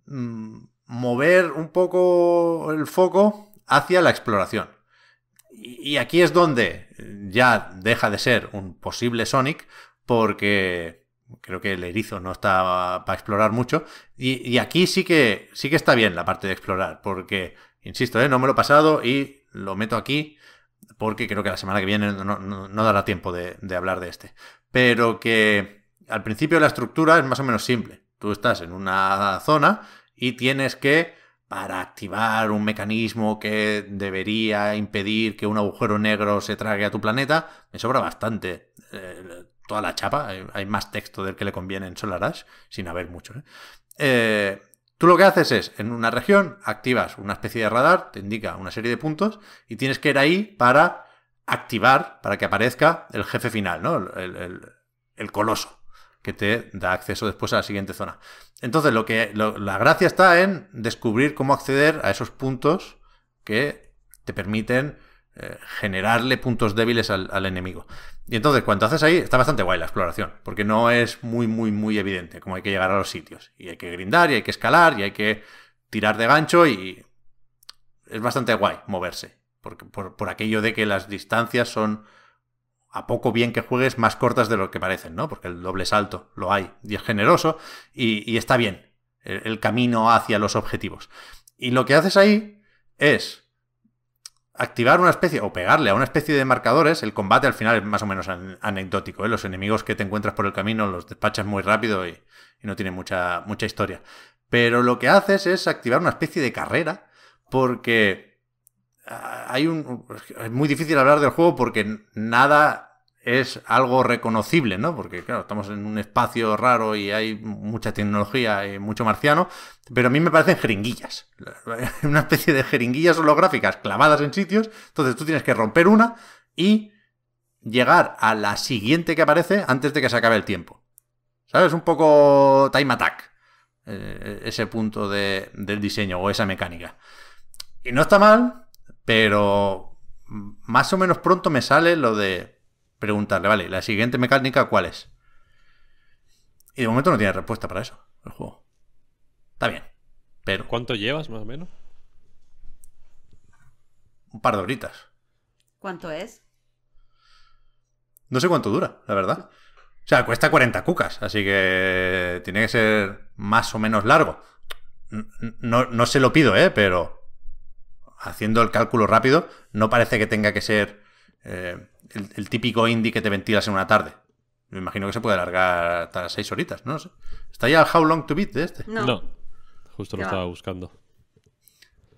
mm, mover un poco el foco hacia la exploración. Y aquí es donde eh, ya deja de ser un posible Sonic, porque creo que el erizo no está para explorar mucho. Y, aquí sí que, sí que está bien la parte de explorar, porque, insisto, eh, no me lo he pasado y lo meto aquí, porque creo que la semana que viene no, dará tiempo de, de hablar de este. Pero que al principio la estructura es más o menos simple. Tú estás en una zona y tienes que, para activar un mecanismo que debería impedir que un agujero negro se trague a tu planeta, me sobra bastante eh, toda la chapa. Hay, más texto del que le conviene en SolarAsh, sin haber mucho. ¿eh? Eh, tú lo que haces es, en una región, activas una especie de radar, te indica una serie de puntos, y tienes que ir ahí para activar, para que aparezca el jefe final, ¿no? el coloso que te da acceso después a la siguiente zona. Entonces, lo que, la gracia está en descubrir cómo acceder a esos puntos que te permiten eh, generarle puntos débiles al, enemigo. Y entonces, cuando haces ahí, está bastante guay la exploración, porque no es muy, muy, muy evidente cómo hay que llegar a los sitios. Y hay que grindar, y hay que escalar, y hay que tirar de gancho, y es bastante guay moverse, porque, por aquello de que las distancias son a poco bien que juegues, más cortas de lo que parecen, ¿no? Porque el doble salto lo hay y es generoso y, está bien el, camino hacia los objetivos. Y lo que haces ahí es activar una especie o pegarle a una especie de marcadores. El combate al final es más o menos anecdótico, ¿eh? Los enemigos que te encuentras por el camino los despachas muy rápido y, y no tiene mucha, mucha historia. Pero lo que haces es activar una especie de carrera porque hay un. Es muy difícil hablar del juego porque nada es algo reconocible, ¿no? Porque, claro, estamos en un espacio raro y hay mucha tecnología y mucho marciano, pero a mí me parecen jeringuillas. Una especie de jeringuillas holográficas clavadas en sitios. Entonces tú tienes que romper una y llegar a la siguiente que aparece antes de que se acabe el tiempo. ¿Sabes? Un poco time attack. Eh, ese punto del diseño o esa mecánica. Y no está mal, pero más o menos pronto me sale lo de preguntarle, vale, ¿la siguiente mecánica cuál es? Y de momento no tiene respuesta para eso, el juego. Está bien. Pero. ¿Cuánto llevas más o menos? Un par de horitas. ¿Cuánto es? No sé cuánto dura, la verdad. O sea, cuesta 40 cucas, así que tiene que ser más o menos largo. No, no se lo pido, ¿eh? Pero haciendo el cálculo rápido, no parece que tenga que ser eh, el, típico indie que te ventilas en una tarde. Me imagino que se puede alargar hasta seis horitas, ¿no? ¿Está ya el How Long to Beat de este? No. Justo lo estaba buscando.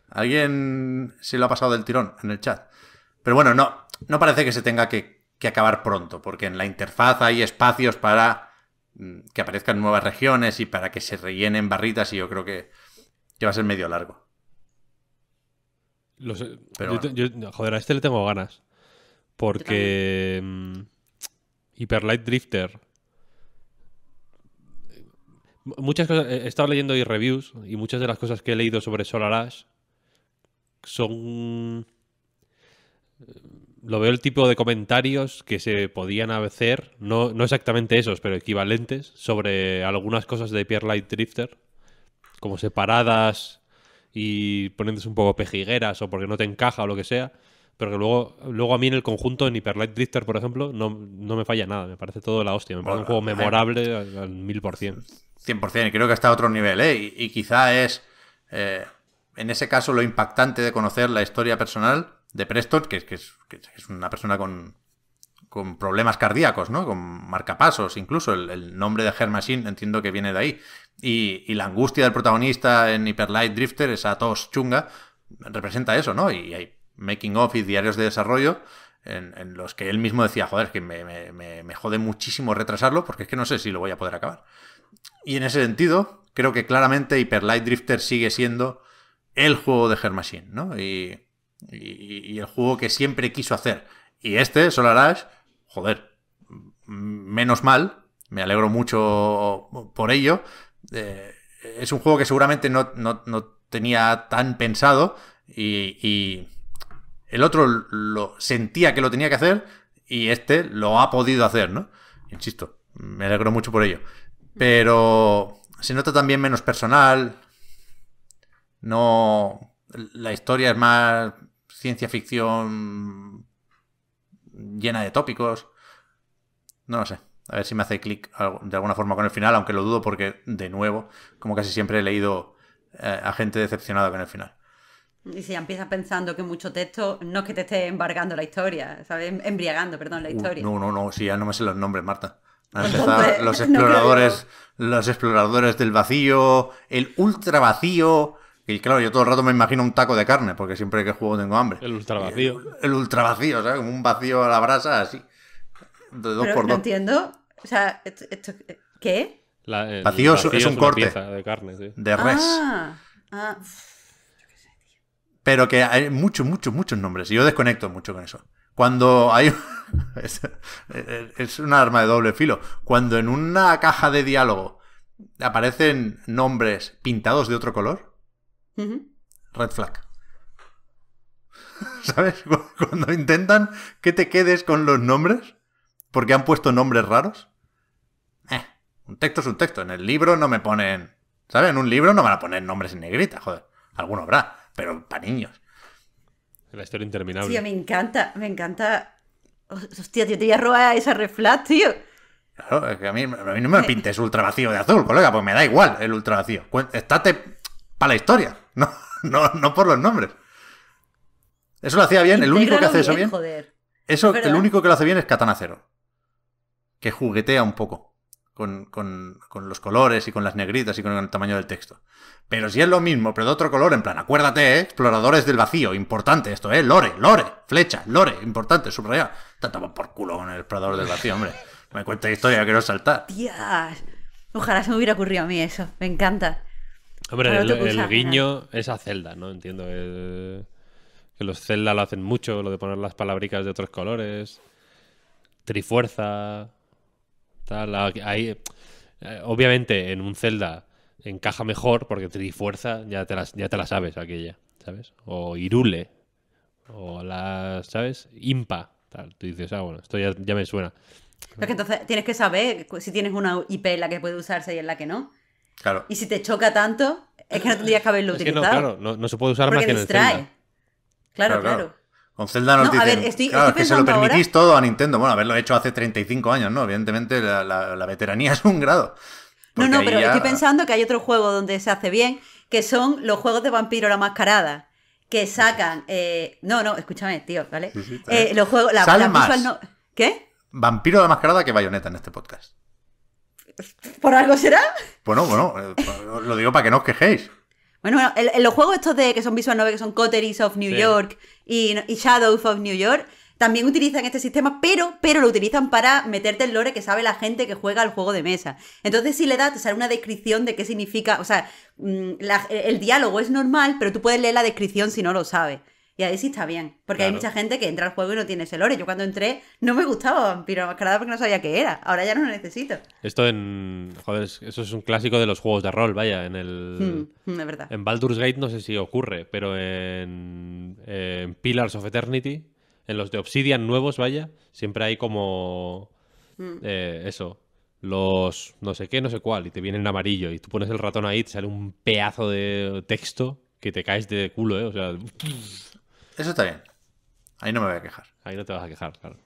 Alguien se lo ha pasado del tirón en el chat. Pero bueno, no, no parece que se tenga que, acabar pronto, porque en la interfaz hay espacios para mm, que aparezcan nuevas regiones y para que se rellenen barritas y yo creo que, que va a ser medio largo joder, a este le tengo ganas. Porque. Mm, Hyperlight Drifter. Muchas cosas. He estado leyendo y reviews. Y muchas de las cosas que he leído sobre Solar Ash son. Mm, lo veo el tipo de comentarios que se podían hacer, no, no exactamente esos, pero equivalentes, sobre algunas cosas de Hyperlight Drifter, como separadas y poniéndose un poco pejigueras o porque no te encaja o lo que sea, pero que luego, luego a mí en el conjunto, en Hyperlight Drifter, por ejemplo, no, me falla nada, me parece todo la hostia, me parece un juego memorable al, mil por por 100%, creo que está a otro nivel, ¿eh? y, quizá es, eh, en ese caso, lo impactante de conocer la historia personal de Preston, que, es, que es una persona con, problemas cardíacos, ¿no? Con marcapasos, incluso el, nombre de Hermachine entiendo que viene de ahí. Y, la angustia del protagonista en Hyperlight Drifter, esa tos chunga, representa eso, ¿no? Y hay making of y diarios de desarrollo en, los que él mismo decía, joder, es que me, jode muchísimo retrasarlo porque es que no sé si lo voy a poder acabar. Y en ese sentido, creo que claramente Hyperlight Drifter sigue siendo el juego de Hermachine, ¿no? Y, el juego que siempre quiso hacer. Y este, Solar Ash, joder, menos mal, me alegro mucho por ello, eh, es un juego que seguramente no, tenía tan pensado y, y, el otro lo sentía que lo tenía que hacer y este lo ha podido hacer, ¿no? Insisto, me alegro mucho por ello. Pero se nota también menos personal. No. La historia es más ciencia ficción llena de tópicos. No lo sé. A ver si me hace clic de alguna forma con el final, aunque lo dudo porque, de nuevo, como casi siempre he leído eh, a gente decepcionada con el final. Y si ya empiezas pensando que mucho texto, no es que te esté embargando la historia, ¿sabes? Em, embriagando, perdón, la uh, historia. no, no, no, si ya no me sé los nombres, Marta. Pues los exploradores, los exploradores del vacío, el ultra vacío. Y claro, yo todo el rato me imagino un taco de carne, porque siempre que juego tengo hambre. El ultra vacío. El, ultra vacío, ¿sabes? Como un vacío a la brasa, así. Pero no entiendo. O sea, ¿qué? es, un corte de res. Ah, ah, Pero que hay muchos, muchos, muchos nombres. Y yo desconecto mucho con eso. Cuando hay. es, es un arma de doble filo. Cuando en una caja de diálogo aparecen nombres pintados de otro color, red flag. ¿Sabes? Cuando intentan que te quedes con los nombres, porque han puesto nombres raros? Eh, un texto es un texto. En el libro no me ponen. ¿Sabes? En un libro no van a poner nombres en negrita, joder. Alguno habrá, pero para niños. La historia interminable. Tío, me encanta, me encanta. Hostia, tío, te voy a robar esa reflat, tío. Claro, es que a mí, no me pintes ultra vacío de azul, colega, pues me da igual el ultra vacío. Estate para la historia, no, no, por los nombres. Eso lo hacía bien, el único que hace eso bien. Eso, el único que lo hace bien es Katana Cero que juguetea un poco con, los colores y con las negritas y con el tamaño del texto. Pero si es lo mismo, pero de otro color, en plan, acuérdate, ¿eh? exploradores del vacío, importante esto, ¿eh? Lore, lore, flecha, lore, importante, subrayado. Tratamos por culo con el explorador del vacío, hombre. Me cuenta historia, quiero saltar. Ojalá se me hubiera ocurrido a mí eso, me encanta. Hombre, el, guiño es a Zelda, ¿no? Entiendo que los Zelda lo hacen mucho, lo de poner las palabricas de otros colores, Trifuerza... Eh, obviamente en un Zelda encaja mejor porque te ya te, las, ya te la sabes aquella, ¿sabes? O Irule, o las, ¿sabes? Impa, Tú dices, ah, bueno, esto ya, me suena. Pero que entonces tienes que saber si tienes una IP en la que puede usarse y en la que no. Claro. Y si te choca tanto, es que no tendrías que haberlo utilizado. no, claro, no, se puede usar más que en el Zelda. claro. claro. Con Zelda no, claro, que se lo permitís todo a Nintendo. Bueno, haberlo hecho hace 35 años, ¿no? Evidentemente la, veteranía es un grado. No, no, pero estoy pensando que hay otro juego donde se hace bien, que son los juegos de vampiro la mascarada, que sacan... Eh, no, no, escúchame, tío, ¿vale? Eh, los juegos... La, ¿Qué? Vampiro la mascarada que bayoneta en este podcast. ¿Por algo será? Bueno, bueno, eh, lo digo para que no os quejéis. Bueno, bueno, en, los juegos estos de que son Visual 9, que son Coteries of New York, y, y Shadows of New York, también utilizan este sistema, pero, pero lo utilizan para meterte el lore que sabe la gente que juega al juego de mesa. Entonces, si le das, te sale una descripción de qué significa, o sea, mm, el diálogo es normal, pero tú puedes leer la descripción si no lo sabes. Y ahí sí está bien. Porque hay mucha gente que entra al juego y no tiene ese lore. Yo cuando entré no me gustaba Vampiro Mascarada porque no sabía qué era. Ahora ya no lo necesito. Esto en. Joder, eso es un clásico de los juegos de rol, vaya. En el. Hmm, hmm, verdad. En Baldur's Gate no sé si ocurre, pero en. En Pillars of Eternity, en los de Obsidian nuevos, vaya, siempre hay como. Hmm. Eh, eso, los no sé qué, no sé cuál, y te vienen en amarillo, y tú pones el ratón ahí, te sale un pedazo de texto que te caes de culo, ¿eh? O sea, eso está bien. Ahí no me voy a quejar. Ahí no te vas a quejar, claro.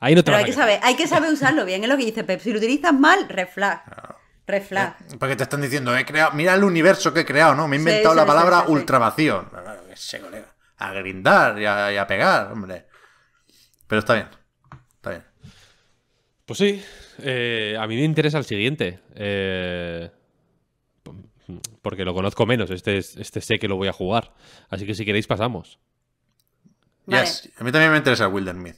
Ahí no te Pero hay, que saber, hay que saber usarlo bien, es lo que dice Si lo utilizas mal, reflag. Claro. Ah. Eh, porque te están diciendo, he creado, mira el universo que he creado, ¿no? Me he inventado la palabra ultravación ultra vacío. colega. A grindar y a, pegar, hombre. Pero está bien. Está bien. Pues sí. Eh, a mí me interesa el siguiente. Eh, porque lo conozco menos. Este, este sé que lo voy a jugar. Así que si queréis, pasamos. A mí también me interesa Will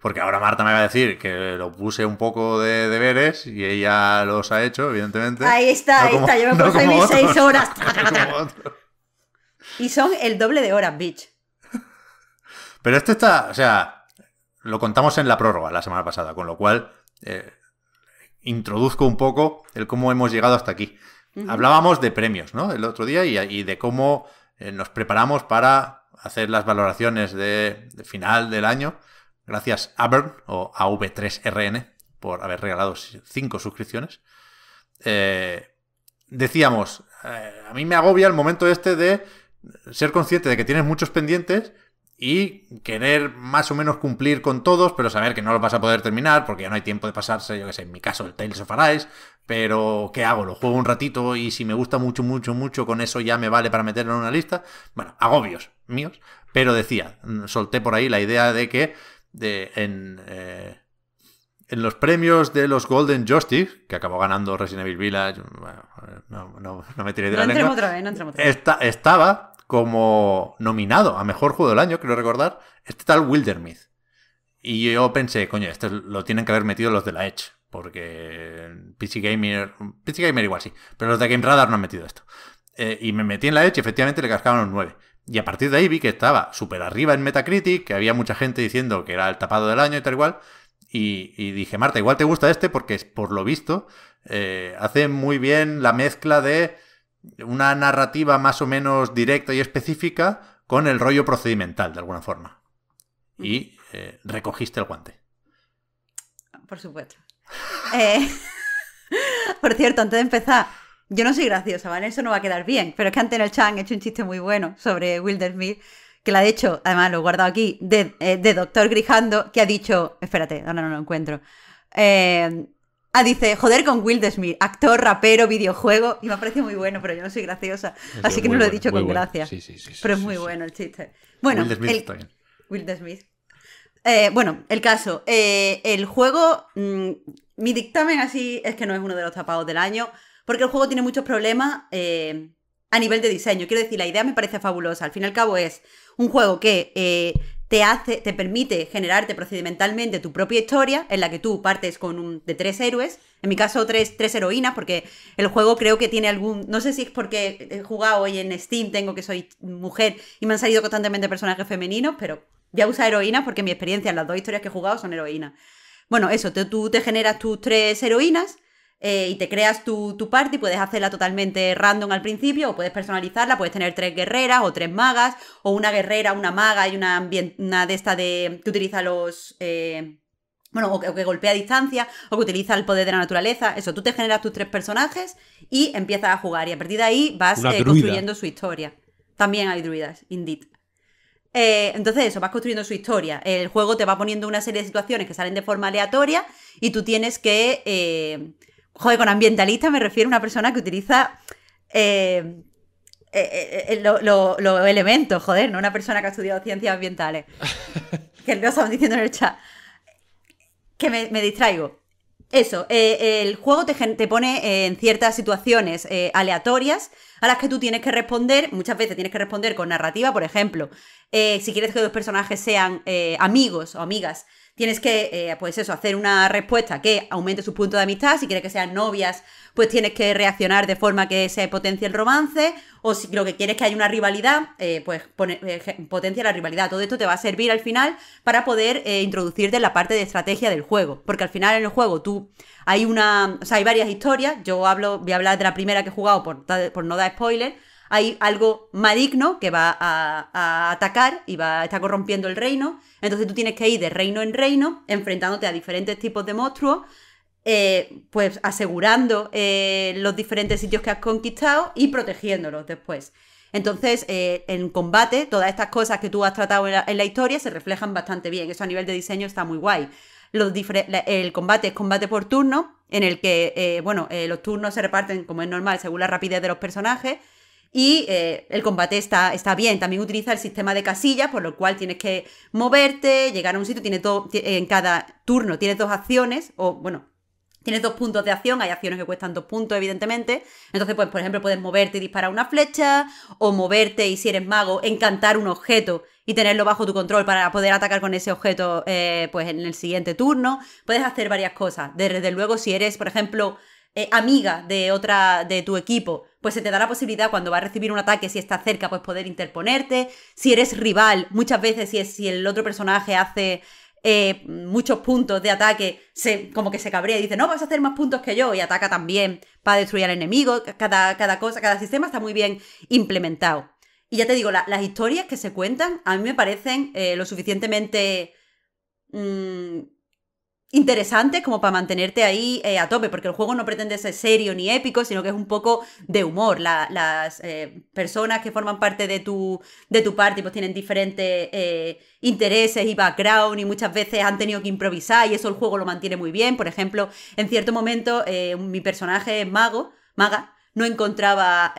Porque ahora Marta me va a decir que lo puse un poco de deberes y ella los ha hecho, evidentemente. Ahí está, ahí está. Yo me puse mis seis horas. y son el doble de horas, bitch. Pero esto está, o sea, lo contamos en la prórroga la semana pasada, con lo cual eh, introduzco un poco el cómo hemos llegado hasta aquí. Hablábamos de premios, ¿no? El otro día y, de cómo eh, nos preparamos para hacer las valoraciones de, final del año. Gracias a Avern o AV3RN por haber regalado cinco suscripciones. Eh, decíamos, eh, a mí me agobia el momento este de ser consciente de que tienes muchos pendientes y querer más o menos cumplir con todos, pero saber que no los vas a poder terminar porque ya no hay tiempo de pasarse, yo que sé, en mi caso el Tales of Arise, pero, ¿qué hago? Lo juego un ratito y si me gusta mucho, mucho, mucho, con eso ya me vale para meterlo en una lista. Bueno, agobios míos. Pero decía, mm, solté por ahí la idea de que de, en, eh, en los premios de los Golden Justice, que acabó ganando Resident Evil Village, no, me tiré de la lengua. Otra estaba como nominado a mejor juego del año, creo recordar, este tal Wildermith Y yo pensé, coño, este lo tienen que haber metido los de la Edge porque PC Gamer, PC Gamer igual sí, pero los de Game Radar no han metido esto. Eh, y me metí en la Edge y efectivamente le cascaban los 9. Y a partir de ahí vi que estaba súper arriba en Metacritic, que había mucha gente diciendo que era el tapado del año y tal igual. Y, dije, Marta, igual te gusta este porque por lo visto eh, hace muy bien la mezcla de una narrativa más o menos directa y específica con el rollo procedimental, de alguna forma. Y eh, recogiste el guante. Por supuesto. Eh, por cierto, antes de empezar, yo no soy graciosa, ¿vale? Eso no va a quedar bien, pero es que antes en el chat han hecho un chiste muy bueno sobre Wilder Smith, que la ha hecho, además lo he guardado aquí, eh, de, Doctor Grijando, que ha dicho, espérate, ahora no, lo encuentro. Eh, ah, dice, joder con Will Smith, actor, rapero, videojuego. Y me ha parecido muy bueno, pero yo no soy graciosa. así que no lo he dicho con gracia. pero es muy bueno el chiste. Bueno, está eh, bueno, el caso. Eh, el juego, mm, mi dictamen así es que no es uno de los tapados del año, porque el juego tiene muchos problemas eh, a nivel de diseño. Quiero decir, la idea me parece fabulosa. Al fin y al cabo es un juego que te hace, te permite generarte procedimentalmente tu propia historia, en la que tú partes con un, de tres héroes, en mi caso tres, heroínas, porque el juego creo que tiene algún, no sé si es porque he jugado hoy en Steam, tengo que soy mujer y me han salido constantemente personajes femeninos, pero ya usa heroínas porque mi experiencia en las dos historias que he jugado son heroínas. Bueno, eso, tú te generas tus tres heroínas eh, y te creas tu, tu party, puedes hacerla totalmente random al principio o puedes personalizarla, puedes tener tres guerreras o tres magas o una guerrera, una maga y una, de esta de que utiliza los... Eh, bueno, o que, golpea a distancia, o que utiliza el poder de la naturaleza. Eso, tú te generas tus tres personajes y empiezas a jugar. Y a partir de ahí vas eh, construyendo su historia. También hay druidas, indeed. entonces eso, vas construyendo su historia. El juego te va poniendo una serie de situaciones que salen de forma aleatoria y tú tienes que Joder, con ambientalista me refiero a una persona que utiliza eh, eh, eh, los elementos, joder, no una persona que ha estudiado ciencias ambientales. que lo diciendo en el chat. Que me, distraigo. Eso, el juego te pone en ciertas situaciones aleatorias a las que tú tienes que responder. Muchas veces tienes que responder con narrativa, por ejemplo, eh, si quieres que dos personajes sean eh, amigos o amigas, tienes que, eh, pues eso, hacer una respuesta que aumente su punto de amistad. Si quieres que sean novias, pues tienes que reaccionar de forma que se potencie el romance. O si lo que quieres es que haya una rivalidad, pues potencia la rivalidad. Todo esto te va a servir al final para poder introducirte en la parte de estrategia del juego. Porque al final en el juego tú hay una. O sea, hay varias historias. Yo hablo, voy a hablar de la primera que he jugado por, por no dar spoiler, hay algo maligno que va a, atacar y va a estar corrompiendo el reino. Entonces tú tienes que ir de reino en reino, enfrentándote a diferentes tipos de monstruos, eh, pues asegurando eh, los diferentes sitios que has conquistado y protegiéndolos después. Entonces, eh, en combate, todas estas cosas que tú has tratado en la, historia se reflejan bastante bien. Eso a nivel de diseño está muy guay el combate es combate por turno, en el que, eh, bueno, eh, los turnos se reparten como es normal, según la rapidez de los personajes. Y eh, el combate está, está, bien. También utiliza el sistema de casillas, por lo cual tienes que moverte, llegar a un sitio. Tiene en cada turno tienes dos acciones, o bueno, Tienes dos puntos de acción, hay acciones que cuestan dos puntos, evidentemente. Entonces, pues, por ejemplo, puedes moverte y disparar una flecha, o moverte y si eres mago, encantar un objeto y tenerlo bajo tu control para poder atacar con ese objeto eh, pues en el siguiente turno. Puedes hacer varias cosas. Desde luego, si eres, por ejemplo, eh, amiga de otra de tu equipo, pues se te da la posibilidad cuando va a recibir un ataque, si está cerca, pues poder interponerte. Si eres rival, muchas veces si, si el otro personaje hace eh, muchos puntos de ataque, se, como que se cabrea y dice, no, vas a hacer más puntos que yo, y ataca también para destruir al enemigo, cada, cosa, cada sistema está muy bien implementado. Y ya te digo, las historias que se cuentan a mí me parecen eh, lo suficientemente... Mm, interesantes como para mantenerte ahí eh, a tope, porque el juego no pretende ser serio ni épico, sino que es un poco de humor. las eh, personas que forman parte de tu, de tu party pues tienen diferentes eh, intereses y background y muchas veces han tenido que improvisar y eso el juego lo mantiene muy bien. Por ejemplo, en cierto momento mi personaje mago, maga, no encontraba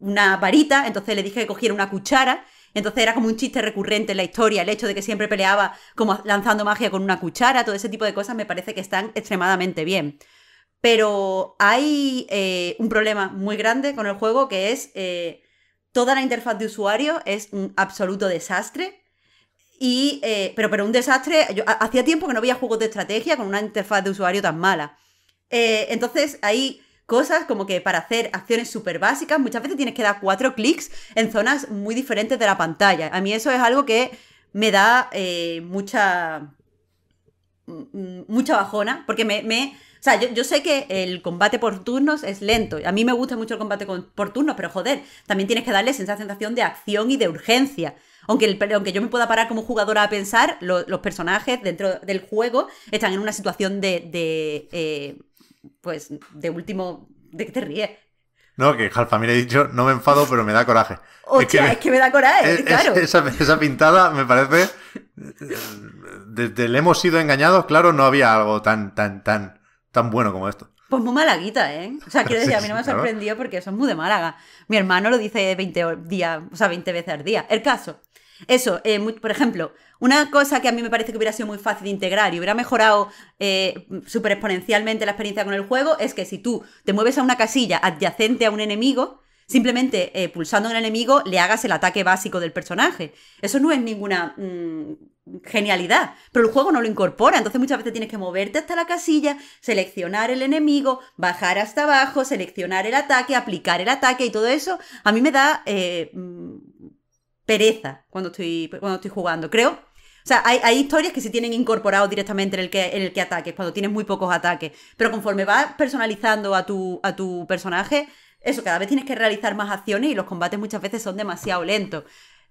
una varita, entonces le dije que cogiera una cuchara entonces era como un chiste recurrente en la historia, el hecho de que siempre peleaba como lanzando magia con una cuchara, todo ese tipo de cosas me parece que están extremadamente bien. Pero hay eh, un problema muy grande con el juego que es eh, toda la interfaz de usuario es un absoluto desastre. Y, eh, pero, pero un desastre, hacía tiempo que no había juegos de estrategia con una interfaz de usuario tan mala. entonces ahí cosas como que para hacer acciones súper básicas muchas veces tienes que dar cuatro clics en zonas muy diferentes de la pantalla. A mí eso es algo que me da eh, mucha... Mm, mm, mucha bajona, porque me, o sea, yo, sé que el combate por turnos es lento. A mí me gusta mucho el combate por turnos, pero joder, también tienes que darle esa sensación de acción y de urgencia. Aunque, el, aunque yo me pueda parar como jugadora a pensar, los personajes dentro del juego están en una situación de, eh, pues de último, ¿de qué te ríes? No, que Jalfa mira he dicho, no me enfado, pero me da coraje. Oye, es que, es que me da coraje, claro. esa, pintada me parece. Desde le hemos sido engañados, claro, no había algo tan, tan, tan, tan bueno como esto. Pues muy malaguita, ¿eh? O sea, quiero decir, a mí no me ha sorprendido porque eso es muy de Málaga. Mi hermano lo dice 20 días, o sea, 20 veces al día. El caso. Eso, eh, por ejemplo, una cosa que a mí me parece que hubiera sido muy fácil de integrar y hubiera mejorado eh, súper exponencialmente la experiencia con el juego es que si tú te mueves a una casilla adyacente a un enemigo, simplemente eh, pulsando en el enemigo le hagas el ataque básico del personaje. Eso no es ninguna mm, genialidad, pero el juego no lo incorpora, entonces muchas veces tienes que moverte hasta la casilla, seleccionar el enemigo, bajar hasta abajo, seleccionar el ataque, aplicar el ataque y todo eso. A mí me da... Eh, mm, pereza cuando estoy, cuando estoy jugando. Creo o sea, hay, historias que se tienen incorporado directamente en el, que, el que ataques, cuando tienes muy pocos ataques. Pero conforme vas personalizando a tu, a tu personaje, eso, cada vez tienes que realizar más acciones y los combates muchas veces son demasiado lentos.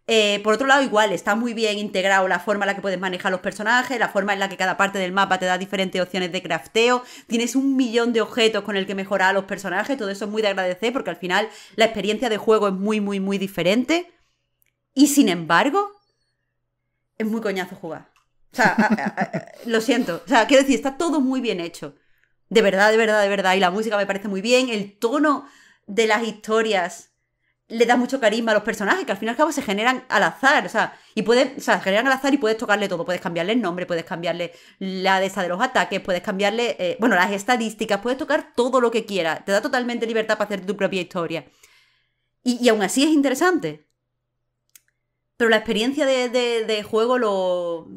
Eh, por otro lado, igual, está muy bien integrado la forma en la que puedes manejar los personajes, la forma en la que cada parte del mapa te da diferentes opciones de crafteo, tienes un millón de objetos con el que mejorar a los personajes, todo eso es muy de agradecer porque al final la experiencia de juego es muy, muy, muy diferente. Y sin embargo, es muy coñazo jugar. O sea, lo siento. O sea, quiero decir, está todo muy bien hecho. De verdad, de verdad, de verdad. Y la música me parece muy bien. El tono de las historias le da mucho carisma a los personajes, que al fin y al cabo se generan al azar. O sea, y puedes, o se generan al azar y puedes tocarle todo. Puedes cambiarle el nombre, puedes cambiarle la de esa de los ataques, puedes cambiarle, eh, bueno, las estadísticas, puedes tocar todo lo que quieras. Te da totalmente libertad para hacer tu propia historia. Y, y aún así es interesante pero la experiencia de, de, juego lo,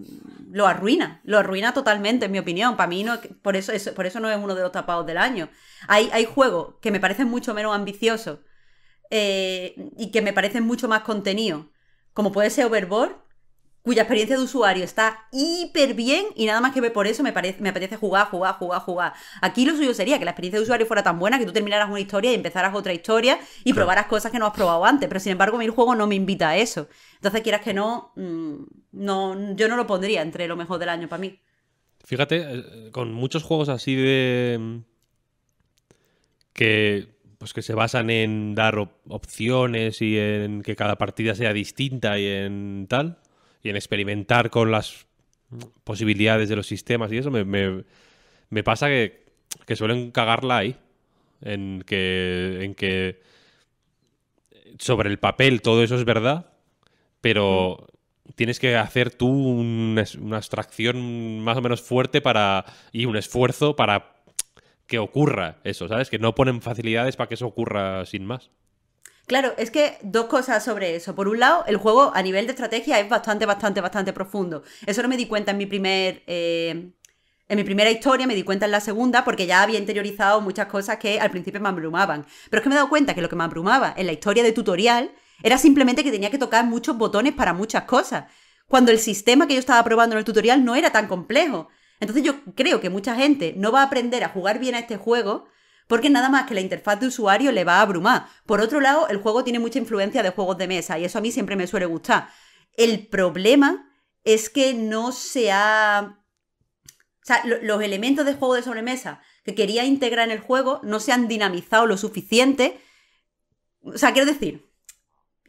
lo, arruina, lo arruina totalmente, en mi opinión. Para mí, no, por, eso, por eso no es uno de los tapados del año. Hay, hay juegos que me parecen mucho menos ambiciosos eh, y que me parecen mucho más contenido, como puede ser Overboard, cuya experiencia de usuario está hiper bien y nada más que por eso me, parece, me apetece jugar, jugar, jugar, jugar. Aquí lo suyo sería que la experiencia de usuario fuera tan buena que tú terminaras una historia y empezaras otra historia y probaras cosas que no has probado antes, pero sin embargo mi juego no me invita a eso. Entonces quieras que mm, no, yo no lo pondría entre lo mejor del año para mí. Fíjate, eh, con muchos juegos así de... Mm, que pues que se basan en dar opciones y en que cada partida sea distinta y en tal, y en experimentar con las posibilidades de los sistemas y eso, me, pasa que, suelen cagarla ahí. En que, en que sobre el papel todo eso es verdad, pero tienes que hacer tú una, abstracción más o menos fuerte para y un esfuerzo para que ocurra eso, ¿sabes? Que no ponen facilidades para que eso ocurra sin más. Claro, es que dos cosas sobre eso. Por un lado, el juego a nivel de estrategia es bastante, bastante, bastante profundo. Eso no me di cuenta en mi primer. Eh, en mi primera historia, me di cuenta en la segunda, porque ya había interiorizado muchas cosas que al principio me abrumaban. Pero es que me he dado cuenta que lo que me abrumaba en la historia de tutorial era simplemente que tenía que tocar muchos botones para muchas cosas. Cuando el sistema que yo estaba probando en el tutorial no era tan complejo. Entonces yo creo que mucha gente no va a aprender a jugar bien a este juego porque nada más que la interfaz de usuario le va a abrumar. Por otro lado, el juego tiene mucha influencia de juegos de mesa y eso a mí siempre me suele gustar. El problema es que no se ha... O sea, los elementos de juego de sobremesa que quería integrar en el juego no se han dinamizado lo suficiente. O sea, quiero decir,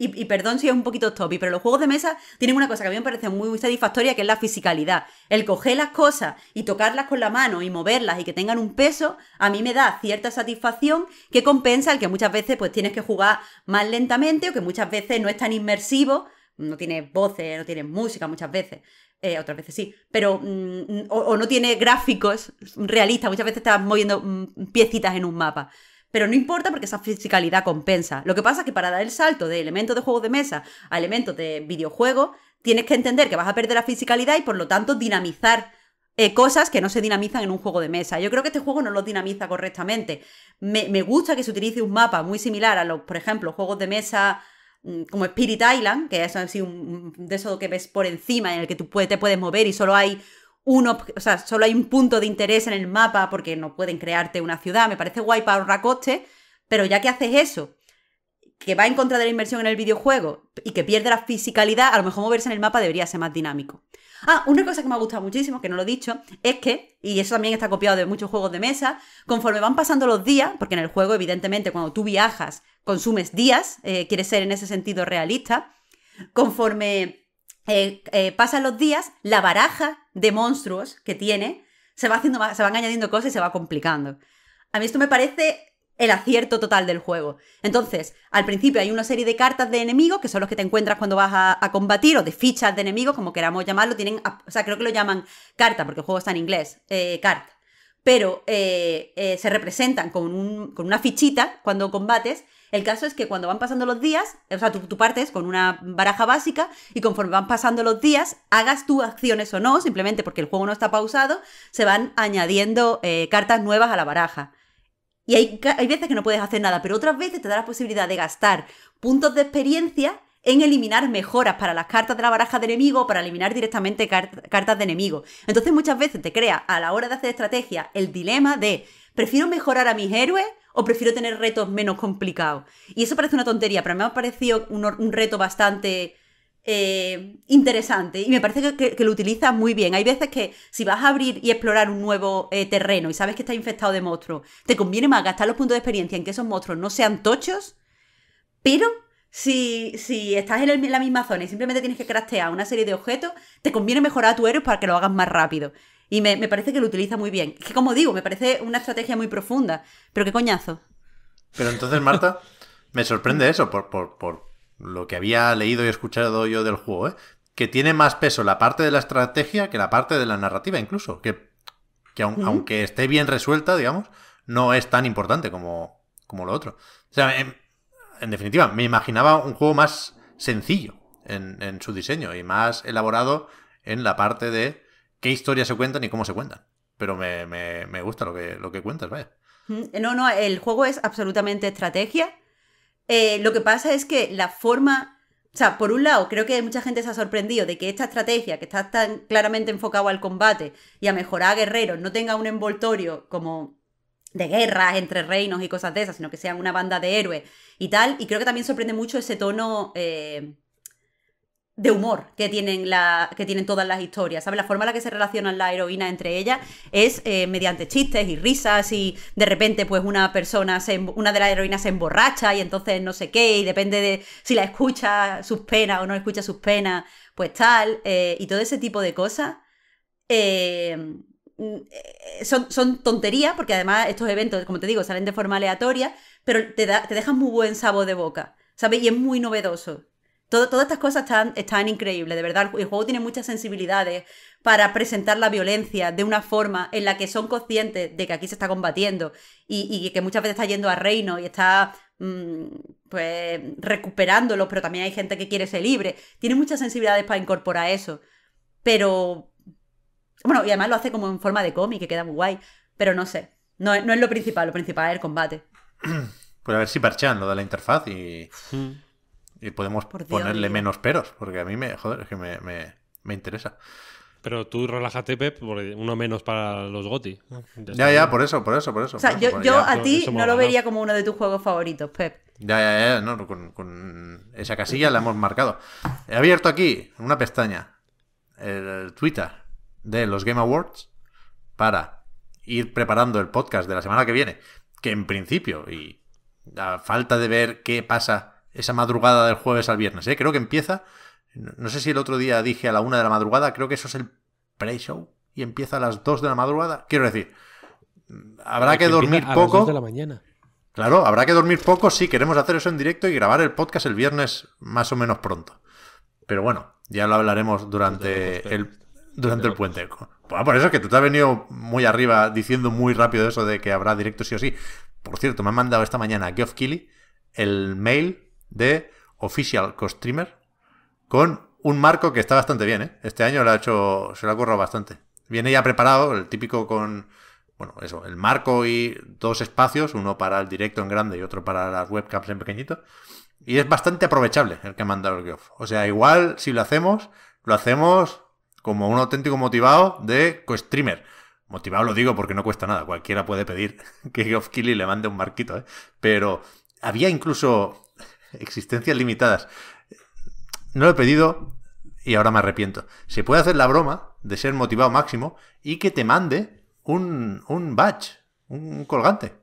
y, perdón si es un poquito topi, pero los juegos de mesa tienen una cosa que a mí me parece muy, satisfactoria, que es la fisicalidad. El coger las cosas y tocarlas con la mano y moverlas y que tengan un peso, a mí me da cierta satisfacción que compensa el que muchas veces pues tienes que jugar más lentamente o que muchas veces no es tan inmersivo, no tienes voces, no tienes música muchas veces. Eh, otras veces sí, pero mm, o, no tiene gráficos realistas, muchas veces estás moviendo mm, piecitas en un mapa. Pero no importa porque esa fisicalidad compensa. Lo que pasa es que para dar el salto de elementos de juegos de mesa a elementos de videojuego, tienes que entender que vas a perder la fisicalidad y por lo tanto dinamizar eh, cosas que no se dinamizan en un juego de mesa. Yo creo que este juego no lo dinamiza correctamente. Me, gusta que se utilice un mapa muy similar a los, por ejemplo, juegos de mesa mm, como Spirit Island, que es así un, de eso que ves por encima, en el que tú te puedes mover y solo hay o sea, solo hay un punto de interés en el mapa porque no pueden crearte una ciudad. Me parece guay para ahorrar coste, pero ya que haces eso, que va en contra de la inversión en el videojuego y que pierde la fisicalidad, a lo mejor moverse en el mapa debería ser más dinámico. Ah, una cosa que me ha gustado muchísimo, que no lo he dicho, es que, y eso también está copiado de muchos juegos de mesa, conforme van pasando los días, porque en el juego evidentemente cuando tú viajas consumes días, eh, quieres ser en ese sentido realista, conforme eh, eh, pasan los días, la baraja de monstruos que tiene, se, va haciendo se van añadiendo cosas y se va complicando. A mí esto me parece el acierto total del juego. Entonces, al principio hay una serie de cartas de enemigos, que son los que te encuentras cuando vas a, combatir, o de fichas de enemigos, como queramos llamarlo, tienen, o sea, creo que lo llaman carta, porque el juego está en inglés, eh, carta pero eh, eh, se representan con, un, con, una fichita cuando combates. El caso es que cuando van pasando los días, o sea, tú, partes con una baraja básica y conforme van pasando los días, hagas tú acciones o no, simplemente porque el juego no está pausado, se van añadiendo eh, cartas nuevas a la baraja. Y hay, hay veces que no puedes hacer nada, pero otras veces te da la posibilidad de gastar puntos de experiencia en eliminar mejoras para las cartas de la baraja de enemigo o para eliminar directamente cartas de enemigo. Entonces muchas veces te crea a la hora de hacer estrategia el dilema de prefiero mejorar a mis héroes o prefiero tener retos menos complicados. Y eso parece una tontería, pero a mí me ha parecido un, reto bastante eh, interesante y me parece que, lo utilizas muy bien. Hay veces que si vas a abrir y explorar un nuevo eh, terreno y sabes que está infectado de monstruos, te conviene más gastar los puntos de experiencia en que esos monstruos no sean tochos, pero si, estás en, la misma zona y simplemente tienes que craftear una serie de objetos, te conviene mejorar a tu héroe para que lo hagas más rápido. Y me, parece que lo utiliza muy bien. Es que, como digo, me parece una estrategia muy profunda. Pero qué coñazo. Pero entonces, Marta, me sorprende eso por, por, por lo que había leído y escuchado yo del juego, ¿eh? que tiene más peso la parte de la estrategia que la parte de la narrativa incluso, que, aunque esté bien resuelta, digamos, no es tan importante como, como lo otro. O sea, em, en definitiva, me imaginaba un juego más sencillo en, su diseño y más elaborado en la parte de qué historias se cuentan y cómo se cuentan. Pero me, gusta lo que, lo que cuentas, vaya. No, no, el juego es absolutamente estrategia. Eh, lo que pasa es que la forma... O sea, por un lado, creo que mucha gente se ha sorprendido de que esta estrategia, que está tan claramente enfocada al combate y a mejorar a guerreros, no tenga un envoltorio como de guerras entre reinos y cosas de esas, sino que sean una banda de héroes y tal. Y creo que también sorprende mucho ese tono eh, de humor que tienen, la, que tienen todas las historias, ¿sabes? La forma en la que se relacionan las heroínas entre ellas es eh, mediante chistes y risas y de repente pues una persona, una de las heroínas se emborracha y entonces no sé qué y depende de si la escucha sus penas o no escucha sus penas, pues tal, eh, y todo ese tipo de cosas. Eh, eh, son, son tonterías, porque además estos eventos, como te digo, salen de forma aleatoria, pero te, da, dejan muy buen sabor de boca, ¿sabes? Y es muy novedoso. Todo, todas estas cosas están, están increíbles, de verdad. El, juego tiene muchas sensibilidades para presentar la violencia de una forma en la que son conscientes de que aquí se está combatiendo y, que muchas veces está yendo a reino y está mm, pues recuperándolo, pero también hay gente que quiere ser libre. Tiene muchas sensibilidades para incorporar eso. Pero bueno, y además lo hace como en forma de cómic, que queda muy guay. Pero no sé. No, es lo principal, lo principal es el combate. Pues a ver si parchean lo de la interfaz y. Hmm. Y podemos ponerle menos peros, porque a mí me, joder, es que me, interesa. Pero tú relájate, Pep, porque uno menos para los GOTI. Ya, ya, por eso, por eso, por eso. O sea, yo, a ti no lo vería como uno de tus juegos favoritos, Pep. Ya, ya, ya, no, con, con esa casilla la hemos marcado. He abierto aquí una pestaña, el Twitter, de los Game Awards para ir preparando el podcast de la semana que viene, que en principio, y a falta de ver qué pasa esa madrugada del jueves al viernes, ¿eh? creo que empieza, no sé si el otro día dije a la una de la madrugada, creo que eso es el pre-show y empieza a las dos de la madrugada, quiero decir, habrá que, dormir poco. de la mañana. Claro, habrá que dormir poco si queremos hacer eso en directo y grabar el podcast el viernes más o menos pronto. Pero bueno, ya lo hablaremos durante el durante el puente. Ah, por eso es que tú te has venido muy arriba diciendo muy rápido eso de que habrá directo sí o sí. Por cierto, me ha mandado esta mañana Geoff Keighley el mail de Official Costreamer con un marco que está bastante bien, ¿eh? Este año lo ha hecho, se lo ha currado bastante. Viene ya preparado, el típico con, bueno, eso, el marco y dos espacios, uno para el directo en grande y otro para las webcams en pequeñito. Y es bastante aprovechable el que ha mandado el Geoff. O sea, igual si lo hacemos, lo hacemos como un auténtico motivado de co-streamer. Motivado lo digo porque no cuesta nada, cualquiera puede pedir que Geoff Keighley le mande un marquito, ¿eh? pero había incluso existencias limitadas. No lo he pedido y ahora me arrepiento. Se puede hacer la broma de ser motivado máximo y que te mande un, un badge, un colgante,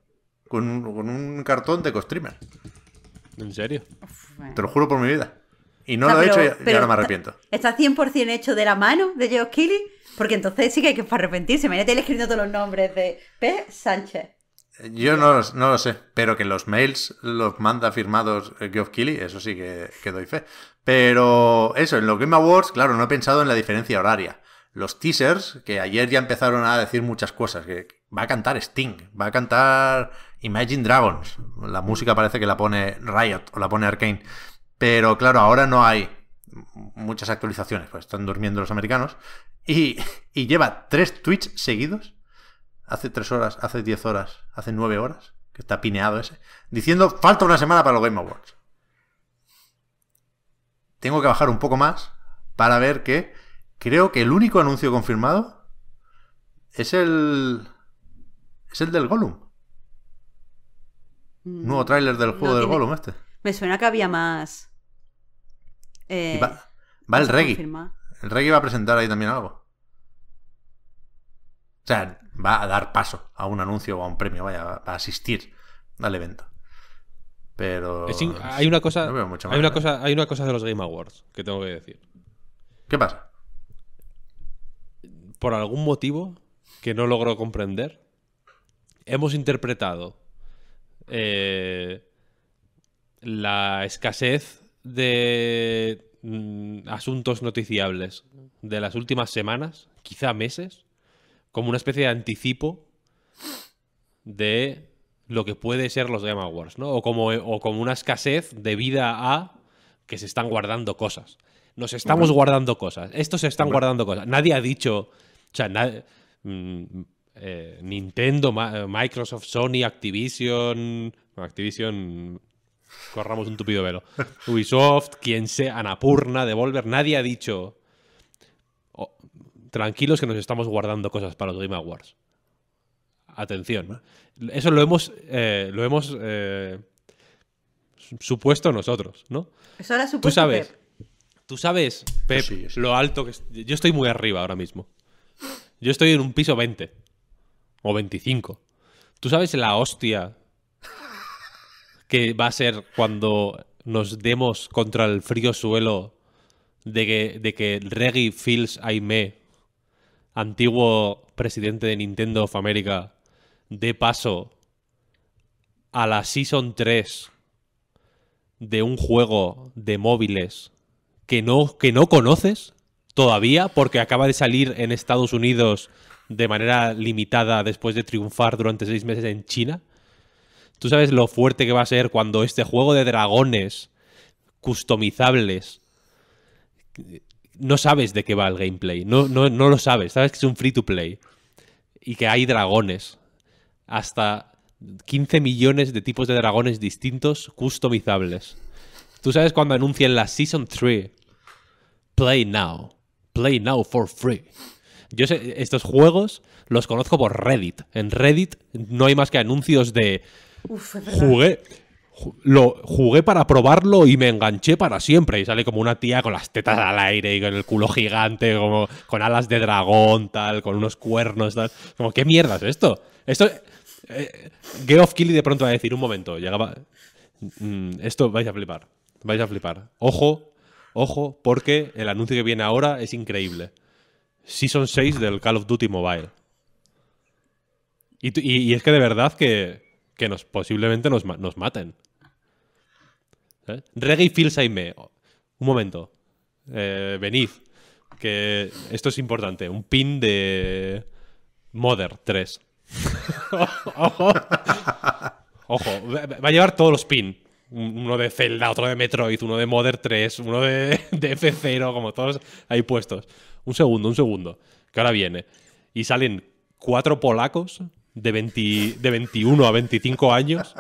con, con un cartón de co-streamer. ¿En serio? Te lo eh. juro por mi vida. Y no lo he hecho y, pero, me arrepiento. Está 100% hecho de la mano de Geoff Keighley, porque entonces sí que hay que arrepentirse. me él escribiendo todos los nombres de P. Sánchez. Yo no, lo sé, pero que los mails los manda firmados eh, Geoff Keighley, eso sí que, que doy fe. Pero eso, en los Game Awards, claro, no he pensado en la diferencia horaria. Los teasers, que ayer ya empezaron a decir muchas cosas, que va a cantar Sting, va a cantar Imagine Dragons, la música parece que la pone Riot o la pone Arkane. Pero claro, ahora no hay muchas actualizaciones, pues están durmiendo los americanos. Y, lleva tres tweets seguidos, hace tres horas, hace diez horas, hace nueve horas, que está pineado ese, diciendo falta una semana para los Game Awards. Tengo que bajar un poco más para ver que creo que el único anuncio confirmado es el. es el del Gollum. Mm. Nuevo tráiler del juego del este. Me suena que había más. Eh, va, el reggae. El reggae va a presentar ahí también algo. O sea, va a dar paso a un anuncio o a un premio, vaya, a asistir al evento. Pero. hay una cosa. hay, una cosa hay una cosa de los Game Awards que tengo que decir. ¿Qué pasa? Por algún motivo que no logro comprender, hemos interpretado eh, la escasez de mm, asuntos noticiables de las últimas semanas, quizá meses, como una especie de anticipo de lo que puede ser los Game Wars ¿no? O como, como una escasez debida a que se están guardando cosas. Nos estamos guardando cosas. Estos se están guardando cosas. Nadie ha dicho. O sea, mm, eh, Nintendo, eh, Microsoft, Sony, Activision. Activision corramos un tupido velo. Ubisoft, quien sea, Anapurna, Devolver, nadie ha dicho. Oh, tranquilos que nos estamos guardando cosas para los Game Awards. Atención. Eso lo hemos. Eh, lo hemos. Eh, supuesto nosotros, ¿no? Eso era supuesto. Tú sabes. Pep. Tú sabes, Pep, lo alto que. Yo estoy muy arriba ahora mismo. Yo estoy en un piso 20. O 25. Tú sabes la hostia que va a ser cuando nos demos contra el frío suelo de que, de que Reggie Fils Aimee, antiguo presidente de Nintendo of America, dé paso a la Season 3 de un juego de móviles que no, que no conoces todavía porque acaba de salir en Estados Unidos de manera limitada después de triunfar durante seis meses en China. Tú sabes lo fuerte que va a ser cuando este juego de dragones customizables. No sabes de qué va el gameplay. No, no, lo sabes. Sabes que es un free to play. Y que hay dragones. Hasta 15 millones de tipos de dragones distintos customizables. Tú sabes cuando anuncian la Season 3. Play now. Play now for free. Yo sé, estos juegos los conozco por Reddit. En Reddit no hay más que anuncios de jugué, lo, jugué para probarlo y me enganché para siempre. Y sale como una tía con las tetas al aire y con el culo gigante, como con alas de dragón, tal, con unos cuernos, tal. Como, ¿qué mierda es esto? Esto. Eh, Game de pronto va a decir, un momento, llegaba. Mm, esto vais a flipar. Vais a flipar. Ojo, ojo, porque el anuncio que viene ahora es increíble. Season 6 del Call of Duty Mobile. y es que de verdad que que nos, posiblemente nos, maten. ¿Eh? Reggae Phil me. Un momento. Eh, venid. Que esto es importante. Un pin de Mother 3. Ojo. Ojo. Va a llevar todos los pin. Uno de Zelda, otro de Metroid, uno de Mother 3, uno de, de F0, como todos ahí puestos. Un segundo, un segundo. Que ahora viene. Y salen cuatro polacos de, de 21 a 25 años.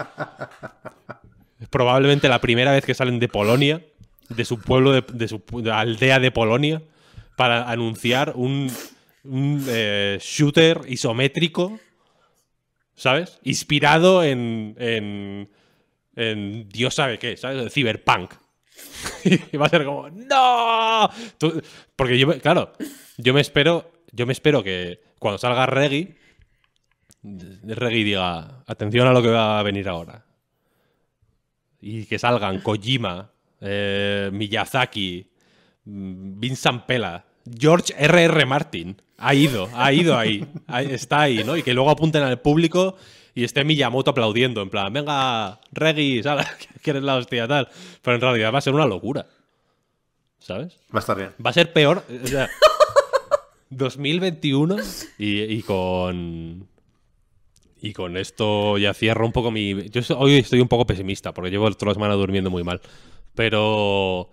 Es probablemente la primera vez que salen de Polonia, de su pueblo, de, su aldea de Polonia, para anunciar un, eh, shooter isométrico, ¿sabes? Inspirado en, en, en Dios sabe qué, ¿sabes? cyberpunk. y va a ser como, ¡No! porque yo, claro, yo me espero, yo me espero que cuando salga Reggae. Reggie diga, atención a lo que va a venir ahora. Y que salgan Kojima, eh, Miyazaki, mm, Vincent Pela, George R.R. Martin. Ha ido, ha ido ahí, está ahí, ¿no? Y que luego apunten al público y esté Miyamoto aplaudiendo, en plan, venga, Reggie, que eres la hostia, tal. Pero en realidad va a ser una locura. ¿Sabes? Va a estar bien. Va a ser peor. O sea, 2021 y con y con esto ya cierro un poco mi. Yo hoy estoy un poco pesimista porque llevo toda la semana durmiendo muy mal. Pero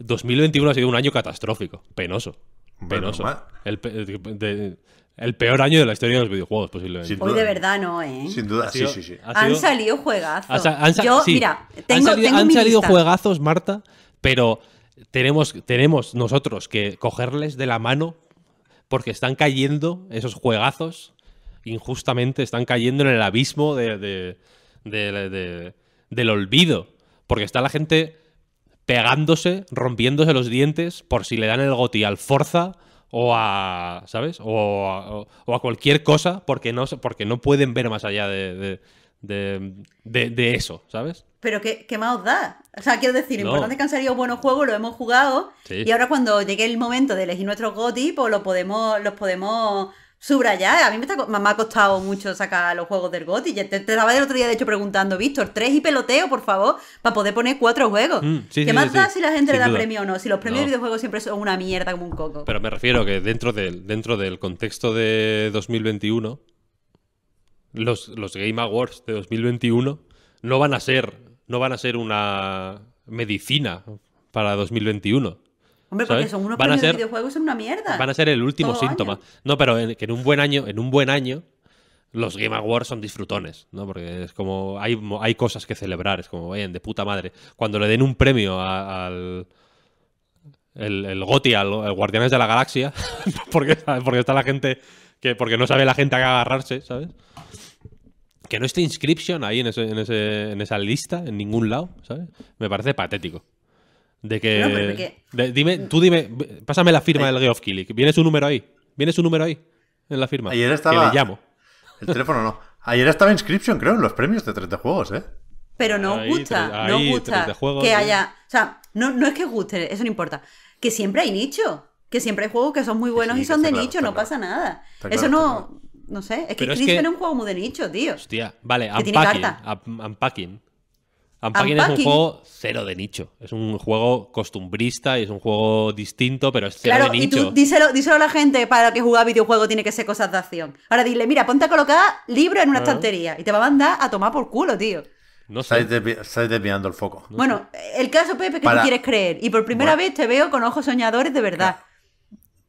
2021 ha sido un año catastrófico, penoso. Penoso. el, peor año de la historia de los videojuegos, posiblemente. Hoy de verdad no, ¿eh? Sin duda, sí, sí, Han salido juegazos. Yo, mira, tengo, han salido, han salido juegazos, Marta, pero tenemos, tenemos nosotros que cogerles de la mano porque están cayendo esos juegazos injustamente están cayendo en el abismo del olvido. Porque está la gente pegándose, rompiéndose los dientes por si le dan el goti al Forza o a, ¿sabes? O cualquier cosa porque no, porque no pueden ver más allá de, eso, ¿sabes? Pero qué, más os da. O sea, quiero decir, importante que han salido buenos juegos, lo hemos jugado y ahora cuando llegue el momento de elegir nuestros goti, pues lo podemos, los podemos subrayar. A mí me, ha costado mucho sacar los juegos del GOTI. Te, te estaba el otro día, de hecho, preguntando, Víctor, tres y peloteo, por favor, para poder poner cuatro juegos. Mm, ¿Qué más da si la gente le da premio o no? Si los premios de videojuegos siempre son una mierda como un coco. Pero me refiero que dentro del, dentro del contexto de 2021, los, los Game Awards de 2021 no van a ser, no van a ser una medicina para 2021 Hombre, porque son unos van de videojuegos son una mierda. Van a ser el último síntoma. No, pero en, que en un buen año, en un buen año, los Game Awards son disfrutones, ¿no? Porque es como hay, hay cosas que celebrar, es como, vayan, de puta madre. Cuando le den un premio al el, el GOTI, al, Guardianes de la Galaxia, porque, porque está la gente que porque no sabe la gente a qué agarrarse, ¿sabes? Que no esté Inscription ahí en, ese, en esa lista, en ningún lado, ¿sabes? Me parece patético. De que. dime, tú dime, pásame la firma del Geoff Killick. Viene su número ahí. Viene su número ahí. En la firma. Ayer estaba. Que le llamo. El teléfono no. Ayer estaba Inscription, creo, en los premios de 30 juegos, ¿eh? Pero no gusta. no gusta que haya. O sea, no, no es que guste, eso no importa. Que siempre hay nicho. Que siempre hay juegos que son muy buenos y son de nicho, no pasa nada. eso no. No sé. Es que Crispin es, un juego muy de nicho, tío. Hostia. Vale, unpacking, unpacking. Unpacking, es un juego cero de nicho. Es un juego costumbrista y es un juego distinto, pero es cero de nicho. Y díselo, a la gente para que jugar videojuego tiene que ser cosas de acción. Ahora dile, mira, ponte a colocar libros en una ah. estantería y te va a mandar a tomar por culo, tío. No sé. Estáis, desviando el foco. bueno, el caso, Pepe, que no quieres creer. Y por primera vez te veo con ojos soñadores de verdad.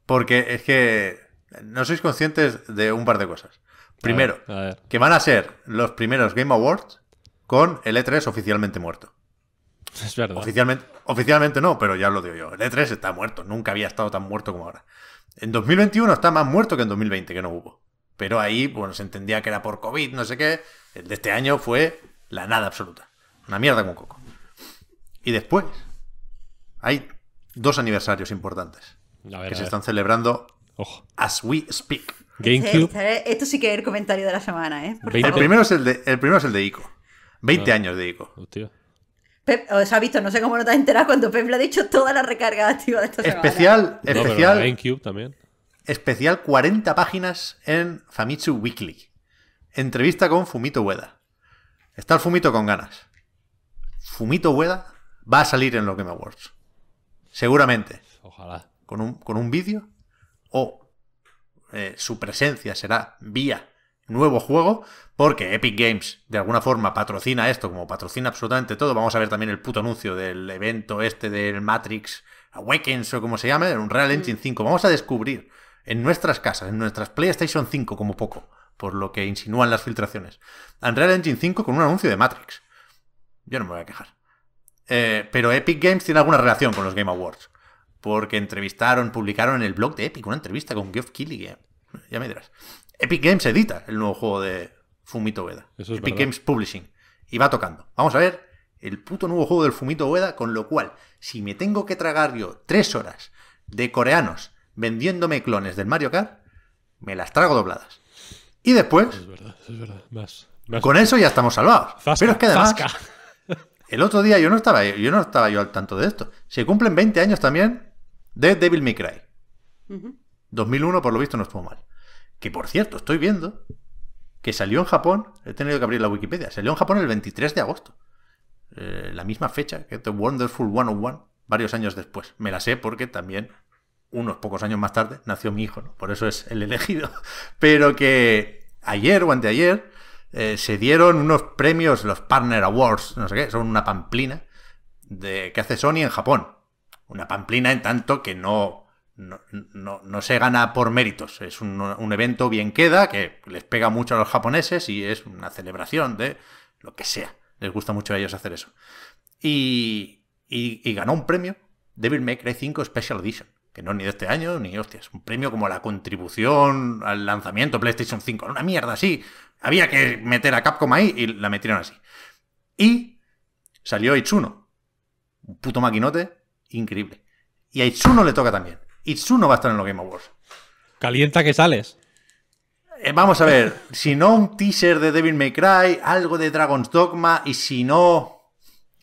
Porque es que no sois conscientes de un par de cosas. Primero, que van a ser los primeros Game Awards con el E3 oficialmente muerto. Es verdad. Oficialmente, oficialmente no, pero ya lo digo yo. El E3 está muerto. Nunca había estado tan muerto como ahora. En 2021 está más muerto que en 2020, que no hubo. Pero ahí, bueno, se entendía que era por COVID, no sé qué. El de este año fue la nada absoluta. Una mierda con coco. Y después, hay dos aniversarios importantes que se están celebrando Ojo. as we speak. GameCube. esto sí que es el comentario de la semana, ¿eh? El primero, es el primero es el de ICO. 20 años, digo. Hostia. os ha visto, no sé cómo no te has enterado cuando Pep le ha dicho toda la recarga activa de esta especial, semana. Especial, Especial, también. Especial 40 páginas en Famitsu Weekly. Entrevista con Fumito Ueda. Está el Fumito con ganas. Fumito Ueda va a salir en los Game Awards. Seguramente. Ojalá. Con un, vídeo o eh, su presencia será vía nuevo juego, porque Epic Games de alguna forma patrocina esto, como patrocina absolutamente todo. Vamos a ver también el puto anuncio del evento este del Matrix Awakens o como se llame, un Real mm. Engine 5. Vamos a descubrir en nuestras casas, en nuestras PlayStation 5 como poco, por lo que insinúan las filtraciones. Unreal Engine 5 con un anuncio de Matrix. Yo no me voy a quejar. Eh, pero Epic Games tiene alguna relación con los Game Awards. Porque entrevistaron, publicaron en el blog de Epic una entrevista con Geoff Keighley. Eh, ya me dirás. Epic Games edita el nuevo juego de Fumito Ueda. Epic Games Publishing. Y va tocando. Vamos a ver el puto nuevo juego del Fumito Ueda, con lo cual, si me tengo que tragar yo tres horas de coreanos vendiéndome clones del Mario Kart, me las trago dobladas. Y después... Es verdad, es verdad. Más, con eso ya estamos salvados. Pero es que además... El otro día yo no estaba yo no estaba yo al tanto de esto. Se cumplen 20 años también de Devil May Cry. 2001 por lo visto no estuvo mal. Que por cierto, estoy viendo que salió en Japón, he tenido que abrir la Wikipedia, salió en Japón el 23 de agosto. Eh, la misma fecha que The Wonderful 101, varios años después. Me la sé porque también, unos pocos años más tarde, nació mi hijo, por eso es el elegido. Pero que ayer o anteayer eh, se dieron unos premios, los Partner Awards, no sé qué, son una pamplina de, que hace Sony en Japón. Una pamplina en tanto que no no, no, se gana por méritos. Es un, un, evento bien queda que les pega mucho a los japoneses y es una celebración de lo que sea. Les gusta mucho a ellos hacer eso. Y, ganó un premio, Devil May Cry 5 Special Edition. Que no es ni de este año ni hostias. Un premio como la contribución al lanzamiento PlayStation 5. Una mierda así. Había que meter a Capcom ahí y la metieron así. Y salió Itsuno. Un puto maquinote increíble. Y a Itsuno le toca también. Itsuno va a estar en los Game Awards. Calienta que sales. Eh, vamos a ver, si no un teaser de Devil May Cry, algo de Dragon's Dogma y si no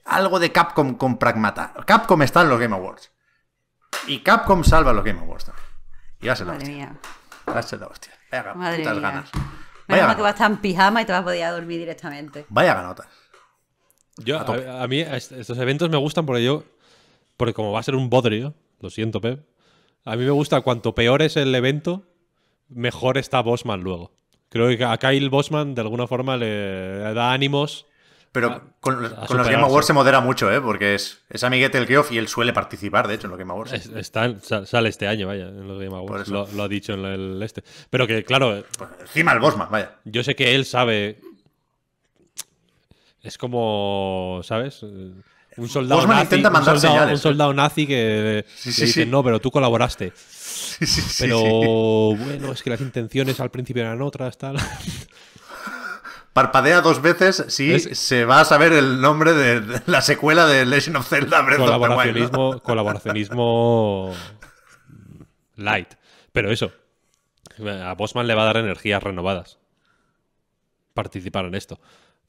algo de Capcom con Pragmata. Capcom está en los Game Awards. Y Capcom salva los Game Awards Y va a ser la Madre hostia. Mía. Va la hostia. Vaya, ganas. Vaya que vas a estar en pijama y te vas a poder dormir directamente. Vaya ganotas. Yo, a, mí estos eventos me gustan porque yo, porque como va a ser un bodrio, lo siento, Pep, a mí me gusta, cuanto peor es el evento, mejor está Bosman luego. Creo que a Kyle Bosman de alguna forma le da ánimos. Pero con, los Game Awards se modera mucho, ¿eh? porque es, amiguete el Geoff y él suele participar, de hecho, en los Game Awards. está, sale este año, vaya, en los Game Awards. Lo, ha dicho en el este. Pero que, claro. Pues, encima el Bosman, vaya. Yo sé que él sabe. Es como. ¿Sabes? Un soldado, nazi, un ¿eh? soldado, nazi que dice, no, pero tú colaboraste. pero bueno, es que las intenciones al principio eran otras, tal. Parpadea dos veces si se va a saber el nombre de la secuela de Legend of Zelda colaboracionismo, Colaboracionismo light. Pero eso, a Bosman le va a dar energías renovadas participar en esto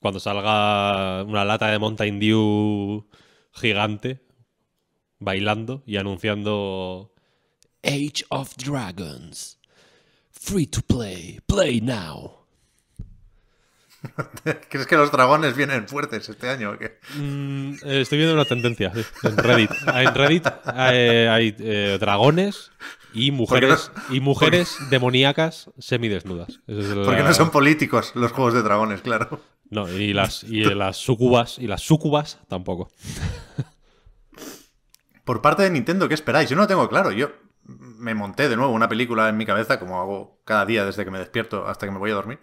cuando salga una lata de Mountain Dew gigante bailando y anunciando Age of Dragons. Free to play. Play now. ¿Crees que los dragones vienen fuertes este año? ¿o qué? Mm, estoy viendo una tendencia en Reddit. En Reddit hay, eh, eh, dragones, y mujeres, y mujeres demoníacas semidesnudas. Porque no son políticos los juegos de dragones, claro. No, y las, las sucubas, y las sucubas tampoco. Por parte de Nintendo, ¿qué esperáis? Yo no lo tengo claro. Yo me monté de nuevo una película en mi cabeza, como hago cada día desde que me despierto hasta que me voy a dormir.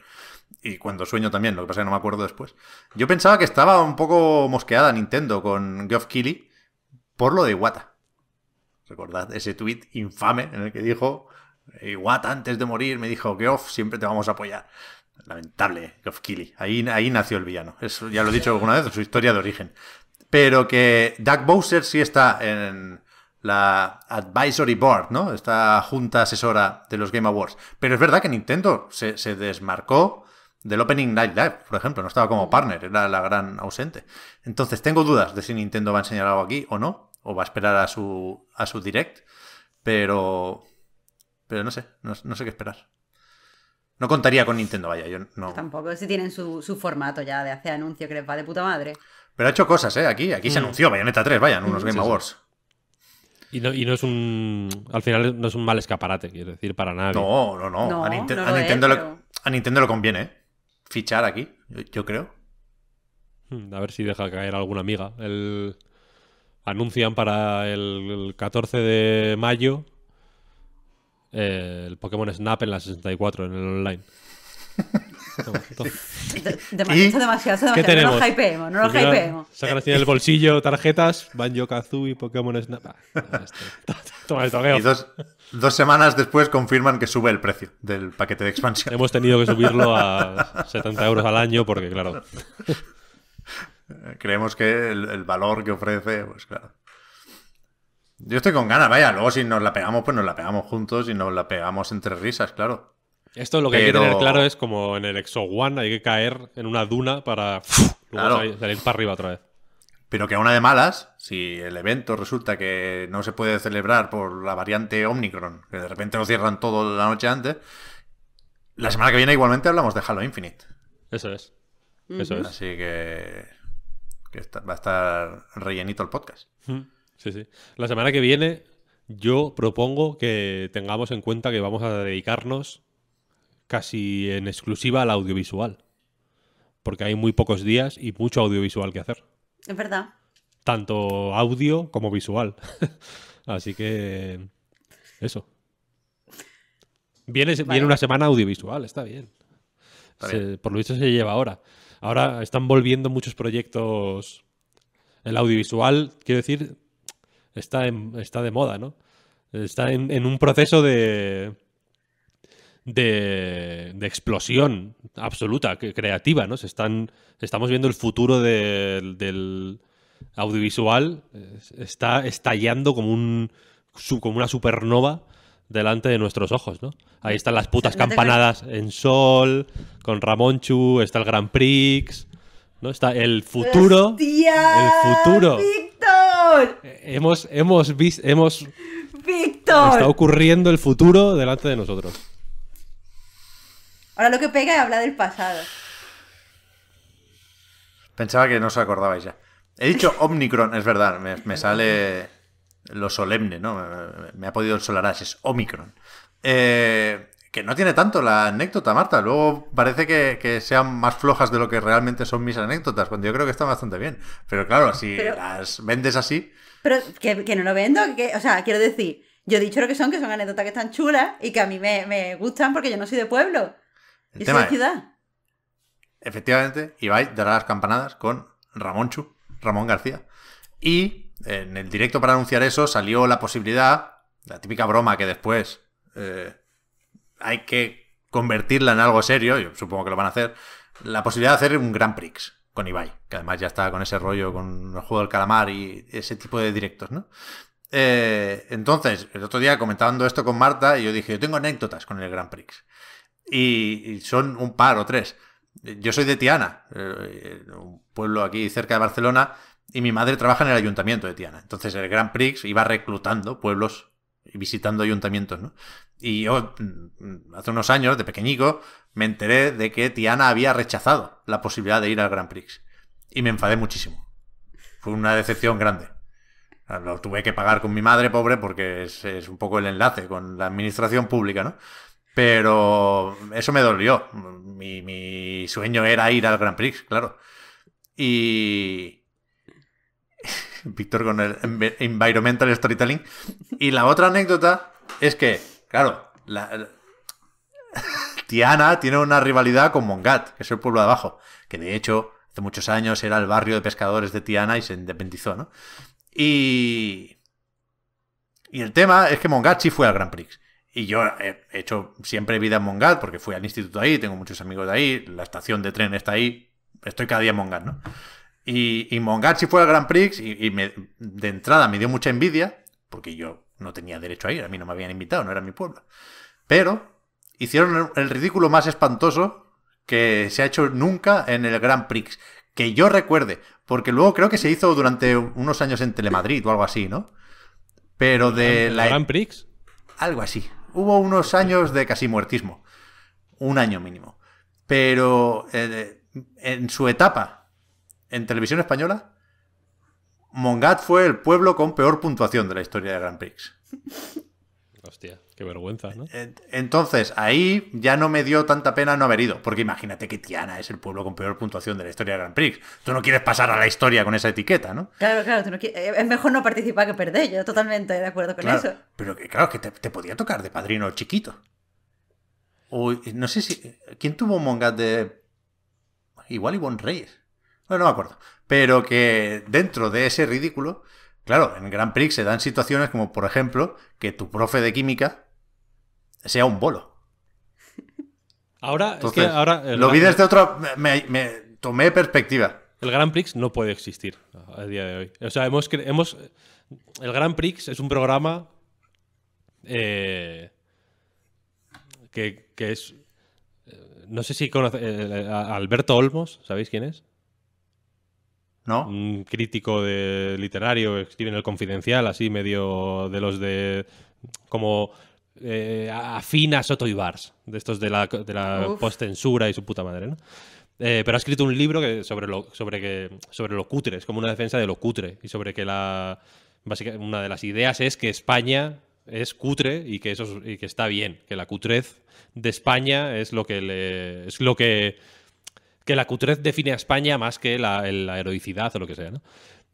Y cuando sueño también, lo que pasa es que no me acuerdo después. Yo pensaba que estaba un poco mosqueada Nintendo con Geoff Keighley por lo de Iwata. Recordad ese tuit infame en el que dijo, eh, igual antes de morir me dijo, que off siempre te vamos a apoyar. Lamentable, Geoff Keighley. Ahí, ahí nació el villano. Eso ya lo he dicho alguna vez, su historia de origen. Pero que Doug Bowser sí está en la Advisory Board, ¿no? Esta junta asesora de los Game Awards. Pero es verdad que Nintendo se, se desmarcó del Opening Night Live, por ejemplo. No estaba como mm. partner, era la gran ausente. Entonces tengo dudas de si Nintendo va a enseñar algo aquí o no o va a esperar a su, a su direct, pero, pero no sé, no, sé qué esperar. No contaría con Nintendo, vaya, yo no. Tampoco, si tienen su, formato ya de hacer anuncio que les va de puta madre. Pero ha hecho cosas, ¿eh? Aquí, aquí se mm. anunció Bayonetta 3, vaya, unos Game Awards. Y, no, es un. Al final no es un mal escaparate, quiero decir, para nadie. No, no, no. a, Nintendo lo conviene, ¿eh? Fichar aquí, yo, yo creo. Hmm, a ver si deja caer alguna amiga el, anuncian para el 14 de mayo eh, el Pokémon Snap en la 64, en el online. demasiado, demasiado. No nos hypeemos, no nos pues hypeemos. Sacan así en el bolsillo tarjetas, Banjo Kazooie, Pokémon Snap. Ah, esto, Y dos, semanas después confirman que sube el precio del paquete de expansión. Hemos tenido que subirlo a 70 euros al año porque, claro. Creemos que el, valor que ofrece, pues claro. Yo estoy con ganas, vaya. Luego, si nos la pegamos, pues nos la pegamos juntos y nos la pegamos entre risas, claro. Esto lo que hay que tener claro es como en el Exo One hay que caer en una duna para salir para arriba otra vez. Pero que a una de malas, si el evento resulta que no se puede celebrar por la variante Omnicron que de repente lo cierran todo la noche antes, la semana que viene igualmente hablamos de Halo Infinite. Eso es. Eso es. Así que que va a estar rellenito el podcast. Sí, sí. La semana que viene yo propongo que tengamos en cuenta que vamos a dedicarnos casi en exclusiva al audiovisual. Porque hay muy pocos días y mucho audiovisual que hacer. Es verdad. Tanto audio como visual. Así que eso. Viene, viene una semana audiovisual, está bien. por lo visto se lleva ahora. Ahora están volviendo muchos proyectos. El audiovisual, quiero decir, está, está de moda, ¿no? Está en, un proceso de, de, explosión absoluta, creativa, ¿no? están, estamos viendo el futuro del audiovisual, eh, está estallando como, un, como una supernova delante de nuestros ojos, ¿no? Ahí están las putas campanadas en sol, con Ramonchu, está el Gran Prix, ¿no? Está el futuro. El futuro. Eh, hemos, hemos visto. Hemos... ¡Víctor! Está ocurriendo el futuro delante de nosotros. Ahora lo que pega es hablar del pasado. Pensaba que no os acordabais ya. He dicho Omnicron, es verdad, me sale lo solemne, ¿no? Me ha podido el es Omicron. Eh, que no tiene tanto la anécdota, Marta. Luego parece que, sean más flojas de lo que realmente son mis anécdotas, cuando yo creo que están bastante bien. Pero claro, si las vendes así. Pero que, no lo vendo, que, o sea, quiero decir, yo he dicho lo que son, que son anécdotas que están chulas y que a mí me, gustan porque yo no soy de pueblo. Y soy ciudad. efectivamente, Ibai dará las campanadas con Ramón Chu, Ramón García. Y en el directo para anunciar eso salió la posibilidad, la típica broma que después eh, hay que convertirla en algo serio, yo supongo que lo van a hacer, la posibilidad de hacer un Grand Prix con Ibai, que además ya está con ese rollo, con el juego del calamar y ese tipo de directos, ¿no? Eh, entonces, el otro día comentando esto con Marta, yo dije, yo tengo anécdotas con el Grand Prix. Y, son un par o tres. Yo soy de Tiana, eh, un pueblo aquí cerca de Barcelona, y mi madre trabaja en el ayuntamiento de Tiana. Entonces el Grand Prix iba reclutando pueblos y visitando ayuntamientos, ¿no? Y yo, mm, hace unos años, de pequeñico, me enteré de que Tiana había rechazado la posibilidad de ir al Grand Prix. Y me enfadé muchísimo. Fue una decepción grande. Ah, lo tuve que pagar con mi madre, pobre, porque es, es un poco el enlace con la administración pública, ¿no? Pero eso me dolió. Mi, mi sueño era ir al Grand Prix, claro. Y, Víctor con el environmental storytelling. Y la otra anécdota es que, claro, Tiana tiene una rivalidad con Mongat, que es el pueblo de abajo, que de hecho hace muchos años era el barrio de pescadores de Tiana y se independizó, ¿no? Y... Y el tema es que Mongat sí fue al Grand Prix. Y yo he hecho siempre vida en Mongat porque fui al instituto ahí, tengo muchos amigos de ahí, la estación de tren está ahí, estoy cada día en Mongat, ¿no? Y, y Mongachi fue al Grand Prix y, de entrada me dio mucha envidia, porque yo no tenía derecho a ir, a mí no me habían invitado, no era mi pueblo. Pero hicieron el ridículo más espantoso que se ha hecho nunca en el Grand Prix, que yo recuerde, porque luego creo que se hizo durante unos años en Telemadrid o algo así, ¿no? Pero de la... Grand Prix? Algo así. Hubo unos años de casi muertismo, un año mínimo. Pero eh, en su etapa en televisión española, Mongat fue el pueblo con peor puntuación de la historia de Grand Prix. Hostia, qué vergüenza, ¿no? Entonces, ahí ya no me dio tanta pena no haber ido, porque imagínate que Tiana es el pueblo con peor puntuación de la historia de Grand Prix. Tú no quieres pasar a la historia con esa etiqueta, ¿no? Claro, claro, es mejor no participar que perder, yo totalmente de acuerdo con eso. Pero que, claro, que te, podía tocar de padrino chiquito. no sé si... ¿Quién tuvo Mongat de...? Igual Ivonne Reyes no me acuerdo. Pero que dentro de ese ridículo, claro, en Grand Prix se dan situaciones como, por ejemplo, que tu profe de química sea un bolo. Ahora, es que ahora lo vi desde otro. Me, tomé perspectiva. El Grand Prix no puede existir a día de hoy. O sea, hemos. hemos el Grand Prix es un programa eh, que, es. Eh, no sé si conoce. Eh, Alberto Olmos, ¿sabéis quién es? Un crítico de literario, escribe en el Confidencial, así medio de los de como eh, afina Soto y Bars, de estos de la, de la post-censura y su puta madre, ¿no? Eh, pero ha escrito un libro que, sobre, lo, sobre, que, sobre lo cutre, es como una defensa de lo cutre, y sobre que la, básicamente, una de las ideas es que España es cutre y que, eso, y que está bien, que la cutrez de España es lo que, es lo que que la cutrez define a España más que la, heroicidad o lo que sea, ¿no?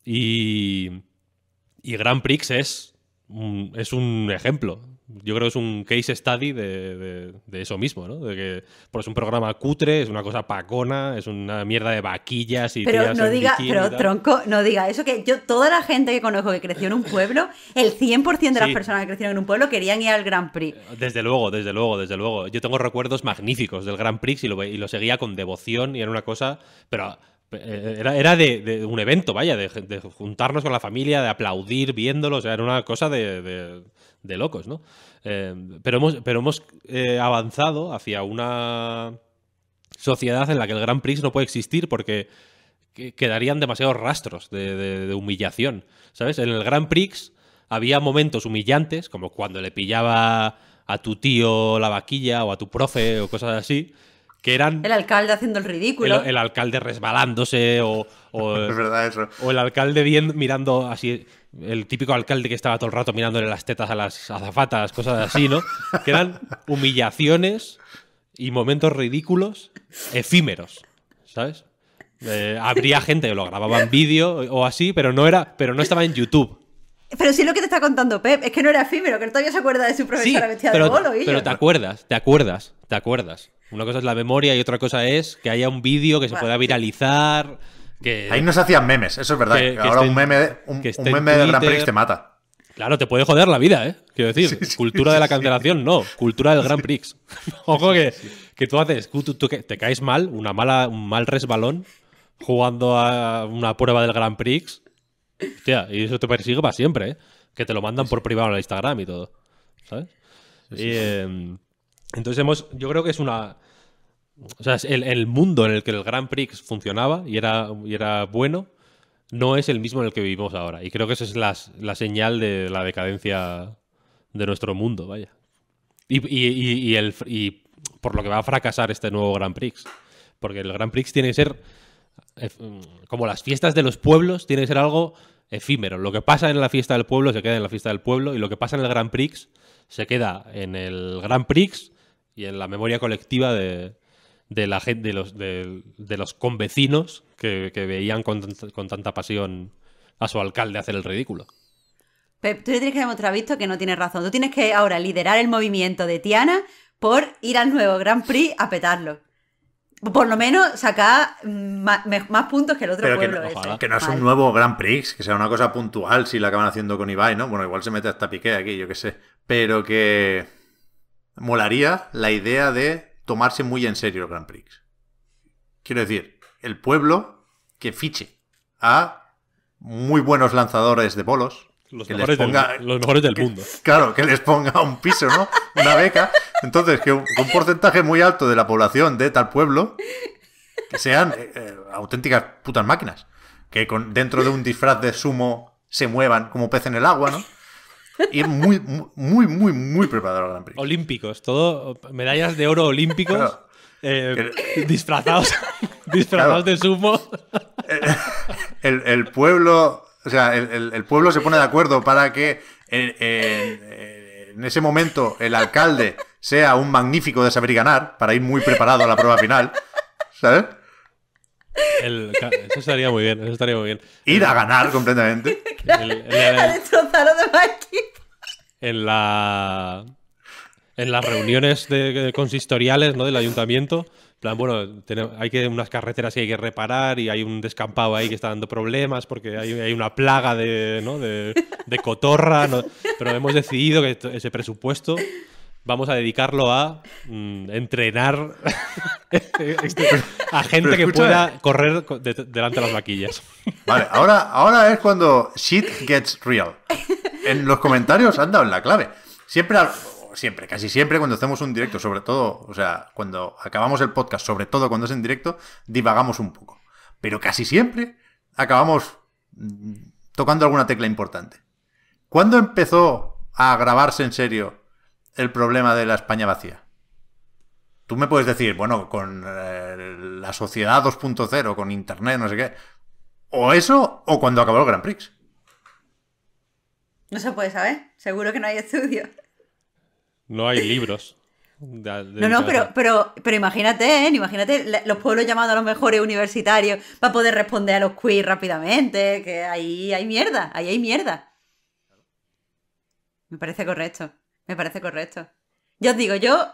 Y, y Grand Prix es, es un ejemplo yo creo que es un case study de, eso mismo, ¿no? De que pues, es un programa cutre, es una cosa pacona, es una mierda de vaquillas y Pero no diga, pero tronco, no diga eso que yo toda la gente que conozco que creció en un pueblo, el 100% de las personas que crecieron en un pueblo querían ir al Grand Prix. Desde luego, desde luego, desde luego. Yo tengo recuerdos magníficos del Grand Prix y lo, y lo seguía con devoción y era una cosa, pero eh, era, de, un evento, vaya, de, de, juntarnos con la familia, de aplaudir viéndolo, o sea, era una cosa de, de locos, ¿no? Eh, pero hemos, pero hemos eh, avanzado hacia una sociedad en la que el Grand Prix no puede existir porque quedarían demasiados rastros de, humillación, ¿sabes? En el Grand Prix había momentos humillantes, como cuando le pillaba a tu tío la vaquilla o a tu profe o cosas así, que eran... El alcalde haciendo el ridículo. El, alcalde resbalándose o... o, es verdad eso. o el alcalde bien, mirando así el típico alcalde que estaba todo el rato mirándole las tetas a las azafatas, cosas así, ¿no? que eran humillaciones y momentos ridículos efímeros, ¿sabes? Eh, habría gente que lo grababa en vídeo o así, pero no era, pero no estaba en YouTube. Pero sí lo que te está contando Pep, es que no era efímero, que todavía se acuerda de su profesora vestida pero, de bolo. Y pero te acuerdas, te acuerdas, te acuerdas. Una cosa es la memoria y otra cosa es que haya un vídeo que se pueda viralizar. Ahí no se hacían memes, eso es verdad. ahora un meme, un, meme Grand Prix te mata. Claro, te puede joder la vida, ¿eh? Quiero decir, cultura de la cancelación, no, cultura del Grand Prix. Ojo que, que, tú haces, tú, te caes mal, una mala, un mal resbalón, jugando a una prueba del Grand Prix. y eso te persigue para siempre, ¿eh? Que te lo mandan por privado en Instagram y todo. ¿Sabes? Em, entonces hemos, yo creo que es una, o sea, el, el, mundo en el que el Grand Prix funcionaba y era, era bueno no es el mismo en el que vivimos ahora. Y creo que esa es la, señal de la decadencia de nuestro mundo, vaya. Y, y, y, por lo que va a fracasar este nuevo Grand Prix. Porque el Grand Prix tiene que ser, eh, como las fiestas de los pueblos, tiene que ser algo efímero. Lo que pasa en la fiesta del pueblo se queda en la fiesta del pueblo y lo que pasa en el Grand Prix se queda en el Grand Prix y en la memoria colectiva de, de la gente, de los, de, los convecinos que, veían con, tanta pasión a su alcalde hacer el ridículo. Pep, tú le tienes que demostrar, visto, que no tienes razón. Tú tienes que ahora liderar el movimiento de Tiana por ir al nuevo Grand Prix a petarlo. Por lo menos sacar mm, más, puntos que el otro pueblo. Que no, este. que no es un nuevo Grand Prix, que sea una cosa puntual si la acaban haciendo con Ibai, ¿no? Bueno, igual se mete hasta Piqué aquí, yo qué sé. Pero que molaría la idea de tomarse muy en serio el Grand Prix. Quiero decir, el pueblo que fiche a muy buenos lanzadores de bolos. Los, mejores, del, mundo. Claro, que les ponga un piso, ¿no? Una beca. Entonces, que un, porcentaje muy alto de la población de tal pueblo que sean eh, eh, auténticas putas máquinas. Que con, dentro de un disfraz de sumo se muevan como pez en el agua, ¿no? ir muy, muy, muy, muy preparado al Gran Prix. Olímpicos, todo medallas de oro olímpicos. Eh, disfrazados disfrazados de sumo el, pueblo o sea el, pueblo se pone de acuerdo para que en, ese momento el alcalde sea un magnífico de para ir muy preparado a la prueba final ¿sabes? eso estaría muy bien, eso estaría muy bien. Ir a ganar completamente. En la. En las reuniones de, consistoriales, ¿no? Del ayuntamiento. plan, bueno, hay que unas carreteras que hay que reparar y hay un descampado ahí que está dando problemas porque hay, una plaga de, ¿no? de, cotorra. Pero hemos decidido que ese presupuesto vamos a dedicarlo a mm, entrenar este, a gente que pueda correr delante de las vaquillas. Vale, ahora, ahora es cuando shit gets real. En los comentarios han dado la clave. Siempre, siempre, casi siempre cuando hacemos un directo, sobre todo, o sea, cuando acabamos el podcast, sobre todo cuando es en directo, divagamos un poco. Pero casi siempre acabamos mm, tocando alguna tecla importante. ¿Cuándo empezó a grabarse en serio el problema de la España vacía? Tú me puedes decir, bueno, con eh, la sociedad 2.0, con Internet, no sé qué. O eso, o cuando acabó el Grand Prix. No se puede saber. Seguro que no hay estudios. No hay libros. no, no, pero, pero, pero imagínate, ¿eh? imagínate los pueblos llamando a los mejores universitarios para poder responder a los quiz rápidamente, que ahí hay mierda, ahí hay mierda. Me parece correcto. Me parece correcto. Yo os digo, yo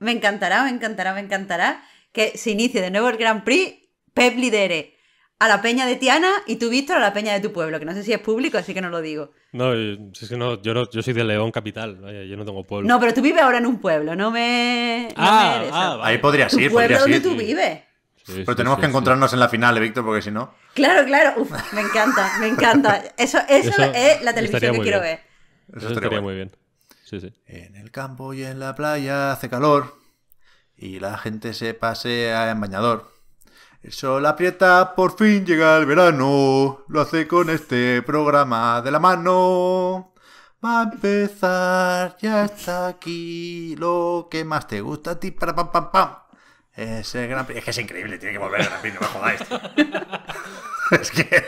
me encantará, me encantará, me encantará que se inicie de nuevo el Grand Prix, Pep lidere a la peña de Tiana y tú, Víctor, a la peña de tu pueblo, que no sé si es público, así que no lo digo. No, eh, es que no, yo, yo soy de León Capital, yo no tengo pueblo. No, pero tú vives ahora en un pueblo, no me... ah, ah ahí podría ser. Tu pueblo donde tú vives. pero tenemos que encontrarnos en la final, Víctor, porque si no... Claro, claro, Uf, me encanta, me encanta. Eso, eso, es la televisión que quiero ver. Eso, estaría, muy bien. En el campo y en la playa hace calor y la gente se pasea en bañador. El sol aprieta, por fin llega el verano, lo hace con este programa de la mano. Va a empezar, ya está aquí, lo que más te gusta a ti, para pam pam pam. Es que es increíble, tiene que volver el no me jodáis. es que.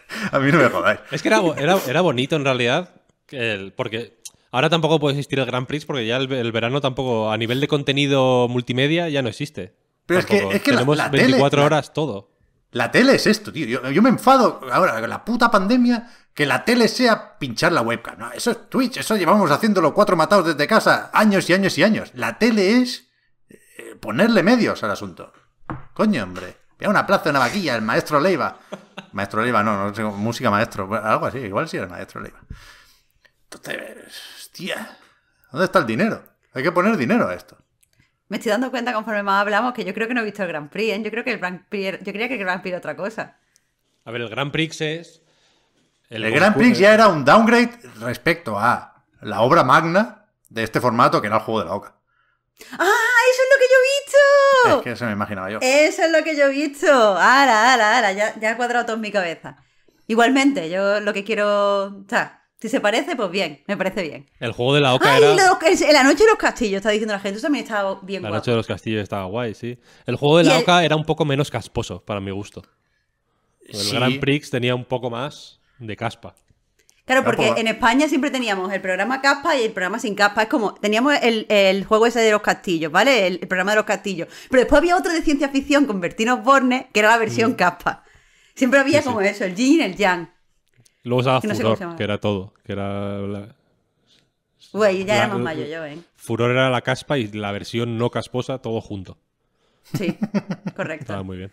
A mí no me jodáis. Es que era, era, era bonito en realidad, el, porque Ahora tampoco puede existir el Grand Prix porque ya el, verano tampoco, a nivel de contenido multimedia, ya no existe. Pero es que, tenemos la, 24 horas todo. La tele es esto, tío. Yo, me enfado ahora la puta pandemia que la tele sea pinchar la webcam. eso es Twitch, eso llevamos haciéndolo cuatro matados desde casa años y años y años. La tele es eh, ponerle medios al asunto. Coño, hombre. Vea una plaza, de una vaquilla, el maestro Leiva. Maestro Leiva, no, no sé, música maestro, algo así, igual sí era el maestro Leiva. Entonces, hostia, ¿dónde está el dinero? Hay que poner dinero a esto. Me estoy dando cuenta conforme más hablamos que yo creo que no he visto el Grand Prix, ¿eh? Yo creo que el Grand Prix, yo creía que el Grand Prix era otra cosa. A ver, el Grand Prix es... El, Grand Prix ya era un downgrade respecto a la obra magna de este formato que era el juego de la Oca. ¡Ah! ¡Eso es lo que yo he visto! Es que se me imaginaba yo. Eso es lo que yo he visto. ala ala ala Ya, ya he cuadrado todo en mi cabeza. Igualmente, yo lo que quiero. Si se parece, pues bien, me parece bien. El juego de la oca era. la noche de los castillos, está diciendo la gente, eso también estaba bien La noche de los castillos estaba guay, sí. El juego de la oca era un poco menos casposo, para mi gusto. El Grand Prix tenía un poco más de caspa. Claro, porque en España siempre teníamos el programa Caspa y el programa sin Caspa. Es como, teníamos el, juego ese de los castillos, ¿vale? El, programa de los castillos. Pero después había otro de ciencia ficción con Bertino Borne, que era la versión mm. Caspa. Siempre había como eso, el yin y el yang. Luego estaba Furor, que era todo. Que era ya yo, ¿eh? Furor era la caspa y la versión no casposa, todo junto. Sí, correcto. Estaba muy bien.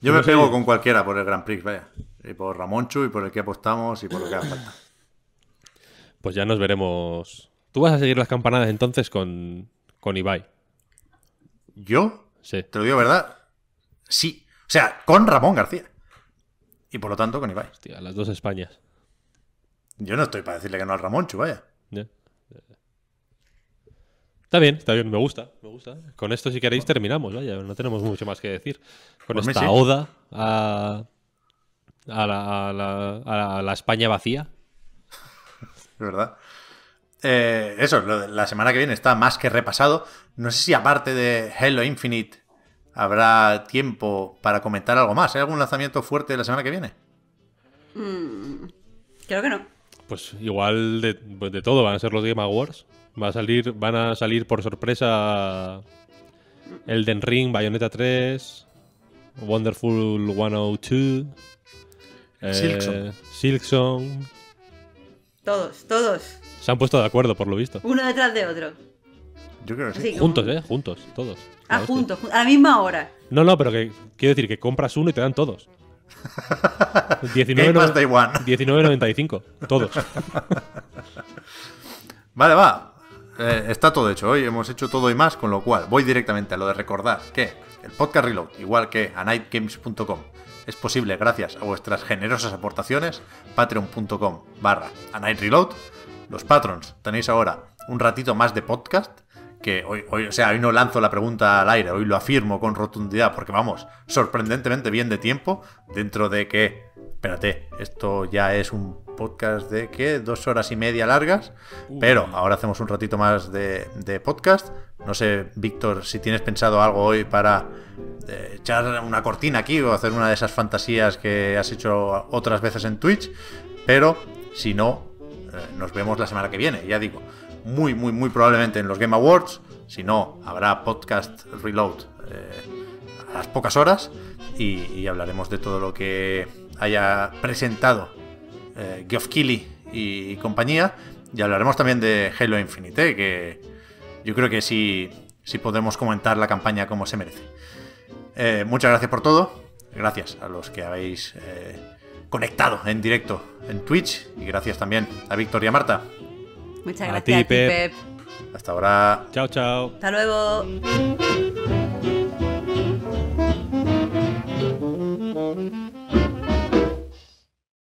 Yo me pego con cualquiera por el Grand Prix, vaya. Y por Ramonchu, y por el que apostamos, y por lo que haga falta. Pues ya nos veremos. ¿Tú vas a seguir las campanadas entonces con, con Ibai? ¿Yo? Sí. Te lo digo, ¿verdad? Sí. O sea, con Ramón García y por lo tanto con Ibai. Hostia, las dos Españas. Yo no estoy para decirle que no al Ramón, vaya. Está bien, está bien, me gusta, me gusta. Con esto, si queréis, terminamos, vaya, no tenemos mucho más que decir. Con pues esta oda a, la, España vacía. Es verdad. Eh, eso, la semana que viene está más que repasado. No sé si aparte de Hello Infinite habrá tiempo para comentar algo más. ¿Hay algún lanzamiento fuerte la semana que viene? Mm, creo que no. Pues igual pues de, todo van a ser los Game Awards. Va a salir, van a salir por sorpresa Elden Ring, Bayonetta 3, Wonderful 102, eh, Silksong. Todos, todos. Se han puesto de acuerdo, por lo visto. Uno detrás de otro. Juntos, ¿eh? Juntos, todos. Ah, juntos, a la misma hora. No, no, pero que quiero decir que compras uno y te dan todos. 19.95. todos. Vale, va. Eh, está todo hecho. Hoy hemos hecho todo y más, con lo cual voy directamente a lo de recordar que el podcast Reload, igual que a nightgames.com, es posible gracias a vuestras generosas aportaciones. Patreon.com barra Los patrons tenéis ahora un ratito más de podcast que hoy, hoy, o sea, hoy no lanzo la pregunta al aire, hoy lo afirmo con rotundidad, porque vamos, sorprendentemente bien de tiempo, dentro de que, espérate, esto ya es un podcast de qué, dos horas y media largas, pero ahora hacemos un ratito más de, podcast. No sé, Víctor, si tienes pensado algo hoy para eh, echar una cortina aquí o hacer una de esas fantasías que has hecho otras veces en Twitch, pero si no, eh, nos vemos la semana que viene, ya digo muy, muy, muy probablemente en los Game Awards. Si no, habrá podcast reload eh, a las pocas horas y, hablaremos de todo lo que haya presentado eh, Geoff Keighley y, compañía. Y hablaremos también de Halo Infinite, eh, que yo creo que sí, sí podremos comentar la campaña como se merece. muchas gracias por todo. Gracias a los que habéis conectado en directo en Twitch. Y gracias también a Victoria Marta. Muchas gracias, a ti, Pep. Hasta ahora. Chao, chao. Hasta luego.